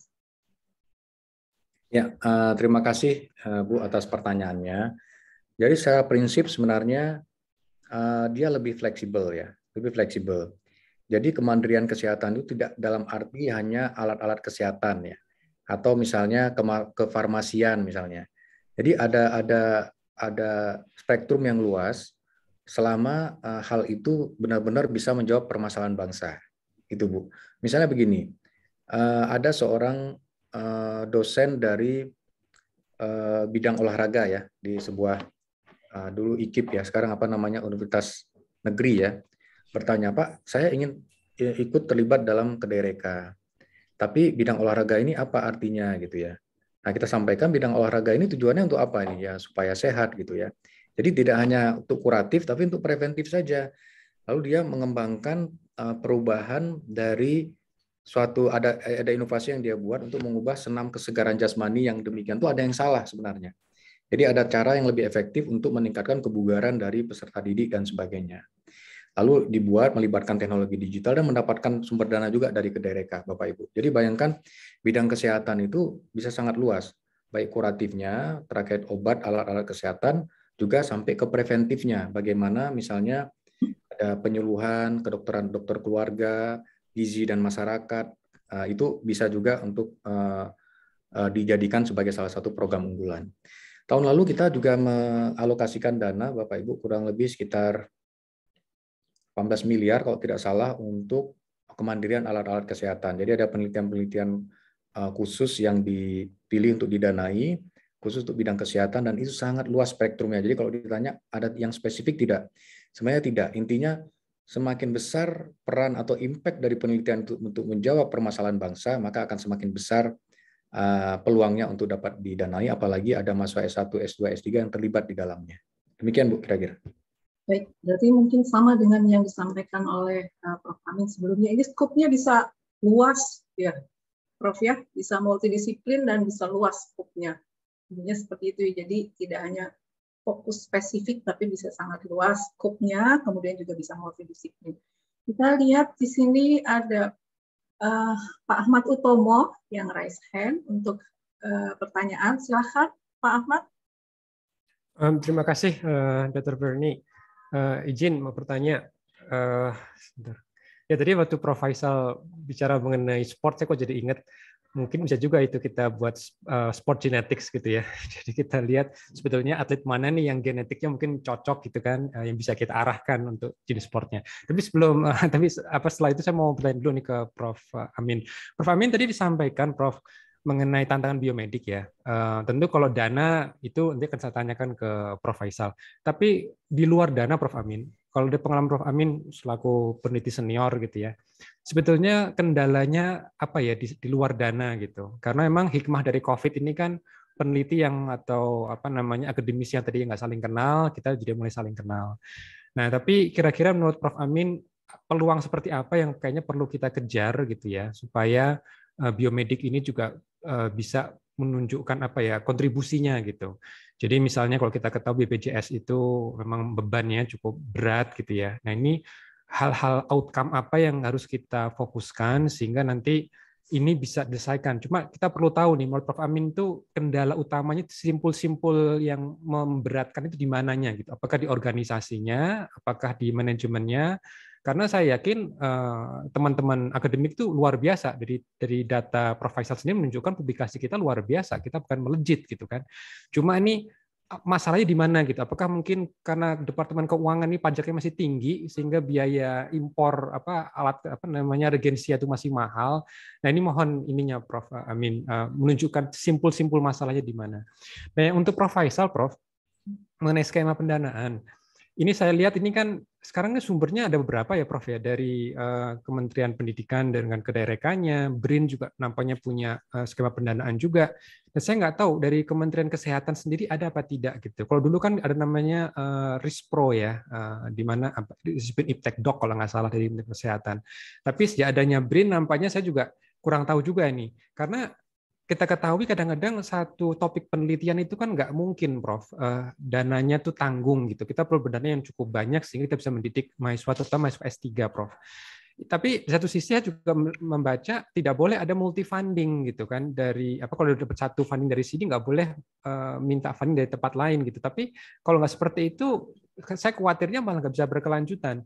Ya, uh, terima kasih uh, Bu atas pertanyaannya. Jadi secara prinsip sebenarnya uh, dia lebih fleksibel ya, lebih fleksibel. Jadi kemandirian kesehatan itu tidak dalam arti hanya alat-alat kesehatan ya atau misalnya ke kefarmasian misalnya. Jadi ada ada ada spektrum yang luas selama uh, hal itu benar-benar bisa menjawab permasalahan bangsa. Itu Bu. Misalnya begini, uh, ada seorang uh, dosen dari uh, bidang olahraga ya di sebuah uh, dulu IKIP ya, sekarang apa namanya Universitas Negeri ya. Bertanya, "Pak, saya ingin ikut terlibat dalam kedereka." Tapi bidang olahraga ini apa artinya gitu ya. Nah, kita sampaikan bidang olahraga ini tujuannya untuk apa ini ya, supaya sehat gitu ya. Jadi tidak hanya untuk kuratif tapi untuk preventif saja. Lalu dia mengembangkan eh, perubahan dari suatu ada ada inovasi yang dia buat untuk mengubah senam kesegaran jasmani yang demikian itu ada yang salah sebenarnya. Jadi ada cara yang lebih efektif untuk meningkatkan kebugaran dari peserta didik dan sebagainya lalu dibuat melibatkan teknologi digital dan mendapatkan sumber dana juga dari kedereka Bapak Ibu. Jadi bayangkan bidang kesehatan itu bisa sangat luas, baik kuratifnya terkait obat, alat-alat kesehatan, juga sampai ke preventifnya. Bagaimana misalnya ada penyuluhan kedokteran dokter keluarga, gizi dan masyarakat, eh, itu bisa juga untuk eh, eh, dijadikan sebagai salah satu program unggulan. Tahun lalu kita juga mengalokasikan dana Bapak Ibu kurang lebih sekitar 18 miliar kalau tidak salah untuk kemandirian alat-alat kesehatan. Jadi ada penelitian-penelitian eh, khusus yang dipilih untuk didanai khusus untuk bidang kesehatan dan itu sangat luas spektrumnya. Jadi kalau ditanya ada yang spesifik tidak? Sebenarnya tidak. Intinya semakin besar peran atau impact dari penelitian itu untuk menjawab permasalahan bangsa, maka akan semakin besar eh, peluangnya untuk dapat didanai apalagi ada mahasiswa S1, S2, S3 yang terlibat di dalamnya. Demikian Bu kira-kira. Baik, berarti mungkin sama dengan yang disampaikan oleh uh, Prof. Amin sebelumnya. Ini skopnya bisa luas, ya, Prof. Ya, bisa multidisiplin dan bisa luas skopnya. Intinya seperti itu. Jadi tidak hanya fokus spesifik, tapi bisa sangat luas skopnya. Kemudian juga bisa multidisiplin. Kita lihat di sini ada uh, Pak Ahmad Utomo yang raise hand untuk uh, pertanyaan. Silahkan, Pak Ahmad. Um, terima kasih, uh, Dr. Bernie uh, izin mau bertanya. Uh, sebentar. Ya tadi waktu Prof Faisal bicara mengenai sport, saya kok jadi ingat mungkin bisa juga itu kita buat eh, sport genetics gitu ya. <laughs> Jadi kita lihat sebetulnya atlet mana nih yang genetiknya mungkin cocok gitu kan, yang bisa kita arahkan untuk jenis sportnya. Tapi sebelum, <laughs> tapi apa setelah itu saya mau bertanya dulu nih ke Prof Amin. Prof Amin tadi disampaikan Prof mengenai tantangan biomedik ya. Uh, tentu kalau dana itu nanti akan saya tanyakan ke Prof Faisal. Tapi di luar dana Prof Amin, kalau dari pengalaman Prof Amin selaku peneliti senior gitu ya, sebetulnya kendalanya apa ya di, di luar dana gitu. Karena memang hikmah dari COVID ini kan peneliti yang atau apa namanya akademisi yang tadi nggak saling kenal, kita jadi mulai saling kenal. Nah, tapi kira-kira menurut Prof Amin peluang seperti apa yang kayaknya perlu kita kejar gitu ya supaya eh, biomedik ini juga Eh, bisa menunjukkan apa ya kontribusinya gitu. Jadi misalnya kalau kita ketahui BPJS itu memang bebannya cukup berat gitu ya. Nah ini hal-hal outcome apa yang harus kita fokuskan sehingga nanti ini bisa diselesaikan. Cuma kita perlu tahu nih, menurut Prof. Amin itu kendala utamanya simpul-simpul yang memberatkan itu di mananya gitu. Apakah di organisasinya, apakah di manajemennya, karena saya yakin eh, teman-teman uh, akademik itu luar biasa dari dari data profesor sendiri menunjukkan publikasi kita luar biasa. Kita bukan melejit gitu kan. Cuma ini eh, masalahnya di mana gitu? Apakah mungkin karena Departemen Keuangan ini pajaknya masih tinggi sehingga biaya impor apa alat apa namanya regensia itu masih mahal? Nah ini mohon ininya Prof. Eh, Amin menunjukkan simpul-simpul masalahnya di mana. Nah untuk Prof. Faisal, Prof. mengenai skema pendanaan, ini saya lihat ini kan sekarang sumbernya ada beberapa ya Prof ya dari eh, Kementerian Pendidikan dengan kederekannya, BRIN juga nampaknya punya eh, skema pendanaan juga. Dan saya nggak tahu dari Kementerian Kesehatan sendiri ada apa tidak gitu. Kalau dulu kan ada namanya uh, RISPRO ya, di mana disiplin Iptek dok kalau nggak salah dari Kementerian Kesehatan. Tapi sejak adanya BRIN nampaknya saya juga kurang tahu juga ini karena kita ketahui kadang-kadang satu topik penelitian itu kan nggak mungkin, Prof. Uh, dananya tuh tanggung gitu. Kita perlu dana yang cukup banyak sehingga kita bisa mendidik mahasiswa atau mahasiswa S3, Prof. Tapi di satu sisi saya juga membaca tidak boleh ada multi funding gitu kan dari apa kalau dapat satu funding dari sini nggak boleh eh, minta funding dari tempat lain gitu. Tapi kalau nggak seperti itu saya khawatirnya malah nggak bisa berkelanjutan.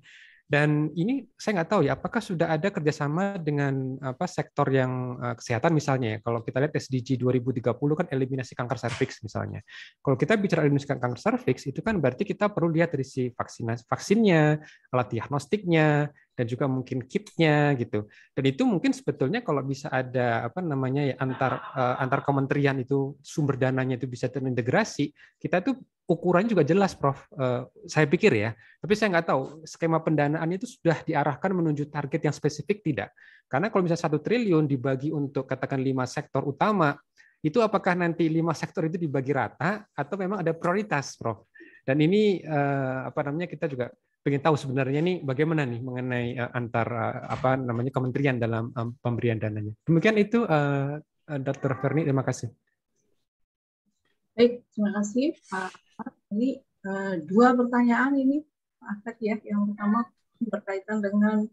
Dan ini saya nggak tahu ya, apakah sudah ada kerjasama dengan apa sektor yang eh, kesehatan misalnya ya. Kalau kita lihat SDG 2030 kan eliminasi kanker serviks misalnya. Kalau kita bicara eliminasi kanker serviks itu kan berarti kita perlu lihat dari si vaksinnya, alat diagnostiknya, dan juga mungkin kitnya gitu. Dan itu mungkin sebetulnya kalau bisa ada apa namanya ya antar eh, antar kementerian itu sumber dananya itu bisa terintegrasi, kita tuh ukurannya juga jelas, Prof. Eh, saya pikir ya. Tapi saya nggak tahu skema pendanaan itu sudah diarahkan menuju target yang spesifik tidak. Karena kalau misalnya satu triliun dibagi untuk katakan lima sektor utama, itu apakah nanti lima sektor itu dibagi rata atau memang ada prioritas, Prof? Dan ini eh, apa namanya kita juga pengen tahu sebenarnya nih bagaimana nih mengenai eh, antar eh, apa namanya kementerian dalam eh, pemberian dananya. Demikian itu Dr. Ferni, terima kasih. Baik, terima kasih Pak. Ini dua pertanyaan ini Pak ya. Yang pertama berkaitan dengan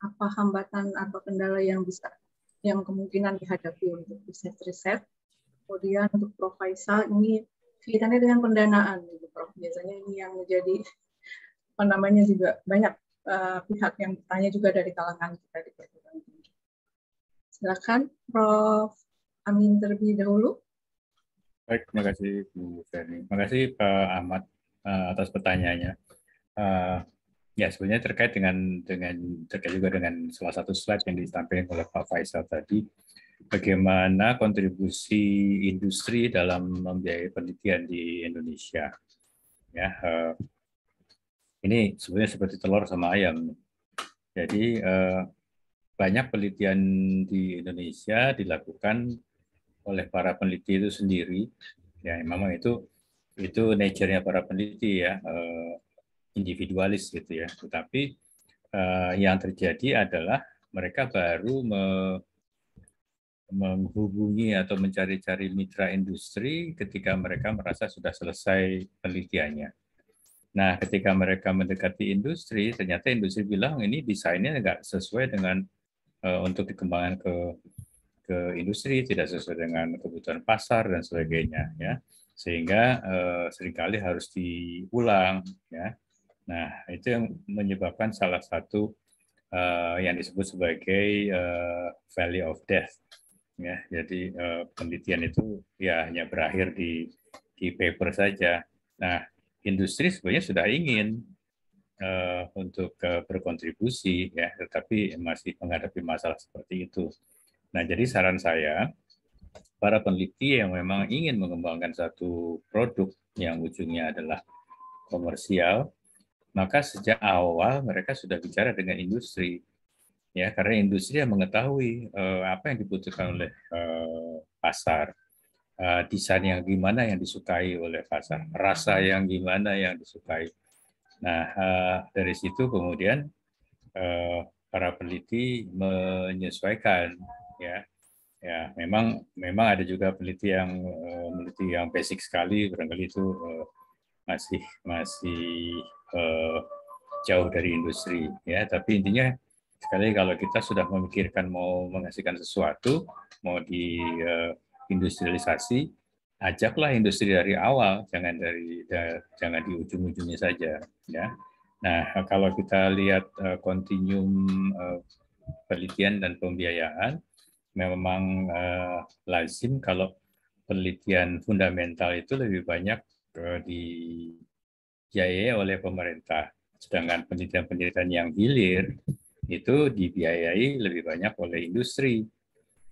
apa hambatan atau kendala yang bisa yang kemungkinan dihadapi untuk riset riset. Kemudian untuk Prof Faisal ini kaitannya dengan pendanaan, gitu, Prof. Biasanya ini yang menjadi apa namanya juga banyak uh, pihak yang bertanya juga dari kalangan kita di perguruan tinggi. Silakan Prof. Amin terlebih dahulu. Baik, terima kasih Bu Ferry. Terima kasih Pak Ahmad uh, atas pertanyaannya. Uh, ya sebenarnya terkait dengan dengan terkait juga dengan salah satu slide yang disampaikan oleh Pak Faisal tadi, bagaimana kontribusi industri dalam membiayai penelitian di Indonesia. Ya, ini sebenarnya seperti telur sama ayam. Jadi eh, banyak penelitian di Indonesia dilakukan oleh para peneliti itu sendiri. Ya, memang itu itu nature-nya para peneliti ya, eh, individualis gitu ya. Tetapi eh, yang terjadi adalah mereka baru me, menghubungi atau mencari-cari mitra industri ketika mereka merasa sudah selesai penelitiannya. Nah, ketika mereka mendekati industri, ternyata industri bilang ini desainnya nggak sesuai dengan uh, untuk dikembangkan ke ke industri, tidak sesuai dengan kebutuhan pasar dan sebagainya, ya. Sehingga uh, seringkali harus diulang, ya. Nah, itu yang menyebabkan salah satu uh, yang disebut sebagai uh, valley of death, ya. Jadi uh, penelitian itu ya hanya berakhir di di paper saja. Nah, industri sebenarnya sudah ingin uh, untuk uh, berkontribusi ya, tetapi masih menghadapi masalah seperti itu. Nah, jadi saran saya para peneliti yang memang ingin mengembangkan satu produk yang ujungnya adalah komersial, maka sejak awal mereka sudah bicara dengan industri. Ya, karena industri yang mengetahui uh, apa yang dibutuhkan oleh uh, pasar. Eh, desain yang gimana yang disukai oleh pasar, rasa yang gimana yang disukai. Nah, eh, dari situ kemudian eh, para peneliti menyesuaikan ya. Ya, memang memang ada juga peneliti yang peneliti yang basic sekali barangkali itu masih masih jauh dari industri ya, tapi intinya sekali kalau kita sudah memikirkan mau menghasilkan sesuatu, mau di industrialisasi, ajaklah industri dari awal, jangan dari jangan di ujung-ujungnya saja, ya. Nah, kalau kita lihat eh, kontinum eh, penelitian dan pembiayaan, memang eh, lazim kalau penelitian fundamental itu lebih banyak dibiayai oleh pemerintah, sedangkan penelitian-penelitian yang hilir itu dibiayai lebih banyak oleh industri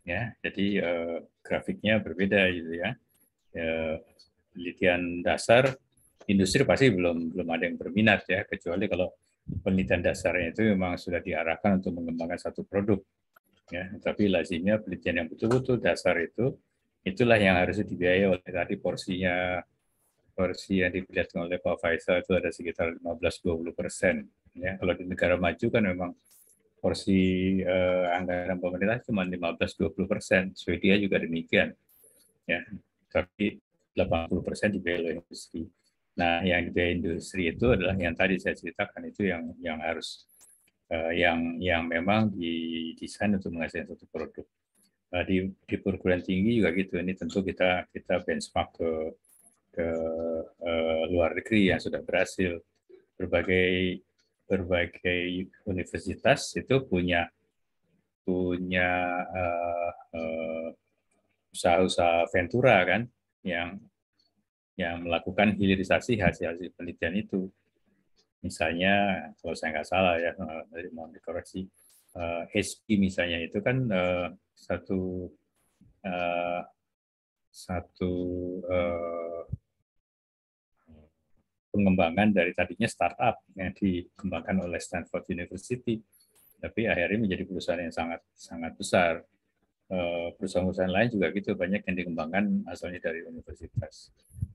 ya jadi uh, grafiknya berbeda gitu ya. ya penelitian dasar industri pasti belum belum ada yang berminat ya kecuali kalau penelitian dasarnya itu memang sudah diarahkan untuk mengembangkan satu produk ya tapi lazimnya penelitian yang betul-betul dasar itu itulah yang harus dibiayai oleh tadi porsinya porsi yang diperlihatkan oleh Pak Faisal itu ada sekitar 15-20 persen ya kalau di negara maju kan memang porsi uh, anggaran pemerintah cuma 15-20 persen. Swedia juga demikian. Ya, tapi 80 persen dibiayai industri. Nah, yang dibiayai industri itu adalah yang tadi saya ceritakan itu yang yang harus uh, yang yang memang didesain untuk menghasilkan satu produk. Uh, di, di perguruan tinggi juga gitu. Ini tentu kita kita benchmark ke ke uh, luar negeri yang sudah berhasil berbagai berbagai universitas itu punya punya uh, usaha-usaha Ventura kan yang yang melakukan hilirisasi hasil-hasil penelitian itu. Misalnya kalau saya nggak salah ya eh, dari mau dikoreksi uh, HP misalnya itu kan uh, satu uh, satu uh, pengembangan dari tadinya startup yang dikembangkan oleh Stanford University, tapi akhirnya menjadi perusahaan yang sangat sangat besar. Eh, perusahaan-perusahaan lain juga gitu banyak yang dikembangkan asalnya dari universitas.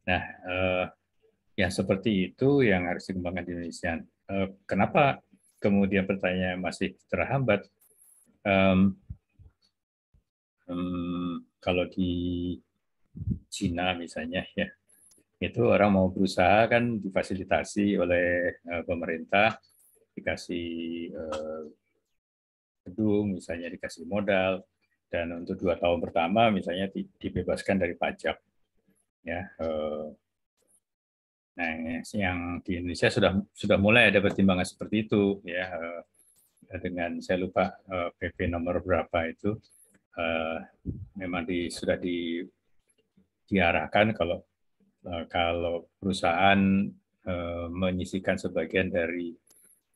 Nah, eh, yang seperti itu yang harus dikembangkan di Indonesia. Eh, kenapa kemudian pertanyaan masih terhambat? Um, um, kalau di Cina misalnya ya itu orang mau berusaha kan difasilitasi oleh eh, pemerintah dikasih eh, gedung misalnya dikasih modal dan untuk dua tahun pertama misalnya dibebaskan dari pajak ya eh. nah yang di Indonesia sudah sudah mulai ada pertimbangan seperti itu ya dengan saya lupa PP nomor berapa itu memang di, sudah di diarahkan kalau Eh, kalau perusahaan eh, menyisikan sebagian dari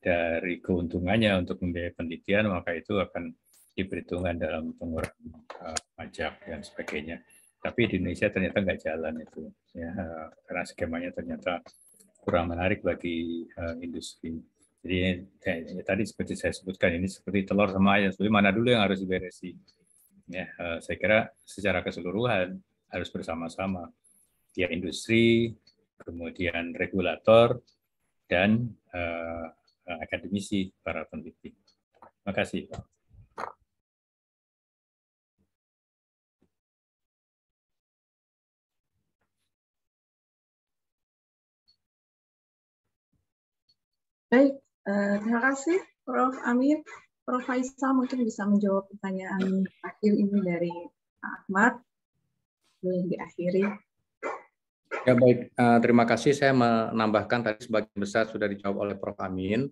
dari keuntungannya untuk membiayai penelitian maka itu akan diperhitungkan dalam pengurangan eh, pajak dan sebagainya. Tapi di Indonesia ternyata nggak jalan itu ya karena skemanya ternyata kurang menarik bagi industri. Jadi ya, tadi seperti saya sebutkan ini seperti telur sama ayam. Seperti mana dulu yang harus diberesi? Ya, saya kira secara keseluruhan harus bersama-sama ya industri, kemudian regulator, dan uh, akademisi para peneliti. Terima kasih. Baik, eh, terima kasih Prof. Amir. Prof. Faisal mungkin bisa menjawab pertanyaan akhir ini dari Pak Ahmad. Belum diakhiri. Ya baik, uh, terima kasih. Saya menambahkan tadi sebagian besar sudah dijawab oleh Prof. Amin.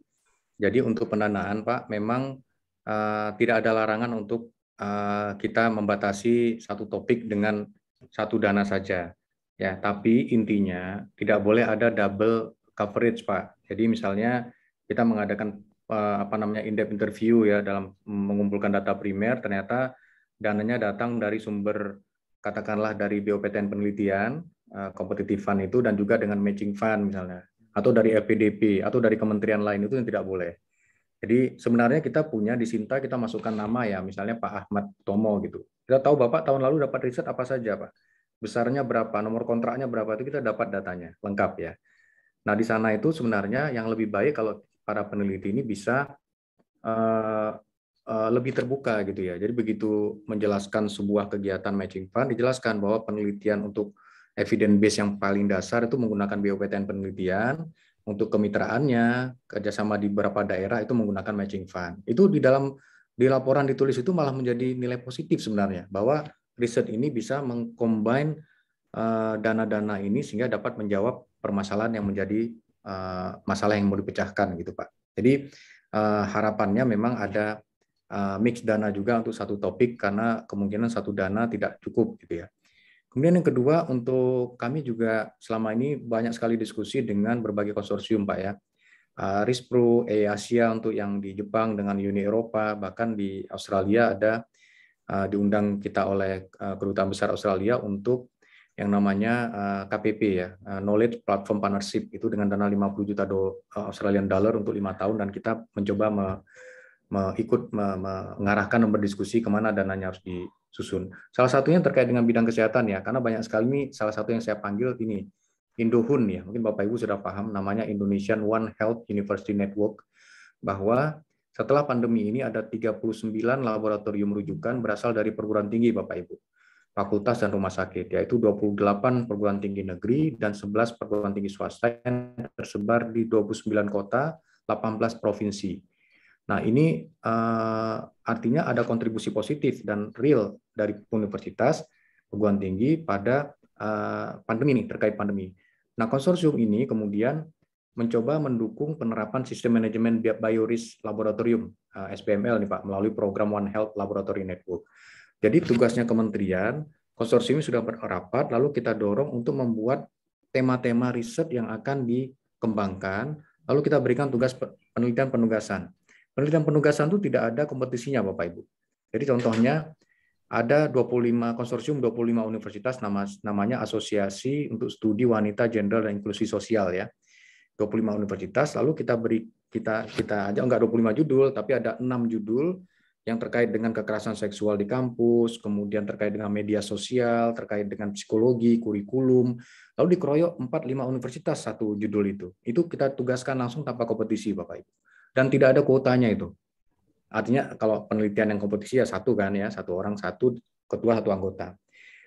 Jadi untuk pendanaan Pak, memang uh, tidak ada larangan untuk uh, kita membatasi satu topik dengan satu dana saja. Ya, tapi intinya tidak boleh ada double coverage, Pak. Jadi misalnya kita mengadakan uh, apa namanya in-depth interview ya dalam mengumpulkan data primer, ternyata dananya datang dari sumber katakanlah dari BOPTN penelitian, kompetitifan eh, itu dan juga dengan matching fund misalnya atau dari LPDP atau dari kementerian lain itu yang tidak boleh. Jadi sebenarnya kita punya di Sinta kita masukkan nama ya misalnya Pak Ahmad Tomo gitu. Kita tahu Bapak tahun lalu dapat riset apa saja Pak. Besarnya berapa, nomor kontraknya berapa itu kita dapat datanya lengkap ya. Nah di sana itu sebenarnya yang lebih baik kalau para peneliti ini bisa uh, lebih terbuka gitu ya. Jadi begitu menjelaskan sebuah kegiatan matching fund dijelaskan bahwa penelitian untuk evidence base yang paling dasar itu menggunakan BOPTN penelitian, untuk kemitraannya, kerjasama di beberapa daerah itu menggunakan matching fund. Itu di dalam di laporan ditulis itu malah menjadi nilai positif sebenarnya bahwa riset ini bisa mengcombine eh, dana-dana ini sehingga dapat menjawab permasalahan yang menjadi eh, masalah yang mau dipecahkan gitu Pak. Jadi eh, harapannya memang ada mix dana juga untuk satu topik karena kemungkinan satu dana tidak cukup gitu ya. Kemudian yang kedua untuk kami juga selama ini banyak sekali diskusi dengan berbagai konsorsium Pak ya. Ah, RISPRO, Asia untuk yang di Jepang dengan Uni Eropa, bahkan di Australia ada ah, diundang kita oleh ah, Kedutaan Besar Australia untuk yang namanya KPP ya, Knowledge Platform Partnership itu dengan dana 50 juta Australian dollar untuk lima tahun dan kita mencoba me, me, ikut me, mengarahkan dan berdiskusi kemana dananya harus di, susun. Salah satunya terkait dengan bidang kesehatan ya, karena banyak sekali ini salah satu yang saya panggil ini Indohun ya, mungkin Bapak Ibu sudah paham namanya Indonesian One Health University Network bahwa setelah pandemi ini ada 39 laboratorium rujukan berasal dari perguruan tinggi Bapak Ibu, fakultas dan rumah sakit, yaitu 28 perguruan tinggi negeri dan 11 perguruan tinggi swasta yang tersebar di 29 kota, 18 provinsi. Nah, ini uh, artinya ada kontribusi positif dan real dari universitas perguruan tinggi pada uh, pandemi ini terkait pandemi. Nah, konsorsium ini kemudian mencoba mendukung penerapan sistem manajemen biorisk laboratorium uh, eh, SBML nih Pak melalui program One Health Laboratory Network. Jadi tugasnya kementerian, konsorsium sudah berrapat lalu kita dorong untuk membuat tema-tema riset yang akan dikembangkan lalu kita berikan tugas penelitian penugasan penelitian penugasan itu tidak ada kompetisinya Bapak Ibu. Jadi contohnya ada 25 konsorsium 25 universitas nama, namanya Asosiasi untuk Studi Wanita Gender dan Inklusi Sosial ya. 25 universitas lalu kita beri kita kita aja enggak 25 judul tapi ada 6 judul yang terkait dengan kekerasan seksual di kampus, kemudian terkait dengan media sosial, terkait dengan psikologi, kurikulum, lalu dikeroyok 4 5 universitas satu judul itu. Itu kita tugaskan langsung tanpa kompetisi Bapak Ibu dan tidak ada kuotanya itu. Artinya kalau penelitian yang kompetisi ya satu kan ya, satu orang satu ketua satu anggota.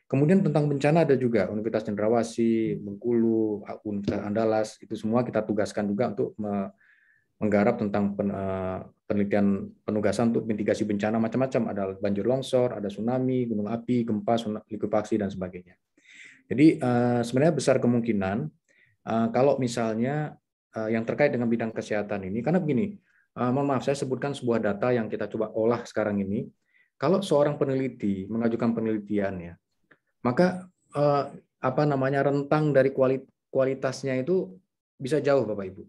Kemudian tentang bencana ada juga Universitas Cendrawasih, Bengkulu, Universitas Andalas itu semua kita tugaskan juga untuk menggarap tentang eh, penelitian penugasan untuk mitigasi bencana macam-macam ada banjir longsor, ada tsunami, gunung api, gempa, likuifaksi dan sebagainya. Jadi eh, sebenarnya besar kemungkinan eh, kalau misalnya Eh, yang terkait dengan bidang kesehatan ini. Karena begini, eh, mohon maaf saya sebutkan sebuah data yang kita coba olah sekarang ini. Kalau seorang peneliti mengajukan penelitian ya, maka eh, apa namanya rentang dari kualitasnya itu bisa jauh Bapak Ibu.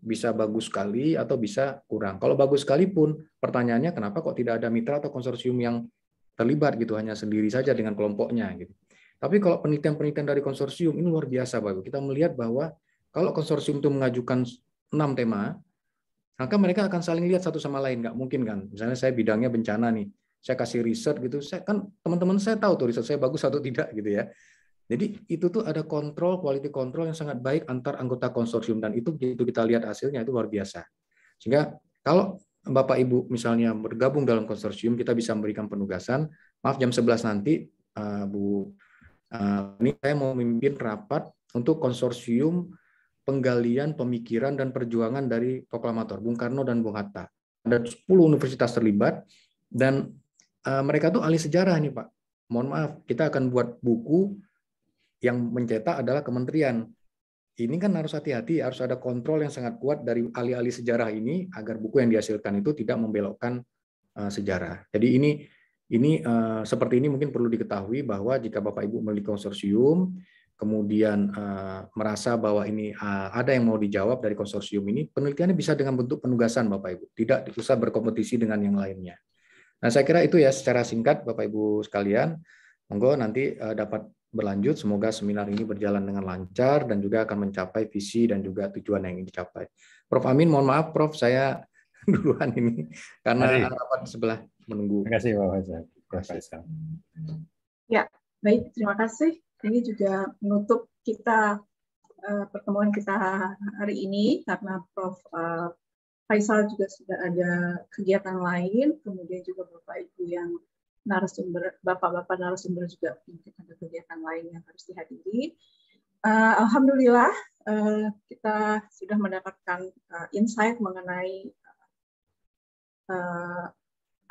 Bisa bagus sekali atau bisa kurang. Kalau bagus sekali pun pertanyaannya kenapa kok tidak ada mitra atau konsorsium yang terlibat gitu hanya sendiri saja dengan kelompoknya gitu. Tapi kalau penelitian-penelitian dari konsorsium ini luar biasa Bapak Ibu. Kita melihat bahwa kalau konsorsium itu mengajukan enam tema, maka mereka akan saling lihat satu sama lain. Nggak mungkin kan? Misalnya saya bidangnya bencana nih, saya kasih riset gitu, saya kan teman-teman saya tahu tuh riset saya bagus atau tidak gitu ya. Jadi itu tuh ada kontrol, quality control yang sangat baik antar anggota konsorsium dan itu begitu kita lihat hasilnya itu luar biasa. Sehingga kalau Bapak Ibu misalnya bergabung dalam konsorsium, kita bisa memberikan penugasan. Maaf jam 11 nanti eh, Bu eh, ini saya mau memimpin rapat untuk konsorsium penggalian, pemikiran, dan perjuangan dari proklamator Bung Karno dan Bung Hatta. Ada 10 universitas terlibat dan eh, mereka tuh ahli sejarah nih Pak. Mohon maaf, kita akan buat buku yang mencetak adalah kementerian. Ini kan harus hati-hati, harus ada kontrol yang sangat kuat dari ahli-ahli sejarah ini agar buku yang dihasilkan itu tidak membelokkan eh, sejarah. Jadi ini ini eh, seperti ini mungkin perlu diketahui bahwa jika Bapak Ibu memiliki konsorsium kemudian uh, merasa bahwa ini uh, ada yang mau dijawab dari konsorsium ini, penelitiannya bisa dengan bentuk penugasan Bapak Ibu, tidak usah berkompetisi dengan yang lainnya. Nah, saya kira itu ya secara singkat Bapak Ibu sekalian. Monggo nanti uh, dapat berlanjut. Semoga seminar ini berjalan dengan lancar dan juga akan mencapai visi dan juga tujuan yang ingin dicapai. Prof Amin, mohon maaf Prof, saya <laughs> duluan ini karena rapat sebelah menunggu. Terima kasih Pak kasih. Ya, baik. Terima kasih ini juga menutup kita uh, pertemuan kita hari ini karena Prof. Uh, Faisal juga sudah ada kegiatan lain, kemudian juga Bapak Ibu yang narasumber, Bapak-bapak narasumber juga ada kegiatan lain yang harus dihadiri. Uh, Alhamdulillah uh, kita sudah mendapatkan uh, insight mengenai uh,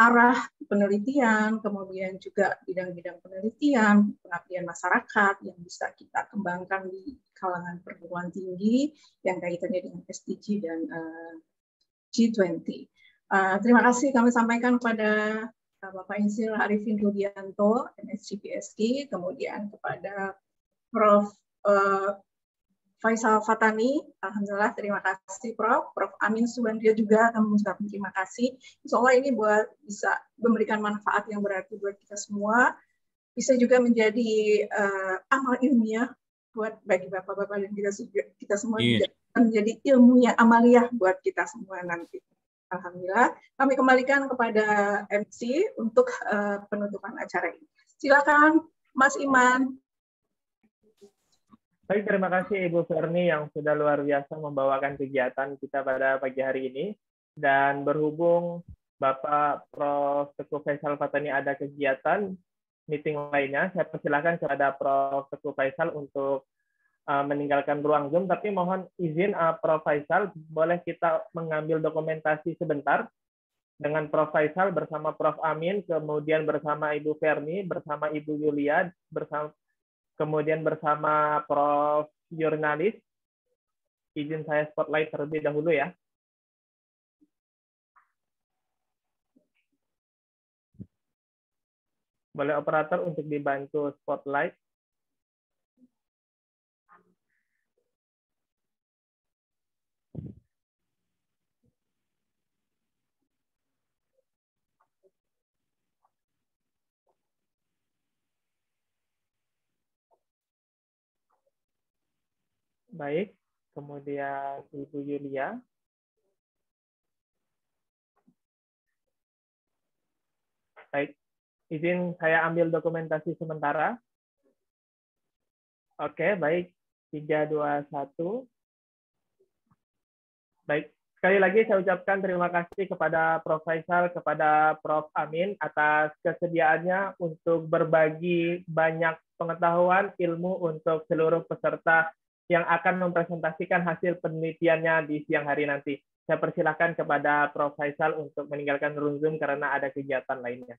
arah penelitian, kemudian juga bidang-bidang penelitian, pengabdian masyarakat yang bisa kita kembangkan di kalangan perguruan tinggi yang kaitannya dengan SDG dan eh, G20. Eh, terima kasih kami sampaikan kepada eh, Bapak Insinyur Arifin Rudianto, MSCPSD, kemudian kepada Prof. Faisal Fatani, Alhamdulillah terima kasih Prof. Prof. Amin Subandria juga kami mengucapkan terima kasih. Insya Allah ini buat bisa memberikan manfaat yang berarti buat kita semua. Bisa juga menjadi uh, amal ilmiah buat bagi bapak-bapak dan kita, kita semua yeah. juga menjadi ilmunya amaliah buat kita semua nanti. Alhamdulillah. Kami kembalikan kepada MC untuk uh, penutupan acara ini. Silakan Mas Iman. Baik, terima kasih Ibu Ferni yang sudah luar biasa membawakan kegiatan kita pada pagi hari ini. Dan berhubung Bapak Prof. Teku Faisal Fatani ada kegiatan meeting lainnya, saya persilahkan kepada Prof. Teku Faisal untuk uh, meninggalkan ruang Zoom. Tapi mohon izin uh, Prof. Faisal, boleh kita mengambil dokumentasi sebentar dengan Prof. Faisal bersama Prof. Amin, kemudian bersama Ibu Ferni, bersama Ibu Yulia, bersama Kemudian bersama Prof. Jurnalis, izin saya spotlight terlebih dahulu ya. Boleh operator untuk dibantu spotlight. Baik, kemudian Ibu Yulia. Baik, izin saya ambil dokumentasi sementara. Oke, baik. 3, 2, 1. Baik, sekali lagi saya ucapkan terima kasih kepada Prof. Faisal, kepada Prof. Amin atas kesediaannya untuk berbagi banyak pengetahuan, ilmu untuk seluruh peserta yang akan mempresentasikan hasil penelitiannya di siang hari nanti. Saya persilahkan kepada Prof. Faisal untuk meninggalkan room Zoom karena ada kegiatan lainnya.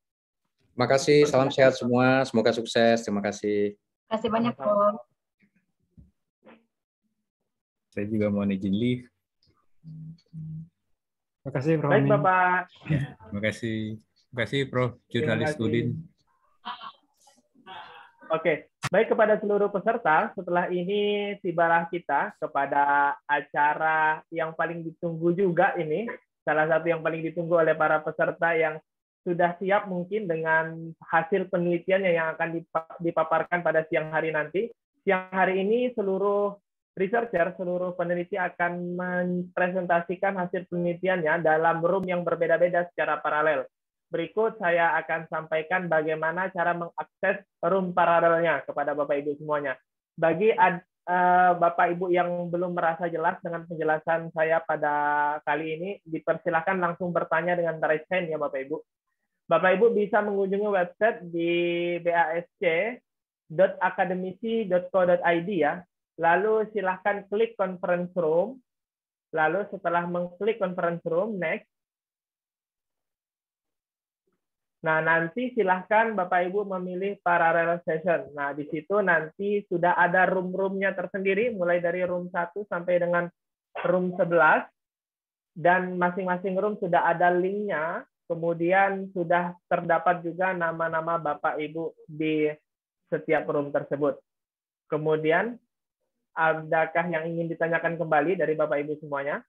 Terima kasih. Salam sehat semua. Semoga sukses. Terima kasih. Terima kasih banyak, Prof. Saya juga mau izin leave. Terima kasih, Prof. Baik, Bapak. terima kasih. Terima kasih, Prof. Jurnalis kasih. Oke, baik kepada seluruh peserta, setelah ini tibalah kita kepada acara yang paling ditunggu juga ini, salah satu yang paling ditunggu oleh para peserta yang sudah siap mungkin dengan hasil penelitiannya yang akan dipaparkan pada siang hari nanti. Siang hari ini seluruh researcher, seluruh peneliti akan mempresentasikan hasil penelitiannya dalam room yang berbeda-beda secara paralel. Berikut saya akan sampaikan bagaimana cara mengakses room paralelnya kepada Bapak Ibu semuanya. Bagi ad, e, Bapak Ibu yang belum merasa jelas dengan penjelasan saya pada kali ini, dipersilahkan langsung bertanya dengan raise ya Bapak Ibu. Bapak Ibu bisa mengunjungi website di basc.akademisi.co.id ya. Lalu silahkan klik conference room. Lalu setelah mengklik conference room, next, Nah, nanti silahkan Bapak Ibu memilih parallel session. Nah, di situ nanti sudah ada room-roomnya tersendiri, mulai dari room 1 sampai dengan room 11. Dan masing-masing room sudah ada linknya, kemudian sudah terdapat juga nama-nama Bapak Ibu di setiap room tersebut. Kemudian, adakah yang ingin ditanyakan kembali dari Bapak Ibu semuanya?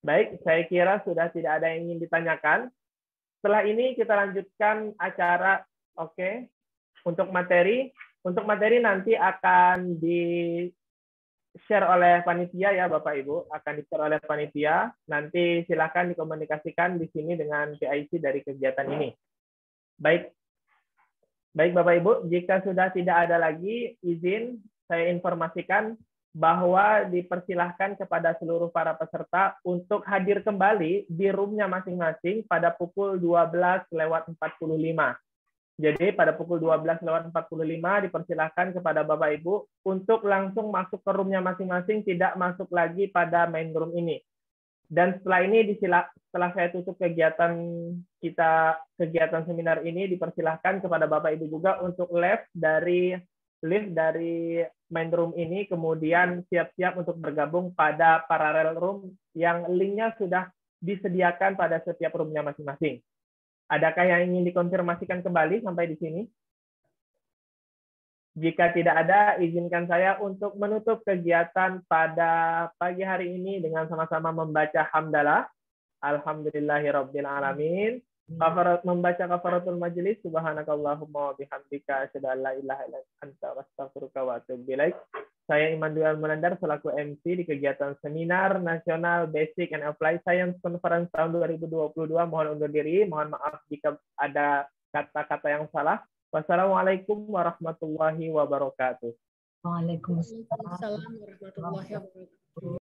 Baik, saya kira sudah tidak ada yang ingin ditanyakan. Setelah ini kita lanjutkan acara, oke, okay. untuk materi. Untuk materi nanti akan di share oleh panitia ya Bapak Ibu, akan di share oleh panitia. Nanti silakan dikomunikasikan di sini dengan PIC dari kegiatan ini. Baik. Baik Bapak Ibu, jika sudah tidak ada lagi izin saya informasikan bahwa dipersilahkan kepada seluruh para peserta untuk hadir kembali di roomnya masing-masing pada pukul 12 lewat 45. Jadi pada pukul 12 lewat 45 dipersilahkan kepada Bapak Ibu untuk langsung masuk ke roomnya masing-masing, tidak masuk lagi pada main room ini. Dan setelah ini setelah saya tutup kegiatan kita kegiatan seminar ini dipersilahkan kepada Bapak Ibu juga untuk left dari lift dari main room ini kemudian siap-siap untuk bergabung pada paralel room yang linknya sudah disediakan pada setiap roomnya masing-masing. Adakah yang ingin dikonfirmasikan kembali sampai di sini? Jika tidak ada, izinkan saya untuk menutup kegiatan pada pagi hari ini dengan sama-sama membaca hamdalah. Alhamdulillahirobbilalamin kafarat membaca kafaratul majelis subhanakallahumma wa bihamdika asyhadu la ilaha illa anta astaghfiruka wa atubu ilaik. Saya Iman Dual Melendar selaku MC di kegiatan seminar nasional Basic and Applied Science Conference tahun 2022. Mohon undur diri, mohon maaf jika ada kata-kata yang salah. Wassalamualaikum warahmatullahi wabarakatuh. Waalaikumsalam warahmatullahi wabarakatuh.